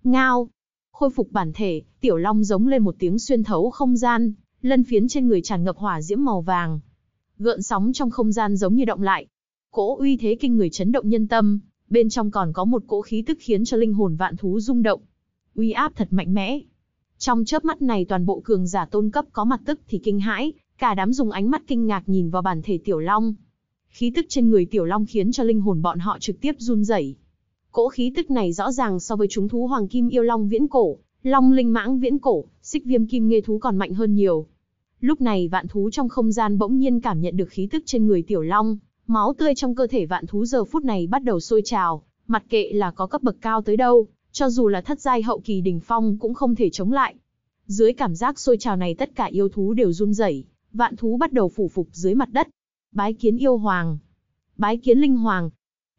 A: Ngao! Khôi phục bản thể, Tiểu Long giống lên một tiếng xuyên thấu không gian, lân phiến trên người tràn ngập hỏa diễm màu vàng. Gợn sóng trong không gian giống như động lại. Cỗ uy thế kinh người chấn động nhân tâm, bên trong còn có một cỗ khí tức khiến cho linh hồn vạn thú rung động. Uy áp thật mạnh mẽ. Trong chớp mắt này toàn bộ cường giả tôn cấp có mặt tức thì kinh hãi, cả đám dùng ánh mắt kinh ngạc nhìn vào bản thể tiểu long. Khí tức trên người tiểu long khiến cho linh hồn bọn họ trực tiếp run rẩy. Cỗ khí tức này rõ ràng so với chúng thú hoàng kim yêu long viễn cổ, long linh mãng viễn cổ, xích viêm kim nghe thú còn mạnh hơn nhiều. Lúc này vạn thú trong không gian bỗng nhiên cảm nhận được khí tức trên người tiểu long, Máu tươi trong cơ thể vạn thú giờ phút này bắt đầu sôi trào, mặc kệ là có cấp bậc cao tới đâu, cho dù là thất giai hậu kỳ đỉnh phong cũng không thể chống lại. Dưới cảm giác sôi trào này tất cả yêu thú đều run rẩy, vạn thú bắt đầu phủ phục dưới mặt đất. Bái kiến yêu hoàng, bái kiến linh hoàng.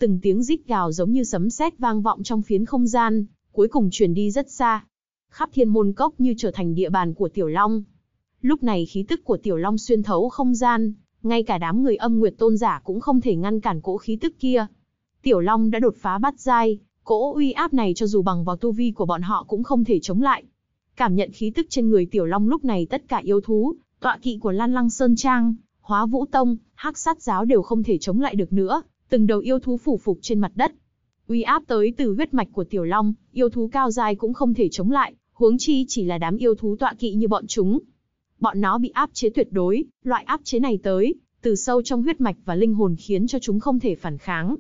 A: Từng tiếng rít gào giống như sấm sét vang vọng trong phiến không gian, cuối cùng truyền đi rất xa. Khắp thiên môn cốc như trở thành địa bàn của Tiểu Long. Lúc này khí tức của Tiểu Long xuyên thấu không gian, ngay cả đám người âm nguyệt tôn giả cũng không thể ngăn cản cỗ khí tức kia. Tiểu Long đã đột phá bát giai, cỗ uy áp này cho dù bằng vào tu vi của bọn họ cũng không thể chống lại. Cảm nhận khí tức trên người Tiểu Long lúc này tất cả yêu thú, tọa kỵ của Lan Lăng Sơn Trang, Hóa Vũ Tông, Hắc Sát Giáo đều không thể chống lại được nữa, từng đầu yêu thú phủ phục trên mặt đất. Uy áp tới từ huyết mạch của Tiểu Long, yêu thú cao giai cũng không thể chống lại, huống chi chỉ là đám yêu thú tọa kỵ như bọn chúng. Bọn nó bị áp chế tuyệt đối, loại áp chế này tới, từ sâu trong huyết mạch và linh hồn khiến cho chúng không thể phản kháng.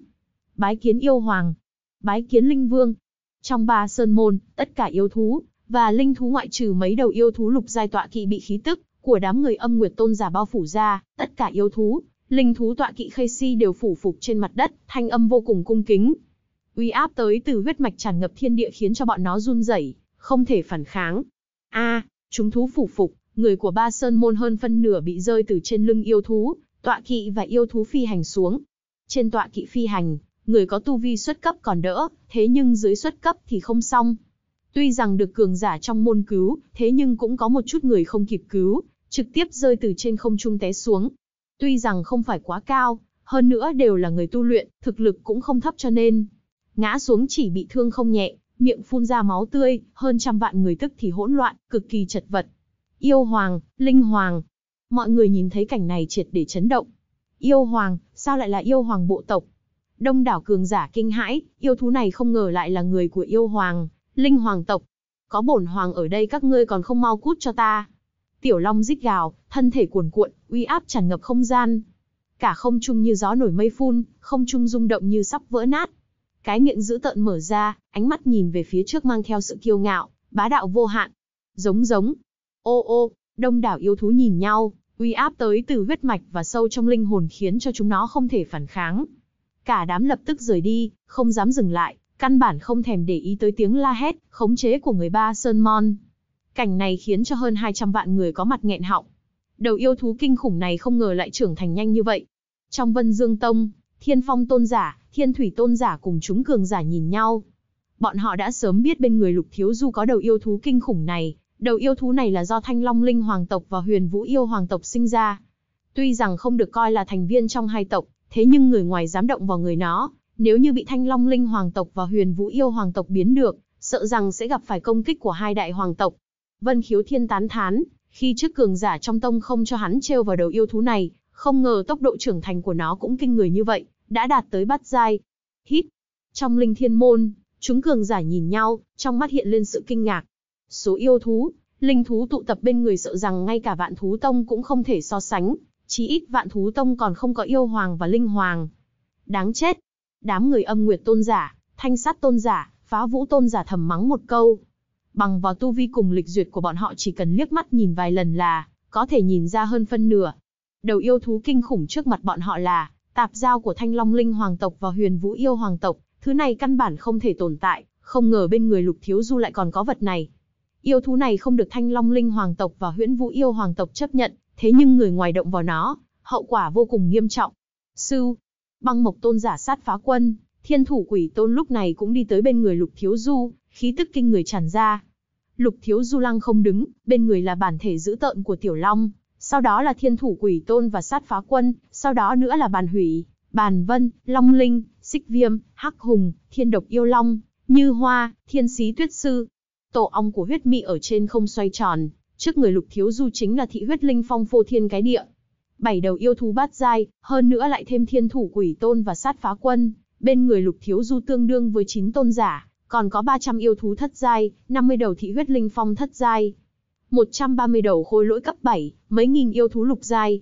A: Bái kiến yêu hoàng, bái kiến linh vương. Trong ba sơn môn, tất cả yêu thú và linh thú ngoại trừ mấy đầu yêu thú lục giai tọa kỵ bị khí tức của đám người âm nguyệt tôn giả bao phủ ra, tất cả yêu thú, linh thú tọa kỵ khây si đều phủ phục trên mặt đất, thanh âm vô cùng cung kính. Uy áp tới từ huyết mạch tràn ngập thiên địa khiến cho bọn nó run rẩy, không thể phản kháng. A, chúng thú phủ phục, người của ba sơn môn hơn phân nửa bị rơi từ trên lưng yêu thú, tọa kỵ và yêu thú phi hành xuống. Trên tọa kỵ phi hành, người có tu vi xuất cấp còn đỡ, thế nhưng dưới xuất cấp thì không xong. Tuy rằng được cường giả trong môn cứu, thế nhưng cũng có một chút người không kịp cứu, trực tiếp rơi từ trên không trung té xuống. Tuy rằng không phải quá cao, hơn nữa đều là người tu luyện, thực lực cũng không thấp cho nên. Ngã xuống chỉ bị thương không nhẹ, miệng phun ra máu tươi, hơn trăm vạn người tức thì hỗn loạn, cực kỳ chật vật. Yêu Hoàng, Linh Hoàng. Mọi người nhìn thấy cảnh này triệt để chấn động. Yêu Hoàng, sao lại là Yêu Hoàng bộ tộc? Đông đảo cường giả kinh hãi, yêu thú này không ngờ lại là người của Yêu Hoàng, Linh Hoàng tộc. Có bổn hoàng ở đây các ngươi còn không mau cút cho ta. Tiểu Long rít gào, thân thể cuồn cuộn, uy áp tràn ngập không gian. Cả không trung như gió nổi mây phun, không trung rung động như sắp vỡ nát. Cái miệng giữ tợn mở ra, ánh mắt nhìn về phía trước mang theo sự kiêu ngạo, bá đạo vô hạn. Giống giống, Ô ô, đông đảo yêu thú nhìn nhau, uy áp tới từ huyết mạch và sâu trong linh hồn khiến cho chúng nó không thể phản kháng. Cả đám lập tức rời đi, không dám dừng lại, căn bản không thèm để ý tới tiếng la hét, khống chế của người ba Sơn Mon. Cảnh này khiến cho hơn 200 vạn người có mặt nghẹn họng. Đầu yêu thú kinh khủng này không ngờ lại trưởng thành nhanh như vậy. Trong Vân Dương Tông, Thiên Phong Tôn Giả, Thiên Thủy Tôn Giả cùng chúng cường giả nhìn nhau. Bọn họ đã sớm biết bên người Lục Thiếu Du có đầu yêu thú kinh khủng này, Đầu yêu thú này là do Thanh Long Linh Hoàng tộc và Huyền Vũ Yêu Hoàng tộc sinh ra. Tuy rằng không được coi là thành viên trong hai tộc, thế nhưng người ngoài dám động vào người nó, nếu như bị Thanh Long Linh Hoàng tộc và Huyền Vũ Yêu Hoàng tộc biến được, sợ rằng sẽ gặp phải công kích của hai đại hoàng tộc. Vân Khiếu Thiên tán thán, khi trước cường giả trong tông không cho hắn trêu vào đầu yêu thú này, không ngờ tốc độ trưởng thành của nó cũng kinh người như vậy, đã đạt tới bát giai. Hít. Trong linh thiên môn, chúng cường giả nhìn nhau, trong mắt hiện lên sự kinh ngạc. Số yêu thú, linh thú tụ tập bên người sợ rằng ngay cả vạn thú tông cũng không thể so sánh, chí ít vạn thú tông còn không có yêu hoàng và linh hoàng. Đáng chết! Đám người âm nguyệt tôn giả, thanh sát tôn giả, phá vũ tôn giả thầm mắng một câu. Bằng vào tu vi cùng lịch duyệt của bọn họ chỉ cần liếc mắt nhìn vài lần là, có thể nhìn ra hơn phân nửa. Đầu yêu thú kinh khủng trước mặt bọn họ là, tạp giao của thanh long linh hoàng tộc và huyền vũ yêu hoàng tộc, thứ này căn bản không thể tồn tại, không ngờ bên người lục thiếu du lại còn có vật này, Yêu thú này không được Thanh Long Linh Hoàng tộc và Huyễn Vũ Yêu Hoàng tộc chấp nhận, thế nhưng người ngoài động vào nó, hậu quả vô cùng nghiêm trọng. Sư, băng mộc tôn giả sát phá quân, thiên thủ quỷ tôn lúc này cũng đi tới bên người Lục Thiếu Du, khí tức kinh người tràn ra. Lục Thiếu Du lăng không đứng, bên người là bản thể dữ tợn của Tiểu Long, sau đó là thiên thủ quỷ tôn và sát phá quân, sau đó nữa là bàn hủy, bàn vân, long linh, xích viêm, hắc hùng, thiên độc yêu long, như hoa, thiên sĩ tuyết sư, Tổ ong của huyết mị ở trên không xoay tròn, trước người lục thiếu du chính là thị huyết linh phong phô thiên cái địa. Bảy đầu yêu thú bát giai, hơn nữa lại thêm thiên thủ quỷ tôn và sát phá quân, bên người lục thiếu du tương đương với chín tôn giả, còn có ba trăm yêu thú thất giai, năm mươi đầu thị huyết linh phong thất giai, một trăm ba mươi đầu khôi lỗi cấp bảy, mấy nghìn yêu thú lục giai.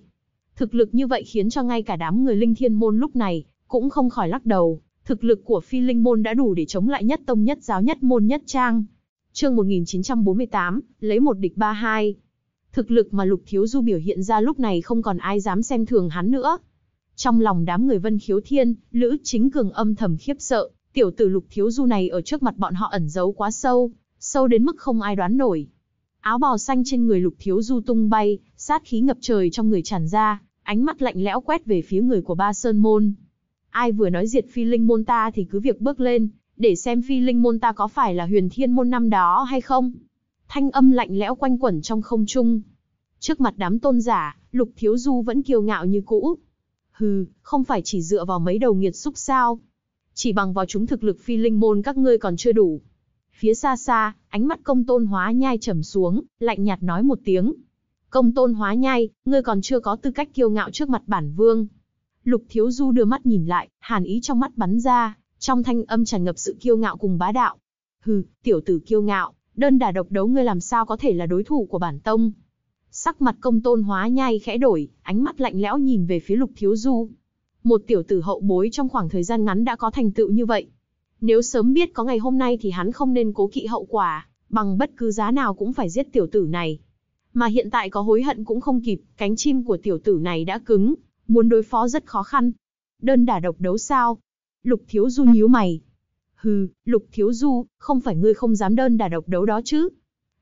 A: Thực lực như vậy khiến cho ngay cả đám người linh thiên môn lúc này cũng không khỏi lắc đầu, thực lực của phi linh môn đã đủ để chống lại nhất tông nhất giáo nhất môn nhất trang, chương 1948, lấy một địch ba hai. Thực lực mà Lục Thiếu Du biểu hiện ra lúc này không còn ai dám xem thường hắn nữa. Trong lòng đám người Vân Khiếu Thiên, Lữ Chính Cường âm thầm khiếp sợ, tiểu tử Lục Thiếu Du này ở trước mặt bọn họ ẩn giấu quá sâu, sâu đến mức không ai đoán nổi. Áo bào xanh trên người Lục Thiếu Du tung bay, sát khí ngập trời trong người tràn ra, ánh mắt lạnh lẽo quét về phía người của Ba Sơn Môn. Ai vừa nói diệt phi linh môn ta thì cứ việc bước lên, để xem phi linh môn ta có phải là huyền thiên môn năm đó hay không. Thanh âm lạnh lẽo quanh quẩn trong không trung. Trước mặt đám tôn giả, lục thiếu du vẫn kiêu ngạo như cũ. Hừ, không phải chỉ dựa vào mấy đầu nghiệt xúc sao. Chỉ bằng vào chúng thực lực phi linh môn các ngươi còn chưa đủ. Phía xa xa, ánh mắt công tôn hóa nhai trầm xuống, lạnh nhạt nói một tiếng. Công tôn hóa nhai, ngươi còn chưa có tư cách kiêu ngạo trước mặt bản vương. Lục thiếu du đưa mắt nhìn lại, hàn ý trong mắt bắn ra, trong thanh âm tràn ngập sự kiêu ngạo cùng bá đạo. Hừ, tiểu tử kiêu ngạo, đơn đả độc đấu ngươi làm sao có thể là đối thủ của bản tông. Sắc mặt công tôn hóa nhai khẽ đổi, ánh mắt lạnh lẽo nhìn về phía lục thiếu du. Một tiểu tử hậu bối trong khoảng thời gian ngắn đã có thành tựu như vậy. Nếu sớm biết có ngày hôm nay thì hắn không nên cố kỵ hậu quả, bằng bất cứ giá nào cũng phải giết tiểu tử này. Mà hiện tại có hối hận cũng không kịp, cánh chim của tiểu tử này đã cứng, muốn đối phó rất khó khăn. Đơn đả độc đấu sao, Lục Thiếu Du nhíu mày. Hừ, Lục Thiếu Du, không phải ngươi không dám đơn đả độc đấu đó chứ?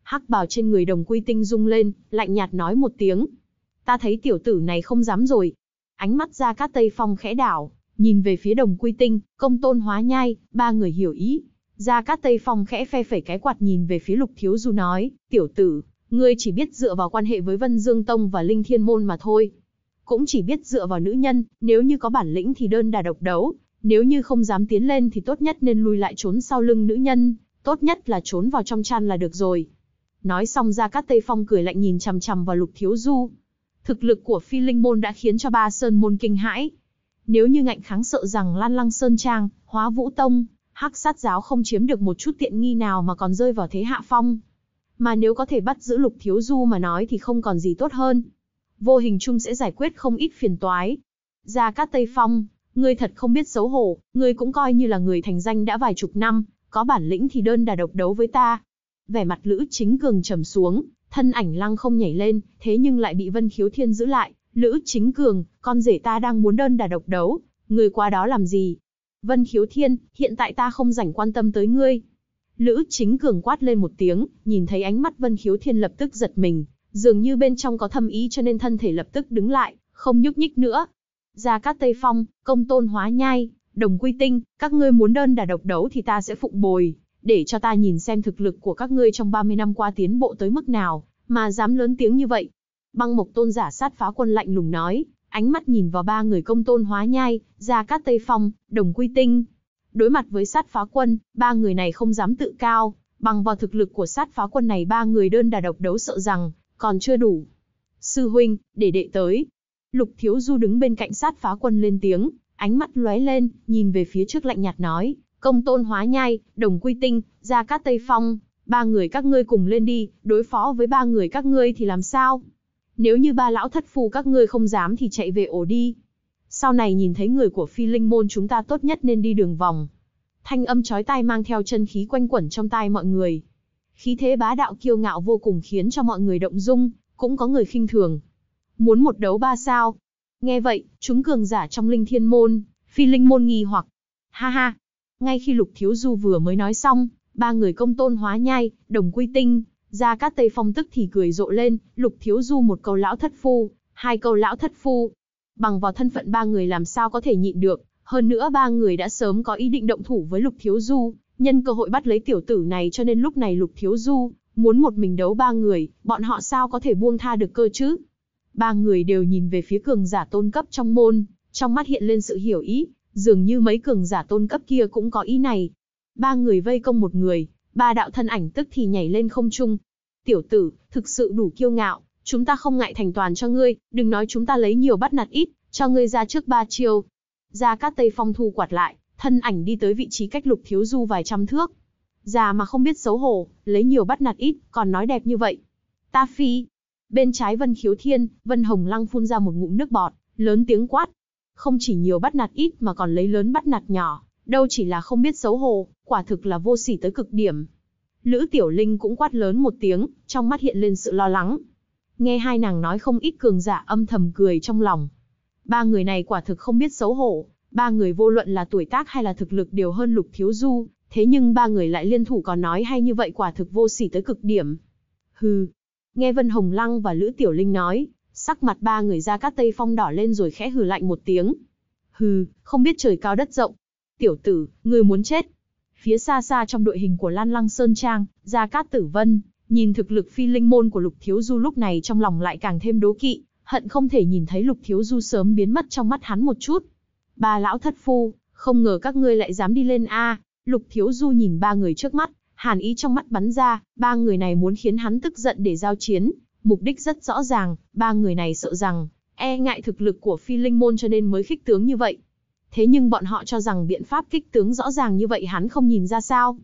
A: Hắc bào trên người đồng quy tinh rung lên, lạnh nhạt nói một tiếng. Ta thấy tiểu tử này không dám rồi. Ánh mắt ra các tây phong khẽ đảo, nhìn về phía đồng quy tinh, công tôn hóa nhai, ba người hiểu ý. Ra các tây phong khẽ phe phẩy cái quạt nhìn về phía lục thiếu du nói, tiểu tử, ngươi chỉ biết dựa vào quan hệ với Vân Dương Tông và Linh Thiên Môn mà thôi. Cũng chỉ biết dựa vào nữ nhân, nếu như có bản lĩnh thì đơn đà độc đấu, nếu như không dám tiến lên thì tốt nhất nên lui lại trốn sau lưng nữ nhân, tốt nhất là trốn vào trong chăn là được rồi. Nói xong ra các tây phong cười lạnh nhìn chằm chằm vào lục thiếu du. Thực lực của phi linh môn đã khiến cho ba sơn môn kinh hãi. Nếu như ngạnh kháng sợ rằng lan lăng sơn trang, hóa vũ tông, hắc sát giáo không chiếm được một chút tiện nghi nào mà còn rơi vào thế hạ phong. Mà nếu có thể bắt giữ lục thiếu du mà nói thì không còn gì tốt hơn. Vô hình chung sẽ giải quyết không ít phiền toái. Ra các tây phong, Ngươi thật không biết xấu hổ, ngươi cũng coi như là người thành danh đã vài chục năm, có bản lĩnh thì đơn đà độc đấu với ta. Vẻ mặt Lữ Chính Cường trầm xuống, thân ảnh lăng không nhảy lên, thế nhưng lại bị Vân Khiếu Thiên giữ lại. Lữ Chính Cường, con rể ta đang muốn đơn đà độc đấu, ngươi qua đó làm gì? Vân Khiếu Thiên, hiện tại ta không rảnh quan tâm tới ngươi. Lữ Chính Cường quát lên một tiếng, nhìn thấy ánh mắt Vân Khiếu Thiên lập tức giật mình, dường như bên trong có thâm ý cho nên thân thể lập tức đứng lại, không nhúc nhích nữa, Gia Cát Tây Phong, Công Tôn Hóa Nhai, Đồng Quy Tinh, các ngươi muốn đơn đả độc đấu thì ta sẽ phụng bồi, để cho ta nhìn xem thực lực của các ngươi trong 30 năm qua tiến bộ tới mức nào, mà dám lớn tiếng như vậy. Băng Mộc Tôn giả sát phá quân lạnh lùng nói, ánh mắt nhìn vào ba người Công Tôn Hóa Nhai, Gia Cát Tây Phong, Đồng Quy Tinh. Đối mặt với sát phá quân, ba người này không dám tự cao, bằng vào thực lực của sát phá quân này ba người đơn đả độc đấu sợ rằng, còn chưa đủ. Sư huynh, để đệ tới, Lục Thiếu Du đứng bên cạnh sát phá quân lên tiếng, ánh mắt lóe lên, nhìn về phía trước lạnh nhạt nói, công tôn hóa nhai, đồng quy tinh, ra cát tây phong, ba người các ngươi cùng lên đi, đối phó với ba người các ngươi thì làm sao? Nếu như ba lão thất phu các ngươi không dám thì chạy về ổ đi. Sau này nhìn thấy người của phi linh môn chúng ta tốt nhất nên đi đường vòng. Thanh âm chói tai mang theo chân khí quanh quẩn trong tai mọi người. Khí thế bá đạo kiêu ngạo vô cùng khiến cho mọi người động dung, cũng có người khinh thường, muốn một đấu ba sao. Nghe vậy, chúng cường giả trong linh thiên môn, phi linh môn nghi hoặc. Ha ha! Ngay khi lục thiếu du vừa mới nói xong, ba người công tôn hóa nhai, đồng quy tinh, ra các tây phong tức thì cười rộ lên, lục thiếu du một câu lão thất phu, hai câu lão thất phu. Bằng vào thân phận ba người làm sao có thể nhịn được, hơn nữa ba người đã sớm có ý định động thủ với lục thiếu du, nhân cơ hội bắt lấy tiểu tử này cho nên lúc này lục thiếu du, muốn một mình đấu ba người, bọn họ sao có thể buông tha được cơ chứ ba người đều nhìn về phía cường giả tôn cấp trong môn, trong mắt hiện lên sự hiểu ý, dường như mấy cường giả tôn cấp kia cũng có ý này. Ba người vây công một người, ba đạo thân ảnh tức thì nhảy lên không trung. Tiểu tử, thực sự đủ kiêu ngạo, chúng ta không ngại thành toàn cho ngươi, đừng nói chúng ta lấy nhiều bắt nạt ít, cho ngươi ra trước ba chiêu. Ra các tây phong thu quạt lại, thân ảnh đi tới vị trí cách lục thiếu du vài trăm thước. Già mà không biết xấu hổ, lấy nhiều bắt nạt ít, còn nói đẹp như vậy. Ta phi, bên trái Vân Khiếu Thiên, Vân Hồng Lăng phun ra một ngụm nước bọt, lớn tiếng quát. Không chỉ nhiều bắt nạt ít mà còn lấy lớn bắt nạt nhỏ, đâu chỉ là không biết xấu hổ, quả thực là vô sỉ tới cực điểm. Lữ Tiểu Linh cũng quát lớn một tiếng, trong mắt hiện lên sự lo lắng. Nghe hai nàng nói không ít cường giả âm thầm cười trong lòng. Ba người này quả thực không biết xấu hổ, ba người vô luận là tuổi tác hay là thực lực đều hơn Lục Thiếu Du, thế nhưng ba người lại liên thủ còn nói hay như vậy quả thực vô sỉ tới cực điểm. Hừ, Nghe Vân Hồng Lăng và Lữ Tiểu Linh nói, sắc mặt ba người ra các tây phong đỏ lên rồi khẽ hừ lạnh một tiếng. Hừ, không biết trời cao đất rộng. Tiểu tử, người muốn chết. Phía xa xa trong đội hình của Lan Lăng Sơn Trang, ra Cát Tử Vân, nhìn thực lực phi linh môn của Lục Thiếu Du lúc này trong lòng lại càng thêm đố kỵ, hận không thể nhìn thấy Lục Thiếu Du sớm biến mất trong mắt hắn một chút. Ba lão thất phu, không ngờ các ngươi lại dám đi lên A. Lục Thiếu Du nhìn ba người trước mắt, Hàn ý trong mắt bắn ra, ba người này muốn khiến hắn tức giận để giao chiến, mục đích rất rõ ràng, ba người này sợ rằng, e ngại thực lực của phi linh môn cho nên mới khích tướng như vậy. Thế nhưng bọn họ cho rằng biện pháp kích tướng rõ ràng như vậy hắn không nhìn ra sao.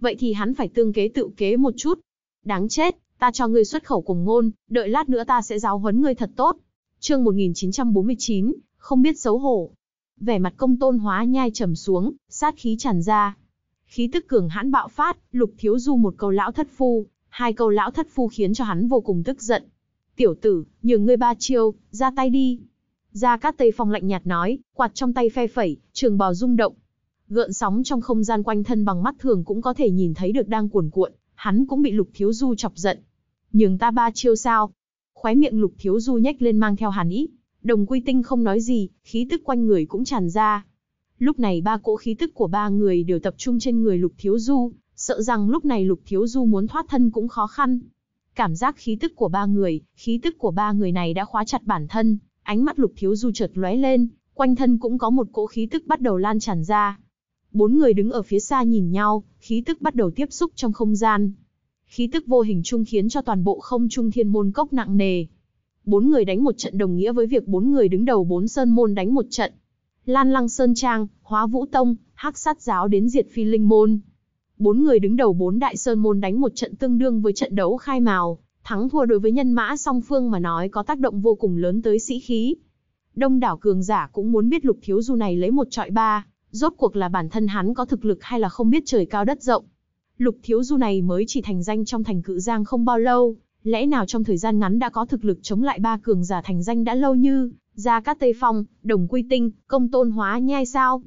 A: Vậy thì hắn phải tương kế tự kế một chút. Đáng chết, ta cho ngươi xuất khẩu cùng ngôn, đợi lát nữa ta sẽ giáo huấn ngươi thật tốt. Chương 1949, không biết xấu hổ. Vẻ mặt công tôn hóa nhai trầm xuống, sát khí tràn ra, Khí tức cường hãn bạo phát, Lục Thiếu Du một câu lão thất phu, hai câu lão thất phu khiến cho hắn vô cùng tức giận. Tiểu tử, nhường ngươi ba chiêu, ra tay đi. Gia Cát Tây Phong lạnh nhạt nói, quạt trong tay phe phẩy, trường bào rung động. Gợn sóng trong không gian quanh thân bằng mắt thường cũng có thể nhìn thấy được đang cuồn cuộn, hắn cũng bị Lục Thiếu Du chọc giận. Nhường ta ba chiêu sao? Khóe miệng Lục Thiếu Du nhếch lên mang theo hàn ý. Đồng Quy Tinh không nói gì, khí tức quanh người cũng tràn ra, Lúc này ba cỗ khí tức của ba người đều tập trung trên người Lục Thiếu Du, sợ rằng lúc này Lục Thiếu Du muốn thoát thân cũng khó khăn. Cảm giác khí tức của ba người, khí tức của ba người này đã khóa chặt bản thân, ánh mắt Lục Thiếu Du chợt lóe lên, quanh thân cũng có một cỗ khí tức bắt đầu lan tràn ra. Bốn người đứng ở phía xa nhìn nhau, khí tức bắt đầu tiếp xúc trong không gian. Khí tức vô hình chung khiến cho toàn bộ không trung thiên môn cốc nặng nề. Bốn người đánh một trận đồng nghĩa với việc bốn người đứng đầu bốn sơn môn đánh một trận, Lan Lăng Sơn Trang, Hóa Vũ Tông, Hắc Sát Giáo đến diệt Phi Linh Môn. Bốn người đứng đầu bốn đại sơn môn đánh một trận tương đương với trận đấu khai mào, thắng thua đối với nhân mã song phương mà nói có tác động vô cùng lớn tới sĩ khí. Đông đảo cường giả cũng muốn biết lục thiếu du này lấy một trọi ba, rốt cuộc là bản thân hắn có thực lực hay là không biết trời cao đất rộng. Lục thiếu du này mới chỉ thành danh trong thành cự giang không bao lâu, lẽ nào trong thời gian ngắn đã có thực lực chống lại ba cường giả thành danh đã lâu như ra các Tây Phong, Đồng Quy Tinh, Công Tôn Hóa nhai sao?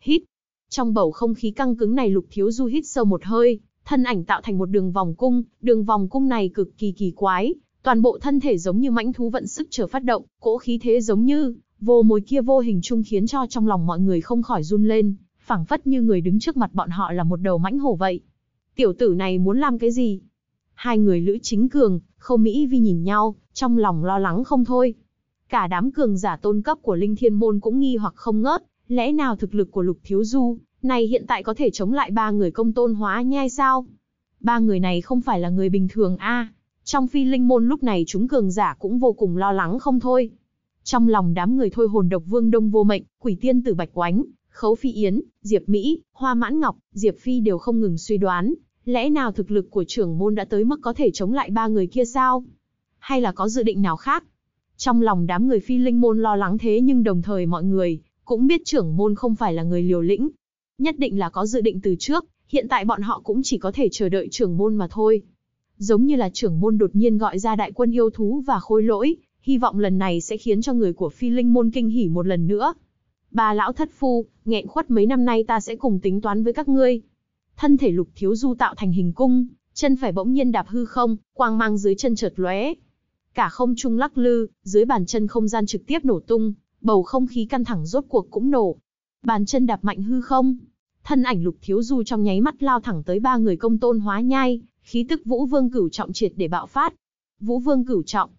A: Hít. Trong bầu không khí căng cứng này Lục Thiếu Du hít sâu một hơi, thân ảnh tạo thành một đường vòng cung, đường vòng cung này cực kỳ kỳ quái, toàn bộ thân thể giống như mãnh thú vận sức chờ phát động, cỗ khí thế giống như vô mối kia vô hình chung khiến cho trong lòng mọi người không khỏi run lên, phảng phất như người đứng trước mặt bọn họ là một đầu mãnh hổ vậy. Tiểu tử này muốn làm cái gì? Hai người Lữ Chính Cường, Khâu Mỹ Vi nhìn nhau, trong lòng lo lắng không thôi. Cả đám cường giả tôn cấp của linh thiên môn cũng nghi hoặc không ngớt, lẽ nào thực lực của lục thiếu du, này hiện tại có thể chống lại ba người công tôn hóa nhai sao? Ba người này không phải là người bình thường a Trong phi linh môn lúc này chúng cường giả cũng vô cùng lo lắng không thôi. Trong lòng đám người thôi hồn độc vương đông vô mệnh, quỷ tiên tử bạch oánh, khấu phi yến, diệp Mỹ, hoa mãn ngọc, diệp phi đều không ngừng suy đoán, lẽ nào thực lực của trưởng môn đã tới mức có thể chống lại ba người kia sao? Hay là có dự định nào khác? Trong lòng đám người phi linh môn lo lắng thế nhưng đồng thời mọi người cũng biết trưởng môn không phải là người liều lĩnh. Nhất định là có dự định từ trước, hiện tại bọn họ cũng chỉ có thể chờ đợi trưởng môn mà thôi. Giống như là trưởng môn đột nhiên gọi ra đại quân yêu thú và khôi lỗi, hy vọng lần này sẽ khiến cho người của phi linh môn kinh hỉ một lần nữa. Bà lão thất phu, nghẹn khuất mấy năm nay ta sẽ cùng tính toán với các ngươi. Thân thể lục thiếu du tạo thành hình cung, chân phải bỗng nhiên đạp hư không, quang mang dưới chân chợt lóe, Cả không trung lắc lư, dưới bàn chân không gian trực tiếp nổ tung, bầu không khí căng thẳng rốt cuộc cũng nổ. Bàn chân đạp mạnh hư không, thân ảnh Lục Thiếu Du trong nháy mắt lao thẳng tới ba người công tôn hóa nhai, khí tức Vũ Vương cửu trọng triệt để bạo phát. Vũ Vương cửu trọng.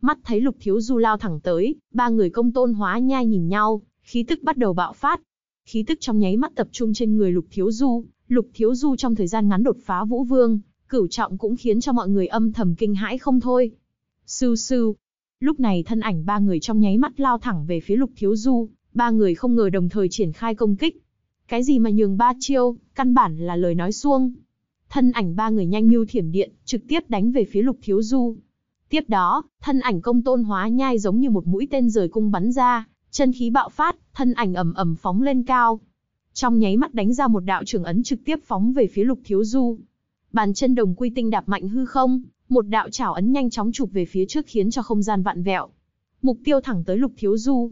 A: Mắt thấy Lục Thiếu Du lao thẳng tới, ba người công tôn hóa nhai nhìn nhau, khí tức bắt đầu bạo phát. Khí tức trong nháy mắt tập trung trên người Lục Thiếu Du, Lục Thiếu Du trong thời gian ngắn đột phá Vũ Vương, cửu trọng cũng khiến cho mọi người âm thầm kinh hãi không thôi sư sư. Lúc này thân ảnh ba người trong nháy mắt lao thẳng về phía Lục Thiếu Du, ba người không ngờ đồng thời triển khai công kích. Cái gì mà nhường ba chiêu, căn bản là lời nói xuông. Thân ảnh ba người nhanh như thiểm điện, trực tiếp đánh về phía Lục Thiếu Du. Tiếp đó, thân ảnh công tôn hóa nhai giống như một mũi tên rời cung bắn ra, chân khí bạo phát, thân ảnh ầm ầm phóng lên cao. Trong nháy mắt đánh ra một đạo trường ấn trực tiếp phóng về phía Lục Thiếu Du. Bàn chân đồng quy tinh đạp mạnh hư không, một đạo chảo ấn nhanh chóng chụp về phía trước khiến cho không gian vạn vẹo. Mục tiêu thẳng tới Lục Thiếu Du.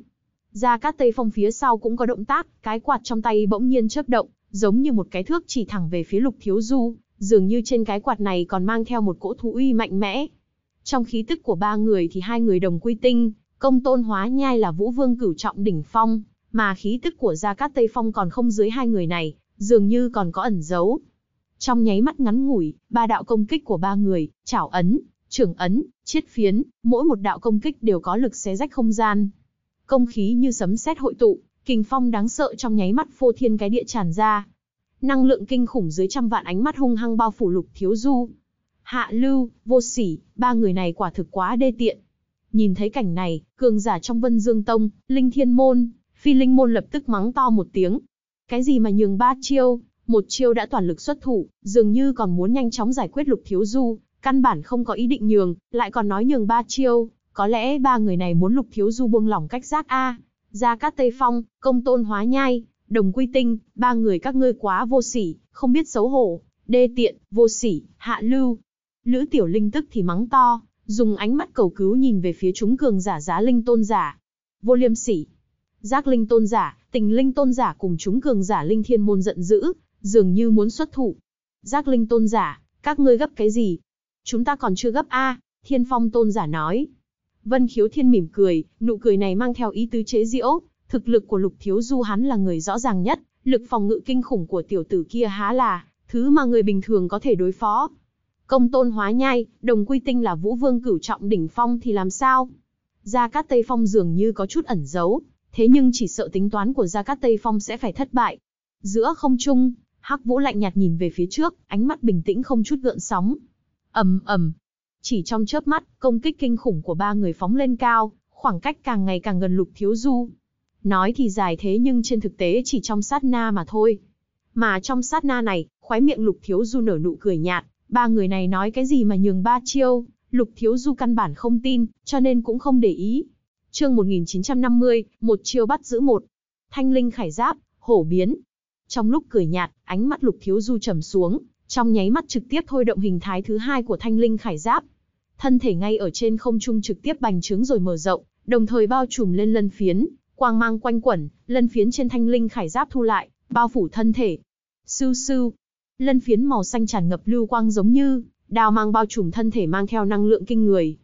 A: gia cát Tây Phong phía sau cũng có động tác, cái quạt trong tay bỗng nhiên chớp động, giống như một cái thước chỉ thẳng về phía Lục Thiếu Du, dường như trên cái quạt này còn mang theo một cỗ thú uy mạnh mẽ. Trong khí tức của ba người thì hai người đồng quy tinh, công tôn hóa nhai là vũ vương cửu trọng đỉnh phong, mà khí tức của Gia Cát Tây Phong còn không dưới hai người này, dường như còn có ẩn giấu, trong nháy mắt ngắn ngủi, ba đạo công kích của ba người, chảo ấn, trưởng ấn, chiết phiến, mỗi một đạo công kích đều có lực xé rách không gian. Công khí như sấm sét hội tụ, kình phong đáng sợ trong nháy mắt phô thiên cái địa tràn ra. Năng lượng kinh khủng dưới trăm vạn ánh mắt hung hăng bao phủ lục thiếu du. Hạ lưu, vô sỉ, ba người này quả thực quá đê tiện. Nhìn thấy cảnh này, cường giả trong vân dương tông, linh thiên môn, phi linh môn lập tức mắng to một tiếng. Cái gì mà nhường ba chiêu, một chiêu đã toàn lực xuất thủ, dường như còn muốn nhanh chóng giải quyết Lục Thiếu Du, căn bản không có ý định nhường, lại còn nói nhường ba chiêu, có lẽ ba người này muốn Lục Thiếu Du buông lỏng cách giác a. Gia Cát Tây Phong, Công Tôn Hóa Nhai, Đồng Quy Tinh, ba người các ngươi quá vô sỉ, không biết xấu hổ, đê tiện, vô sỉ, hạ lưu. Lữ Tiểu Linh tức thì mắng to, dùng ánh mắt cầu cứu nhìn về phía chúng cường giả giá linh tôn giả. Vô liêm sỉ. Giác linh tôn giả, tình linh tôn giả cùng chúng cường giả linh thiên môn giận dữ, dường như muốn xuất thủ. Giác linh tôn giả, các ngươi gấp cái gì? Chúng ta còn chưa gấp A, thiên phong tôn giả nói. Vân khiếu thiên mỉm cười, nụ cười này mang theo ý tứ chế diễu, thực lực của lục thiếu du hắn là người rõ ràng nhất, lực phòng ngự kinh khủng của tiểu tử kia há là, thứ mà người bình thường có thể đối phó. Công tôn hóa nhai, đồng quy tinh là vũ vương cửu trọng đỉnh phong thì làm sao? Gia Cát Tây Phong dường như có chút ẩn giấu, thế nhưng chỉ sợ tính toán của Gia Cát Tây Phong sẽ phải thất bại. Giữa không trung, Hắc Vũ lạnh nhạt nhìn về phía trước, ánh mắt bình tĩnh không chút gợn sóng. Ầm ầm. Chỉ trong chớp mắt, công kích kinh khủng của ba người phóng lên cao, khoảng cách càng ngày càng gần Lục Thiếu Du. Nói thì dài thế nhưng trên thực tế chỉ trong sát na mà thôi. Mà trong sát na này, khóe miệng Lục Thiếu Du nở nụ cười nhạt, ba người này nói cái gì mà nhường ba chiêu, Lục Thiếu Du căn bản không tin, cho nên cũng không để ý. Chương 1950, một chiêu bắt giữ một. Thanh linh khải giáp, hổ biến, trong lúc cười nhạt, ánh mắt Lục Thiếu Du trầm xuống, trong nháy mắt trực tiếp thôi động hình thái thứ hai của thanh linh khải giáp. Thân thể ngay ở trên không trung trực tiếp bành trướng rồi mở rộng, đồng thời bao trùm lên lân phiến, quang mang quanh quẩn, lân phiến trên thanh linh khải giáp thu lại, bao phủ thân thể. Sưu sưu, lân phiến màu xanh tràn ngập lưu quang giống như đao mang bao trùm thân thể mang theo năng lượng kinh người.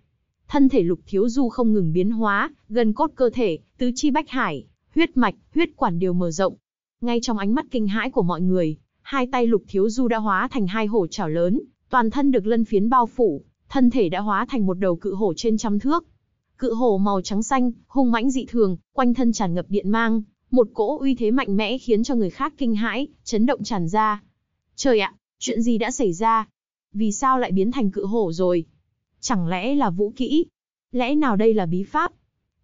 A: Thân thể Lục Thiếu Du không ngừng biến hóa, gần cốt cơ thể, tứ chi bách hải, huyết mạch, huyết quản đều mở rộng, ngay trong ánh mắt kinh hãi của mọi người, hai tay lục thiếu du đã hóa thành hai hổ chảo lớn, toàn thân được lân phiến bao phủ, thân thể đã hóa thành một đầu cự hổ trên trăm thước. Cự hổ màu trắng xanh, hung mãnh dị thường, quanh thân tràn ngập điện mang, một cỗ uy thế mạnh mẽ khiến cho người khác kinh hãi, chấn động tràn ra. Trời ạ, chuyện gì đã xảy ra? Vì sao lại biến thành cự hổ rồi? Chẳng lẽ là vũ kỹ? Lẽ nào đây là bí pháp?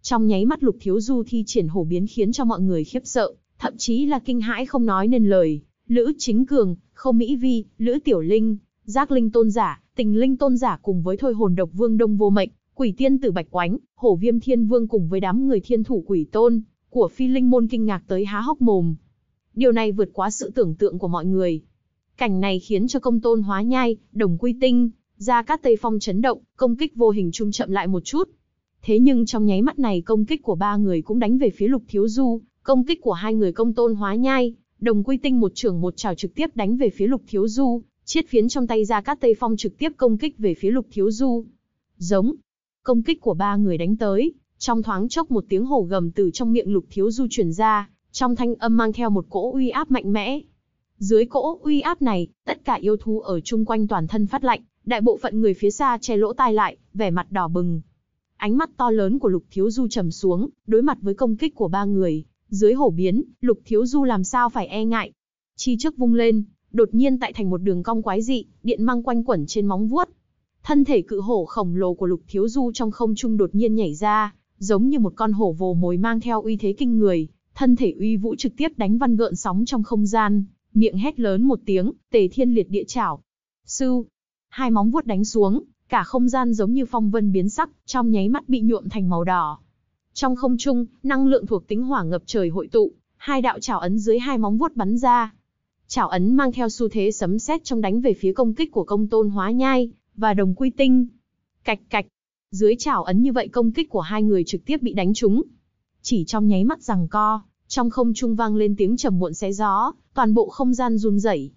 A: Trong nháy mắt lục thiếu du thi triển hổ biến khiến cho mọi người khiếp sợ, thậm chí là kinh hãi không nói nên lời. Lữ Chính Cường, Khâu Mỹ Vi, Lữ Tiểu Linh, Giác Linh Tôn Giả, Tình Linh Tôn Giả cùng với Thôi Hồn Độc Vương Đông Vô Mệnh, Quỷ Tiên Tử Bạch Oánh, Hổ Viêm Thiên Vương cùng với đám người thiên thủ quỷ tôn của Phi Linh Môn kinh ngạc tới há hốc mồm. Điều này vượt quá sự tưởng tượng của mọi người. Cảnh này khiến cho công tôn hóa nhai, đồng quy tinh, ra các tây phong chấn động, công kích vô hình trung chậm lại một chút. Thế nhưng trong nháy mắt này công kích của ba người cũng đánh về phía lục thiếu du, Công kích của hai người công tôn hóa nhai, đồng quy tinh một trưởng một trào trực tiếp đánh về phía lục thiếu du, chiết phiến trong tay ra các tây phong trực tiếp công kích về phía lục thiếu du. Giống, công kích của ba người đánh tới, trong thoáng chốc một tiếng hổ gầm từ trong miệng lục thiếu du truyền ra, trong thanh âm mang theo một cỗ uy áp mạnh mẽ. Dưới cỗ uy áp này, tất cả yêu thú ở chung quanh toàn thân phát lạnh, đại bộ phận người phía xa che lỗ tai lại, vẻ mặt đỏ bừng. Ánh mắt to lớn của Lục Thiếu Du trầm xuống, đối mặt với công kích của ba người, dưới hổ biến, Lục Thiếu Du làm sao phải e ngại. Chi trước vung lên, đột nhiên tại thành một đường cong quái dị, điện mang quanh quẩn trên móng vuốt. Thân thể cự hổ khổng lồ của Lục Thiếu Du trong không trung đột nhiên nhảy ra, giống như một con hổ vồ mồi mang theo uy thế kinh người, thân thể uy vũ trực tiếp đánh văn gợn sóng trong không gian, miệng hét lớn một tiếng, tề thiên liệt địa chảo. Sư, hai móng vuốt đánh xuống, cả không gian giống như phong vân biến sắc, trong nháy mắt bị nhuộm thành màu đỏ. Trong không trung, năng lượng thuộc tính hỏa ngập trời hội tụ, hai đạo chảo ấn dưới hai móng vuốt bắn ra. Chảo ấn mang theo xu thế sấm sét trong đánh về phía công kích của công tôn hóa nhai và đồng quy tinh. Cạch cạch, dưới chảo ấn như vậy công kích của hai người trực tiếp bị đánh trúng. Chỉ trong nháy mắt rằng co, trong không trung vang lên tiếng trầm muộn xé gió, toàn bộ không gian run rẩy.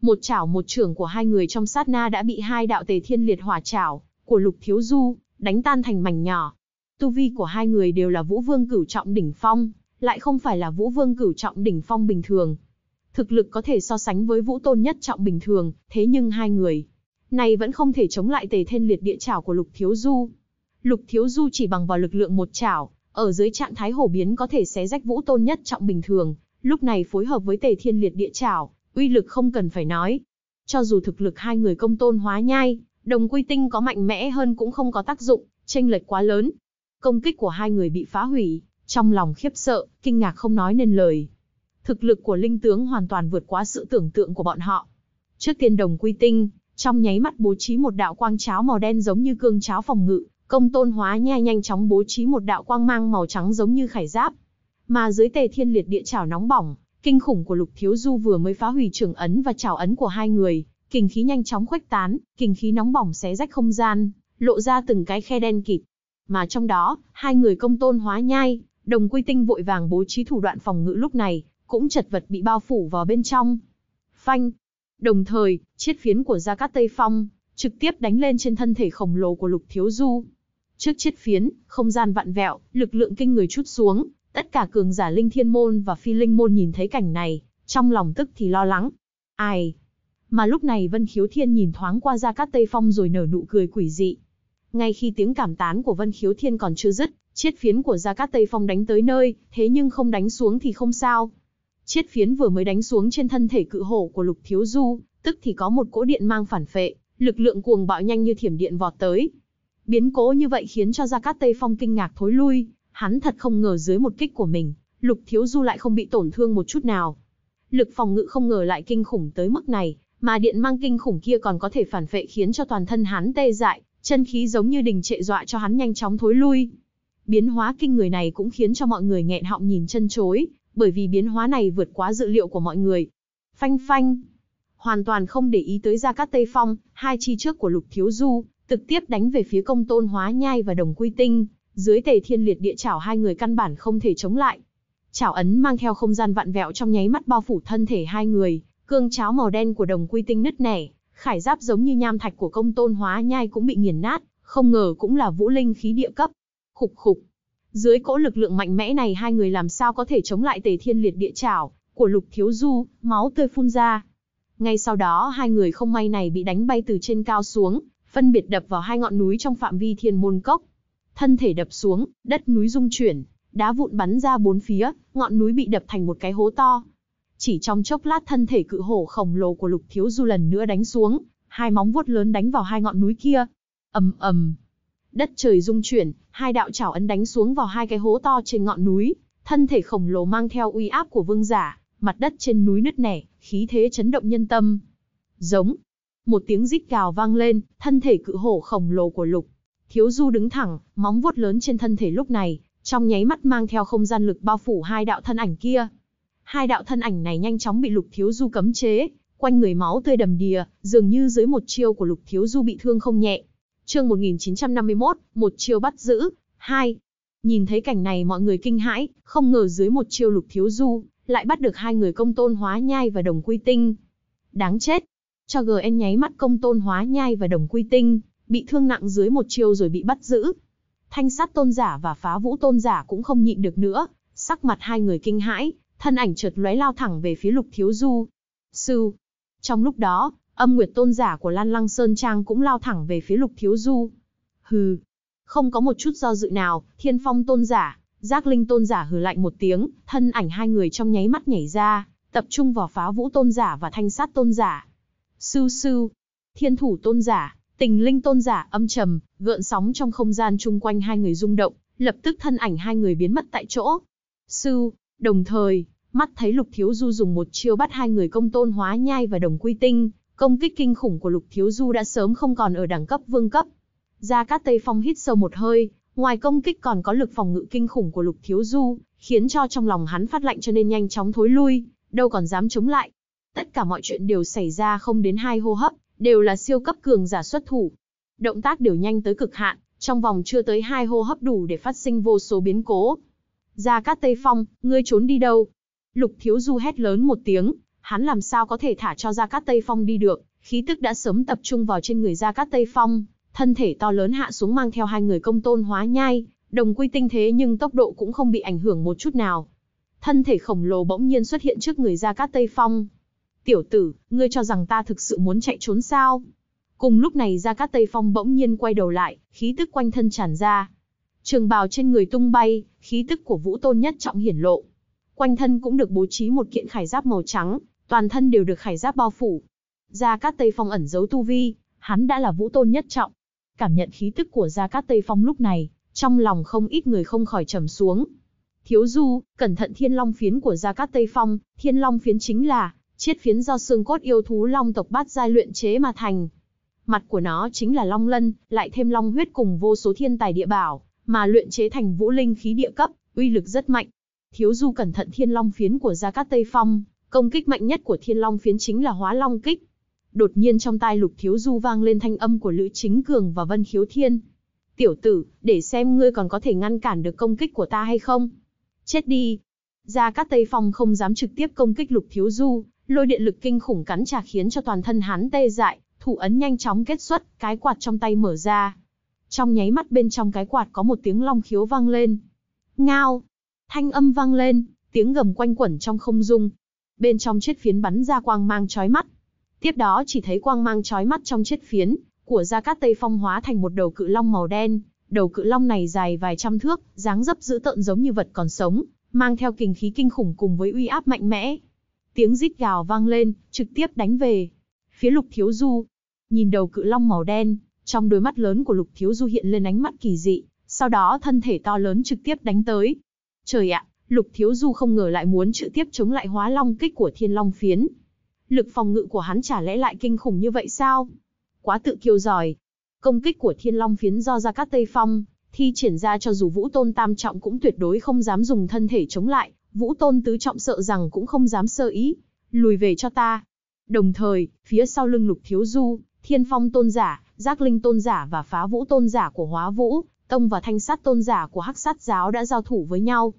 A: Một chảo một trưởng của hai người trong sát na đã bị hai đạo tề thiên liệt hỏa chảo của Lục Thiếu Du đánh tan thành mảnh nhỏ. Tu vi của hai người đều là Vũ Vương cửu trọng đỉnh phong, lại không phải là Vũ Vương cửu trọng đỉnh phong bình thường. Thực lực có thể so sánh với Vũ Tôn nhất trọng bình thường, thế nhưng hai người này vẫn không thể chống lại tề thiên liệt địa chảo của Lục Thiếu Du. Lục Thiếu Du chỉ bằng vào lực lượng một chảo, ở dưới trạng thái hổ biến có thể xé rách Vũ Tôn nhất trọng bình thường, lúc này phối hợp với tề thiên liệt địa chảo, uy lực không cần phải nói. Cho dù thực lực hai người công tôn hóa nhai, đồng quy tinh có mạnh mẽ hơn cũng không có tác dụng, tranh lệch quá lớn, Công kích của hai người bị phá hủy, trong lòng khiếp sợ, kinh ngạc không nói nên lời. Thực lực của linh tướng hoàn toàn vượt quá sự tưởng tượng của bọn họ. Trước tiên đồng quy tinh, trong nháy mắt bố trí một đạo quang cháo màu đen giống như cương cháo phòng ngự, công tôn hóa nha nhanh chóng bố trí một đạo quang mang màu trắng giống như khải giáp. Mà dưới tề thiên liệt địa chảo nóng bỏng, kinh khủng của lục thiếu du vừa mới phá hủy trường ấn và chảo ấn của hai người, kinh khí nhanh chóng khuếch tán, kinh khí nóng bỏng xé rách không gian, lộ ra từng cái khe đen kịt mà trong đó, hai người công tôn hóa nhai, đồng quy tinh vội vàng bố trí thủ đoạn phòng ngự lúc này, cũng chật vật bị bao phủ vào bên trong. Phanh! Đồng thời, chiết phiến của Gia Cát Tây Phong, trực tiếp đánh lên trên thân thể khổng lồ của Lục Thiếu Du. Trước chiết phiến, không gian vạn vẹo, lực lượng kinh người chút xuống, tất cả cường giả linh thiên môn và phi linh môn nhìn thấy cảnh này, trong lòng tức thì lo lắng. Ai? Mà lúc này Vân Khiếu Thiên nhìn thoáng qua Gia Cát Tây Phong rồi nở nụ cười quỷ dị, ngay khi tiếng cảm tán của Vân Khiếu Thiên còn chưa dứt, chiết phiến của Gia Cát Tây Phong đánh tới nơi, thế nhưng không đánh xuống thì không sao. Chiết phiến vừa mới đánh xuống trên thân thể cự hổ của Lục Thiếu Du, tức thì có một cỗ điện mang phản phệ, lực lượng cuồng bạo nhanh như thiểm điện vọt tới. Biến cố như vậy khiến cho Gia Cát Tây Phong kinh ngạc thối lui, hắn thật không ngờ dưới một kích của mình, Lục Thiếu Du lại không bị tổn thương một chút nào. Lực phòng ngự không ngờ lại kinh khủng tới mức này, mà điện mang kinh khủng kia còn có thể phản phệ khiến cho toàn thân hắn tê dại, Chân khí giống như đình trệ dọa cho hắn nhanh chóng thối lui. Biến hóa kinh người này cũng khiến cho mọi người nghẹn họng nhìn chân chối, bởi vì biến hóa này vượt quá dự liệu của mọi người. Phanh phanh, hoàn toàn không để ý tới ra các Tây Phong, hai chi trước của Lục Thiếu Du, trực tiếp đánh về phía công tôn hóa nhai và đồng quy tinh, dưới tề thiên liệt địa chảo hai người căn bản không thể chống lại. Chảo ấn mang theo không gian vạn vẹo trong nháy mắt bao phủ thân thể hai người, cương cháo màu đen của đồng quy tinh nứt nẻ, khải giáp giống như nham thạch của công tôn hóa nhai cũng bị nghiền nát, không ngờ cũng là vũ linh khí địa cấp. Khục khục. Dưới cỗ lực lượng mạnh mẽ này hai người làm sao có thể chống lại tề thiên liệt địa chảo của lục thiếu du, máu tươi phun ra. Ngay sau đó hai người không may này bị đánh bay từ trên cao xuống, phân biệt đập vào hai ngọn núi trong phạm vi thiên môn cốc. Thân thể đập xuống, đất núi rung chuyển, đá vụn bắn ra bốn phía, ngọn núi bị đập thành một cái hố to, chỉ trong chốc lát thân thể cự hổ khổng lồ của lục thiếu du lần nữa đánh xuống, hai móng vuốt lớn đánh vào hai ngọn núi kia. ầm ầm, đất trời rung chuyển, hai đạo chảo ấn đánh xuống vào hai cái hố to trên ngọn núi, thân thể khổng lồ mang theo uy áp của vương giả, mặt đất trên núi nứt nẻ, khí thế chấn động nhân tâm. Giống, một tiếng rít gào vang lên, thân thể cự hổ khổng lồ của lục. Thiếu du đứng thẳng, móng vuốt lớn trên thân thể lúc này, trong nháy mắt mang theo không gian lực bao phủ hai đạo thân ảnh kia hai đạo thân ảnh này nhanh chóng bị Lục Thiếu Du cấm chế, quanh người máu tươi đầm đìa, dường như dưới một chiêu của Lục Thiếu Du bị thương không nhẹ. Chương 1951, một chiêu bắt giữ, hai. Nhìn thấy cảnh này mọi người kinh hãi, không ngờ dưới một chiêu Lục Thiếu Du lại bắt được hai người Công Tôn Hóa Nhai và Đồng Quy Tinh. Đáng chết. Cho GN nháy mắt Công Tôn Hóa Nhai và Đồng Quy Tinh, bị thương nặng dưới một chiêu rồi bị bắt giữ. Thanh sát tôn giả và phá vũ tôn giả cũng không nhịn được nữa, sắc mặt hai người kinh hãi, thân ảnh chợt lóe lao thẳng về phía Lục Thiếu Du. Sư. Trong lúc đó, âm nguyệt tôn giả của Lan Lăng Sơn Trang cũng lao thẳng về phía Lục Thiếu Du. Hừ. Không có một chút do dự nào, Thiên Phong tôn giả, Giác Linh tôn giả hừ lạnh một tiếng, thân ảnh hai người trong nháy mắt nhảy ra, tập trung vào phá vũ tôn giả và thanh sát tôn giả. Sư sư. Thiên thủ tôn giả, tình linh tôn giả âm trầm, gợn sóng trong không gian chung quanh hai người rung động, lập tức thân ảnh hai người biến mất tại chỗ. Sư, Đồng thời, mắt thấy Lục Thiếu Du dùng một chiêu bắt hai người công tôn hóa nhai và đồng quy tinh, công kích kinh khủng của Lục Thiếu Du đã sớm không còn ở đẳng cấp vương cấp. Gia Cát Tây Phong hít sâu một hơi, ngoài công kích còn có lực phòng ngự kinh khủng của Lục Thiếu Du, khiến cho trong lòng hắn phát lạnh cho nên nhanh chóng thối lui, đâu còn dám chống lại. Tất cả mọi chuyện đều xảy ra không đến hai hô hấp, đều là siêu cấp cường giả xuất thủ. Động tác đều nhanh tới cực hạn, trong vòng chưa tới hai hô hấp đủ để phát sinh vô số biến cố, gia Cát Tây Phong, ngươi trốn đi đâu? Lục Thiếu Du hét lớn một tiếng, hắn làm sao có thể thả cho gia Cát Tây Phong đi được, khí tức đã sớm tập trung vào trên người gia Cát Tây Phong, thân thể to lớn hạ xuống mang theo hai người công tôn hóa nhai, đồng quy tinh thế nhưng tốc độ cũng không bị ảnh hưởng một chút nào. Thân thể khổng lồ bỗng nhiên xuất hiện trước người gia Cát Tây Phong. Tiểu tử, ngươi cho rằng ta thực sự muốn chạy trốn sao? Cùng lúc này Gia Cát Tây Phong bỗng nhiên quay đầu lại, khí tức quanh thân tràn ra, Trường bào trên người tung bay, khí tức của Vũ Tôn nhất trọng hiển lộ. Quanh thân cũng được bố trí một kiện khải giáp màu trắng, toàn thân đều được khải giáp bao phủ. Gia Cát Tây Phong ẩn giấu tu vi, hắn đã là Vũ Tôn nhất trọng. Cảm nhận khí tức của Gia Cát Tây Phong lúc này, trong lòng không ít người không khỏi trầm xuống. Thiếu Du, cẩn thận Thiên Long phiến của Gia Cát Tây Phong, Thiên Long phiến chính là chiết phiến do xương cốt yêu thú long tộc bát gia luyện chế mà thành. Mặt của nó chính là long lân, lại thêm long huyết cùng vô số thiên tài địa bảo, mà luyện chế thành vũ linh khí địa cấp, uy lực rất mạnh. Thiếu Du cẩn thận Thiên Long phiến của Gia Cát Tây Phong, công kích mạnh nhất của Thiên Long phiến chính là Hóa Long kích. Đột nhiên trong tai Lục Thiếu Du vang lên thanh âm của Lữ Chính Cường và Vân Khiếu Thiên. "Tiểu tử, để xem ngươi còn có thể ngăn cản được công kích của ta hay không." "Chết đi." Gia Cát Tây Phong không dám trực tiếp công kích Lục Thiếu Du, lôi điện lực kinh khủng cắn trả khiến cho toàn thân hắn tê dại, thủ ấn nhanh chóng kết xuất, cái quạt trong tay mở ra, trong nháy mắt bên trong cái quạt có một tiếng long khiếu vang lên. Ngao! Thanh âm vang lên, tiếng gầm quanh quẩn trong không dung. Bên trong chiếc phiến bắn ra quang mang chói mắt. Tiếp đó chỉ thấy quang mang chói mắt trong chiếc phiến, của Gia Cát Tây Phong hóa thành một đầu cự long màu đen. Đầu cự long này dài vài trăm thước, dáng dấp dữ tợn giống như vật còn sống, mang theo kình khí kinh khủng cùng với uy áp mạnh mẽ. Tiếng rít gào vang lên, trực tiếp đánh về. Phía lục thiếu du, nhìn đầu cự long màu đen, trong đôi mắt lớn của Lục Thiếu Du hiện lên ánh mắt kỳ dị, sau đó thân thể to lớn trực tiếp đánh tới. Trời ạ, Lục Thiếu Du không ngờ lại muốn trực tiếp chống lại hóa long kích của thiên long phiến. Lực phòng ngự của hắn chả lẽ lại kinh khủng như vậy sao? Quá tự kiêu giỏi. Công kích của thiên long phiến do ra các tây phong, thi triển ra cho dù vũ tôn tam trọng cũng tuyệt đối không dám dùng thân thể chống lại, vũ tôn tứ trọng sợ rằng cũng không dám sơ ý. Lùi về cho ta. Đồng thời, phía sau lưng lục thiếu du, thiên phong tôn giả, Giác Linh tôn giả và Phá Vũ tôn giả của Hóa Vũ, Tông và Thanh Sát tôn giả của Hắc Sát giáo đã giao thủ với nhau.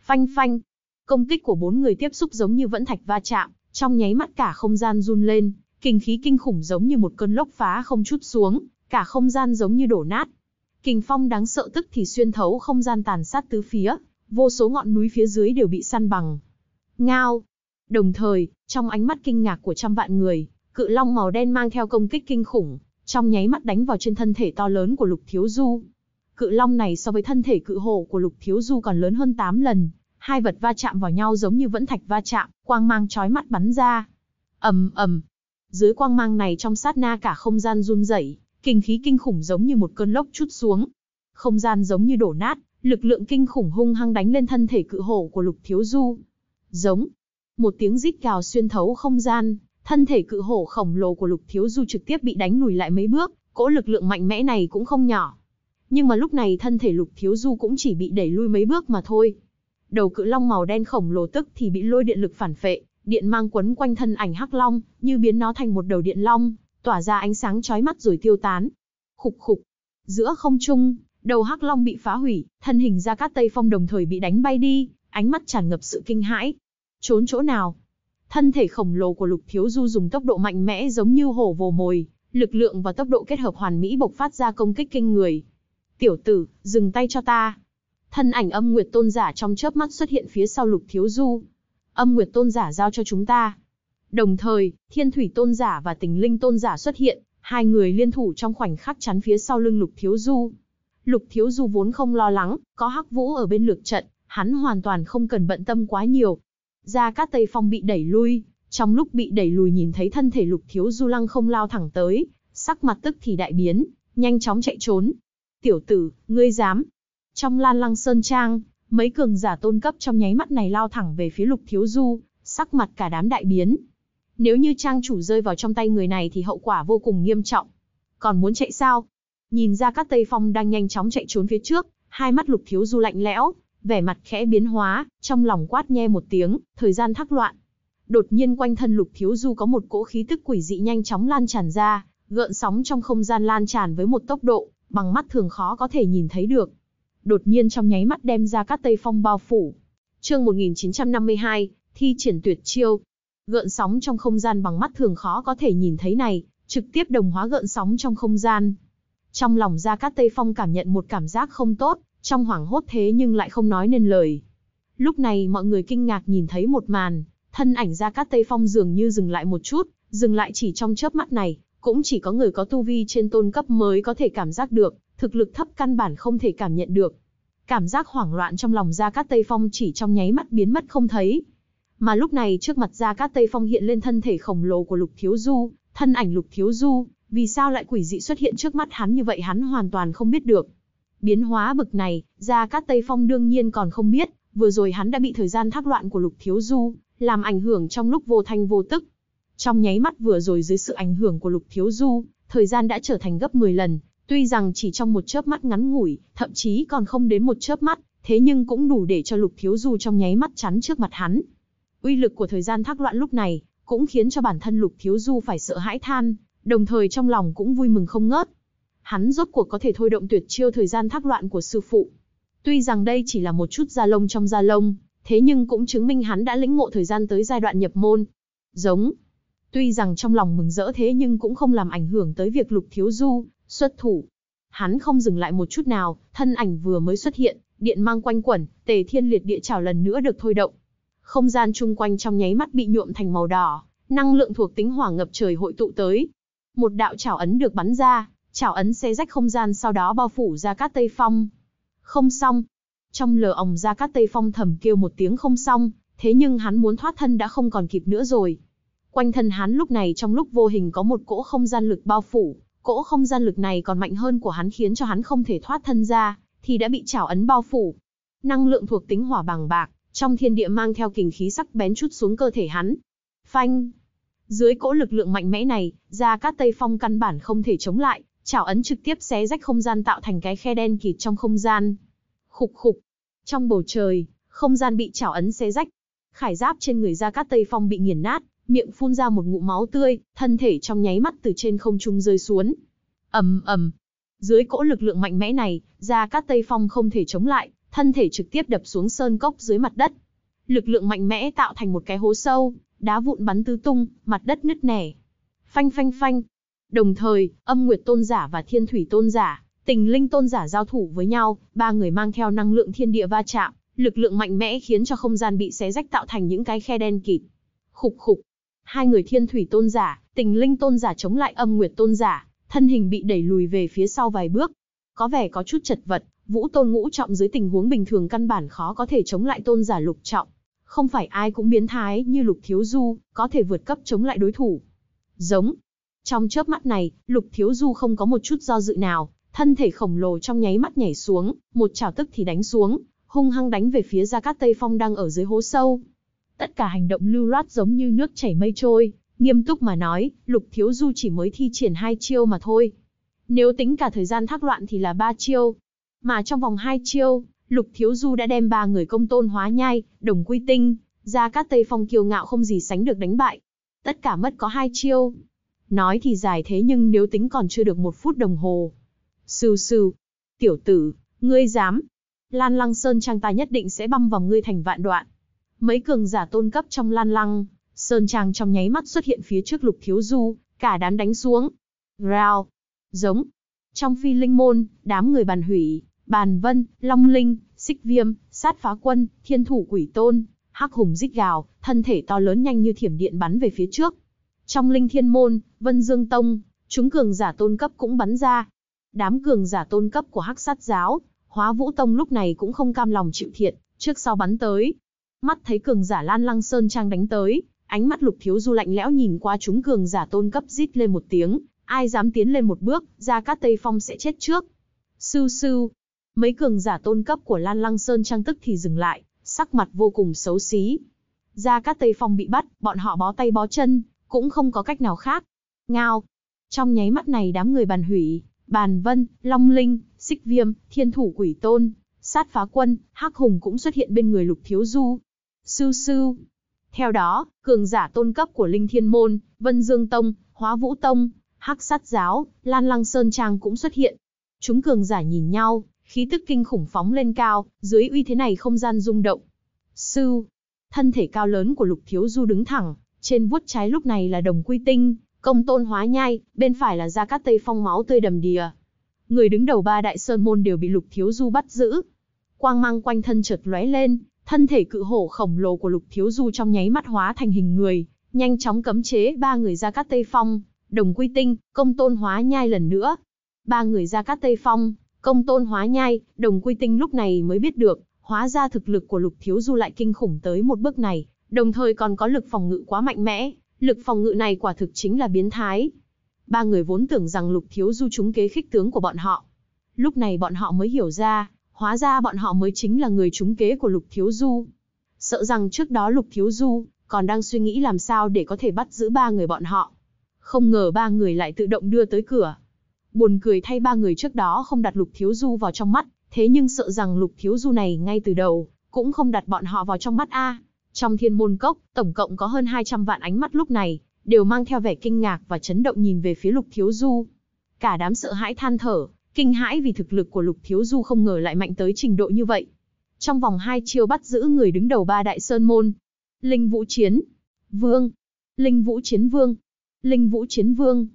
A: Phanh phanh, công kích của bốn người tiếp xúc giống như vẫn thạch va chạm, trong nháy mắt cả không gian run lên, kinh khí kinh khủng giống như một cơn lốc phá không chút xuống, cả không gian giống như đổ nát. Kình phong đáng sợ tức thì xuyên thấu không gian tàn sát tứ phía, vô số ngọn núi phía dưới đều bị săn bằng. Ngao. Đồng thời, trong ánh mắt kinh ngạc của trăm vạn người, cự long màu đen mang theo công kích kinh khủng, trong nháy mắt đánh vào trên thân thể to lớn của Lục Thiếu Du. Cự long này so với thân thể cự hổ của Lục Thiếu Du còn lớn hơn 8 lần, hai vật va chạm vào nhau giống như vẫn thạch va chạm, quang mang chói mắt bắn ra. Ầm ầm. Dưới quang mang này trong sát na cả không gian run rẩy, kinh khí kinh khủng giống như một cơn lốc chút xuống. Không gian giống như đổ nát, lực lượng kinh khủng hung hăng đánh lên thân thể cự hổ của Lục Thiếu Du. Giống. Một tiếng rít gào xuyên thấu không gian, Thân thể cự hổ khổng lồ của Lục Thiếu Du trực tiếp bị đánh lùi lại mấy bước, cỗ lực lượng mạnh mẽ này cũng không nhỏ. Nhưng mà lúc này thân thể Lục Thiếu Du cũng chỉ bị đẩy lui mấy bước mà thôi. Đầu cự long màu đen khổng lồ tức thì bị lôi điện lực phản phệ, điện mang quấn quanh thân ảnh hắc long, như biến nó thành một đầu điện long, tỏa ra ánh sáng chói mắt rồi tiêu tán. Khục khục. Giữa không trung, đầu hắc long bị phá hủy, thân hình ra cát tây phong đồng thời bị đánh bay đi, ánh mắt tràn ngập sự kinh hãi. Trốn chỗ nào? Thân thể khổng lồ của Lục Thiếu Du dùng tốc độ mạnh mẽ giống như hổ vồ mồi, lực lượng và tốc độ kết hợp hoàn mỹ bộc phát ra công kích kinh người. "Tiểu tử, dừng tay cho ta." Thân ảnh Âm Nguyệt Tôn giả trong chớp mắt xuất hiện phía sau Lục Thiếu Du. "Âm Nguyệt Tôn giả giao cho chúng ta." Đồng thời, Thiên Thủy Tôn giả và Tình Linh Tôn giả xuất hiện, hai người liên thủ trong khoảnh khắc chắn phía sau lưng Lục Thiếu Du. Lục Thiếu Du vốn không lo lắng, có Hắc Vũ ở bên lược trận, hắn hoàn toàn không cần bận tâm quá nhiều, Gia Cát Tây Phong bị đẩy lui, trong lúc bị đẩy lùi nhìn thấy thân thể lục thiếu du lăng không lao thẳng tới, sắc mặt tức thì đại biến, nhanh chóng chạy trốn. Tiểu tử, ngươi dám. Trong lan lăng sơn trang, mấy cường giả tôn cấp trong nháy mắt này lao thẳng về phía lục thiếu du, sắc mặt cả đám đại biến. Nếu như trang chủ rơi vào trong tay người này thì hậu quả vô cùng nghiêm trọng. Còn muốn chạy sao? Nhìn ra các Tây Phong đang nhanh chóng chạy trốn phía trước, hai mắt lục thiếu du lạnh lẽo, vẻ mặt khẽ biến hóa, trong lòng quát nhe một tiếng, thời gian thắc loạn. Đột nhiên quanh thân Lục Thiếu Du có một cỗ khí tức quỷ dị nhanh chóng lan tràn ra, gợn sóng trong không gian lan tràn với một tốc độ, bằng mắt thường khó có thể nhìn thấy được. Đột nhiên trong nháy mắt đem ra các tây phong bao phủ. Chương 1952, thi triển tuyệt chiêu. Gợn sóng trong không gian bằng mắt thường khó có thể nhìn thấy này, trực tiếp đồng hóa gợn sóng trong không gian. Trong lòng ra các Tây Phong cảm nhận một cảm giác không tốt, trong hoảng hốt thế nhưng lại không nói nên lời. Lúc này mọi người kinh ngạc nhìn thấy một màn, thân ảnh gia cát tây phong dường như dừng lại một chút, dừng lại chỉ trong chớp mắt này, cũng chỉ có người có tu vi trên tôn cấp mới có thể cảm giác được, thực lực thấp căn bản không thể cảm nhận được. Cảm giác hoảng loạn trong lòng Gia Cát Tây Phong chỉ trong nháy mắt biến mất không thấy. Mà lúc này trước mặt Gia Cát Tây Phong hiện lên thân thể khổng lồ của Lục Thiếu Du, thân ảnh Lục Thiếu Du, vì sao lại quỷ dị xuất hiện trước mắt hắn như vậy hắn hoàn toàn không biết được. Biến hóa bực này, Gia Cát Tây Phong đương nhiên còn không biết, vừa rồi hắn đã bị thời gian thác loạn của Lục Thiếu Du, làm ảnh hưởng trong lúc vô thanh vô tức. Trong nháy mắt vừa rồi dưới sự ảnh hưởng của Lục Thiếu Du, thời gian đã trở thành gấp 10 lần, tuy rằng chỉ trong một chớp mắt ngắn ngủi, thậm chí còn không đến một chớp mắt, thế nhưng cũng đủ để cho Lục Thiếu Du trong nháy mắt chắn trước mặt hắn. Uy lực của thời gian thác loạn lúc này, cũng khiến cho bản thân Lục Thiếu Du phải sợ hãi than, đồng thời trong lòng cũng vui mừng không ngớt hắn rốt cuộc có thể thôi động tuyệt chiêu thời gian thác loạn của sư phụ. Tuy rằng đây chỉ là một chút da lông trong da lông, thế nhưng cũng chứng minh hắn đã lĩnh ngộ thời gian tới giai đoạn nhập môn. Giống. Tuy rằng trong lòng mừng rỡ thế nhưng cũng không làm ảnh hưởng tới việc Lục Thiếu Du xuất thủ. Hắn không dừng lại một chút nào, thân ảnh vừa mới xuất hiện, điện mang quanh quẩn, Tề Thiên Liệt Địa Trảo lần nữa được thôi động. Không gian chung quanh trong nháy mắt bị nhuộm thành màu đỏ, năng lượng thuộc tính hỏa ngập trời hội tụ tới. Một đạo chảo ấn được bắn ra, chảo ấn xé rách không gian sau đó bao phủ ra cát Tây Phong. Không xong. Trong lờ ỏng ra cát Tây Phong thầm kêu một tiếng không xong, thế nhưng hắn muốn thoát thân đã không còn kịp nữa rồi. Quanh thân hắn lúc này trong lúc vô hình có một cỗ không gian lực bao phủ, cỗ không gian lực này còn mạnh hơn của hắn khiến cho hắn không thể thoát thân ra, thì đã bị chảo ấn bao phủ. Năng lượng thuộc tính hỏa bằng bạc, trong thiên địa mang theo kình khí sắc bén chút xuống cơ thể hắn. Phanh! Dưới cỗ lực lượng mạnh mẽ này, ra cát Tây Phong căn bản không thể chống lại, Chảo ấn trực tiếp xé rách không gian tạo thành cái khe đen kịt trong không gian. Khục khục. Trong bầu trời, không gian bị chảo ấn xé rách. Khải giáp trên người Gia Cát Tây Phong bị nghiền nát, miệng phun ra một ngụm máu tươi, thân thể trong nháy mắt từ trên không trung rơi xuống. Ầm ầm. Dưới cỗ lực lượng mạnh mẽ này, Gia Cát Tây Phong không thể chống lại, thân thể trực tiếp đập xuống sơn cốc dưới mặt đất. Lực lượng mạnh mẽ tạo thành một cái hố sâu, đá vụn bắn tứ tung, mặt đất nứt nẻ. Phanh phanh phanh, Đồng thời, âm nguyệt tôn giả và thiên thủy tôn giả, tình linh tôn giả giao thủ với nhau, ba người mang theo năng lượng thiên địa va chạm, lực lượng mạnh mẽ khiến cho không gian bị xé rách tạo thành những cái khe đen kịt. Khục khục, hai người thiên thủy tôn giả, tình linh tôn giả chống lại âm nguyệt tôn giả, thân hình bị đẩy lùi về phía sau vài bước. Có vẻ có chút chật vật, vũ tôn ngũ trọng dưới tình huống bình thường căn bản khó có thể chống lại tôn giả lục trọng. Không phải ai cũng biến thái như lục thiếu du, có thể vượt cấp chống lại đối thủ. Giống, trong chớp mắt này, Lục Thiếu Du không có một chút do dự nào, thân thể khổng lồ trong nháy mắt nhảy xuống, một chảo tức thì đánh xuống, hung hăng đánh về phía Gia Cát Tây Phong đang ở dưới hố sâu. Tất cả hành động lưu loát giống như nước chảy mây trôi, nghiêm túc mà nói, Lục Thiếu Du chỉ mới thi triển hai chiêu mà thôi. Nếu tính cả thời gian thác loạn thì là ba chiêu. Mà trong vòng hai chiêu, Lục Thiếu Du đã đem ba người công tôn hóa nhai, đồng quy tinh, Gia Cát Tây Phong kiêu ngạo không gì sánh được đánh bại. Tất cả mất có hai chiêu. Nói thì dài thế nhưng nếu tính còn chưa được một phút đồng hồ. Sư sư, Tiểu tử, ngươi dám. Lan lăng sơn trang ta nhất định sẽ băm vào ngươi thành vạn đoạn. Mấy cường giả tôn cấp trong lan lăng, sơn trang trong nháy mắt xuất hiện phía trước lục thiếu du, cả đám đánh xuống. Rao. Giống. Trong phi linh môn, đám người bàn hủy, bàn vân, long linh, xích viêm, sát phá quân, thiên thủ quỷ tôn, hắc hùng rít gào, thân thể to lớn nhanh như thiểm điện bắn về phía trước, trong linh thiên môn, Vân Dương Tông, chúng cường giả tôn cấp cũng bắn ra. Đám cường giả tôn cấp của hắc sát giáo, hóa vũ tông lúc này cũng không cam lòng chịu thiệt, trước sau bắn tới. Mắt thấy cường giả lan lăng sơn trang đánh tới, ánh mắt lục thiếu du lạnh lẽo nhìn qua chúng cường giả tôn cấp rít lên một tiếng, ai dám tiến lên một bước, ra cát tây phong sẽ chết trước. Sưu sưu, mấy cường giả tôn cấp của Lan Lăng Sơn trang tức thì dừng lại, sắc mặt vô cùng xấu xí. Ra cát tây phong bị bắt, bọn họ bó tay bó chân, cũng không có cách nào khác. Ngao! Trong nháy mắt này đám người bàn hủy, bàn vân, long linh, xích viêm, thiên thủ quỷ tôn, sát phá quân, hắc hùng cũng xuất hiện bên người lục thiếu du. Sư sư! Theo đó, cường giả tôn cấp của Linh Thiên Môn, Vân Dương Tông, Hóa Vũ Tông, Hắc Sát Giáo, Lan Lăng Sơn Trang cũng xuất hiện. Chúng cường giả nhìn nhau, khí tức kinh khủng phóng lên cao, dưới uy thế này không gian rung động. Sư, thân thể cao lớn của Lục Thiếu Du đứng thẳng, trên vuốt trái lúc này là đồng quy tinh, công tôn hóa nhai, bên phải là gia cát tây phong máu tươi đầm đìa. Người đứng đầu ba đại sơn môn đều bị lục thiếu du bắt giữ. Quang mang quanh thân chợt lóe lên, thân thể cự hổ khổng lồ của lục thiếu du trong nháy mắt hóa thành hình người, nhanh chóng cấm chế ba người gia cát tây phong, đồng quy tinh, công tôn hóa nhai lần nữa. Ba người gia cát tây phong, công tôn hóa nhai, đồng quy tinh lúc này mới biết được, hóa ra thực lực của lục thiếu du lại kinh khủng tới một bước này, Đồng thời còn có lực phòng ngự quá mạnh mẽ, lực phòng ngự này quả thực chính là biến thái. Ba người vốn tưởng rằng Lục Thiếu Du trúng kế khích tướng của bọn họ. Lúc này bọn họ mới hiểu ra, hóa ra bọn họ mới chính là người trúng kế của Lục Thiếu Du. Sợ rằng trước đó Lục Thiếu Du còn đang suy nghĩ làm sao để có thể bắt giữ ba người bọn họ. Không ngờ ba người lại tự động đưa tới cửa. Buồn cười thay ba người trước đó không đặt Lục Thiếu Du vào trong mắt, thế nhưng sợ rằng Lục Thiếu Du này ngay từ đầu cũng không đặt bọn họ vào trong mắt a. À. Trong thiên môn cốc, tổng cộng có hơn 200 vạn ánh mắt lúc này, đều mang theo vẻ kinh ngạc và chấn động nhìn về phía Lục Thiếu Du. Cả đám sợ hãi than thở, kinh hãi vì thực lực của Lục Thiếu Du không ngờ lại mạnh tới trình độ như vậy. Trong vòng hai chiêu bắt giữ người đứng đầu ba đại sơn môn. Linh Vũ Chiến, Vương, Linh Vũ Chiến Vương, Linh Vũ Chiến Vương.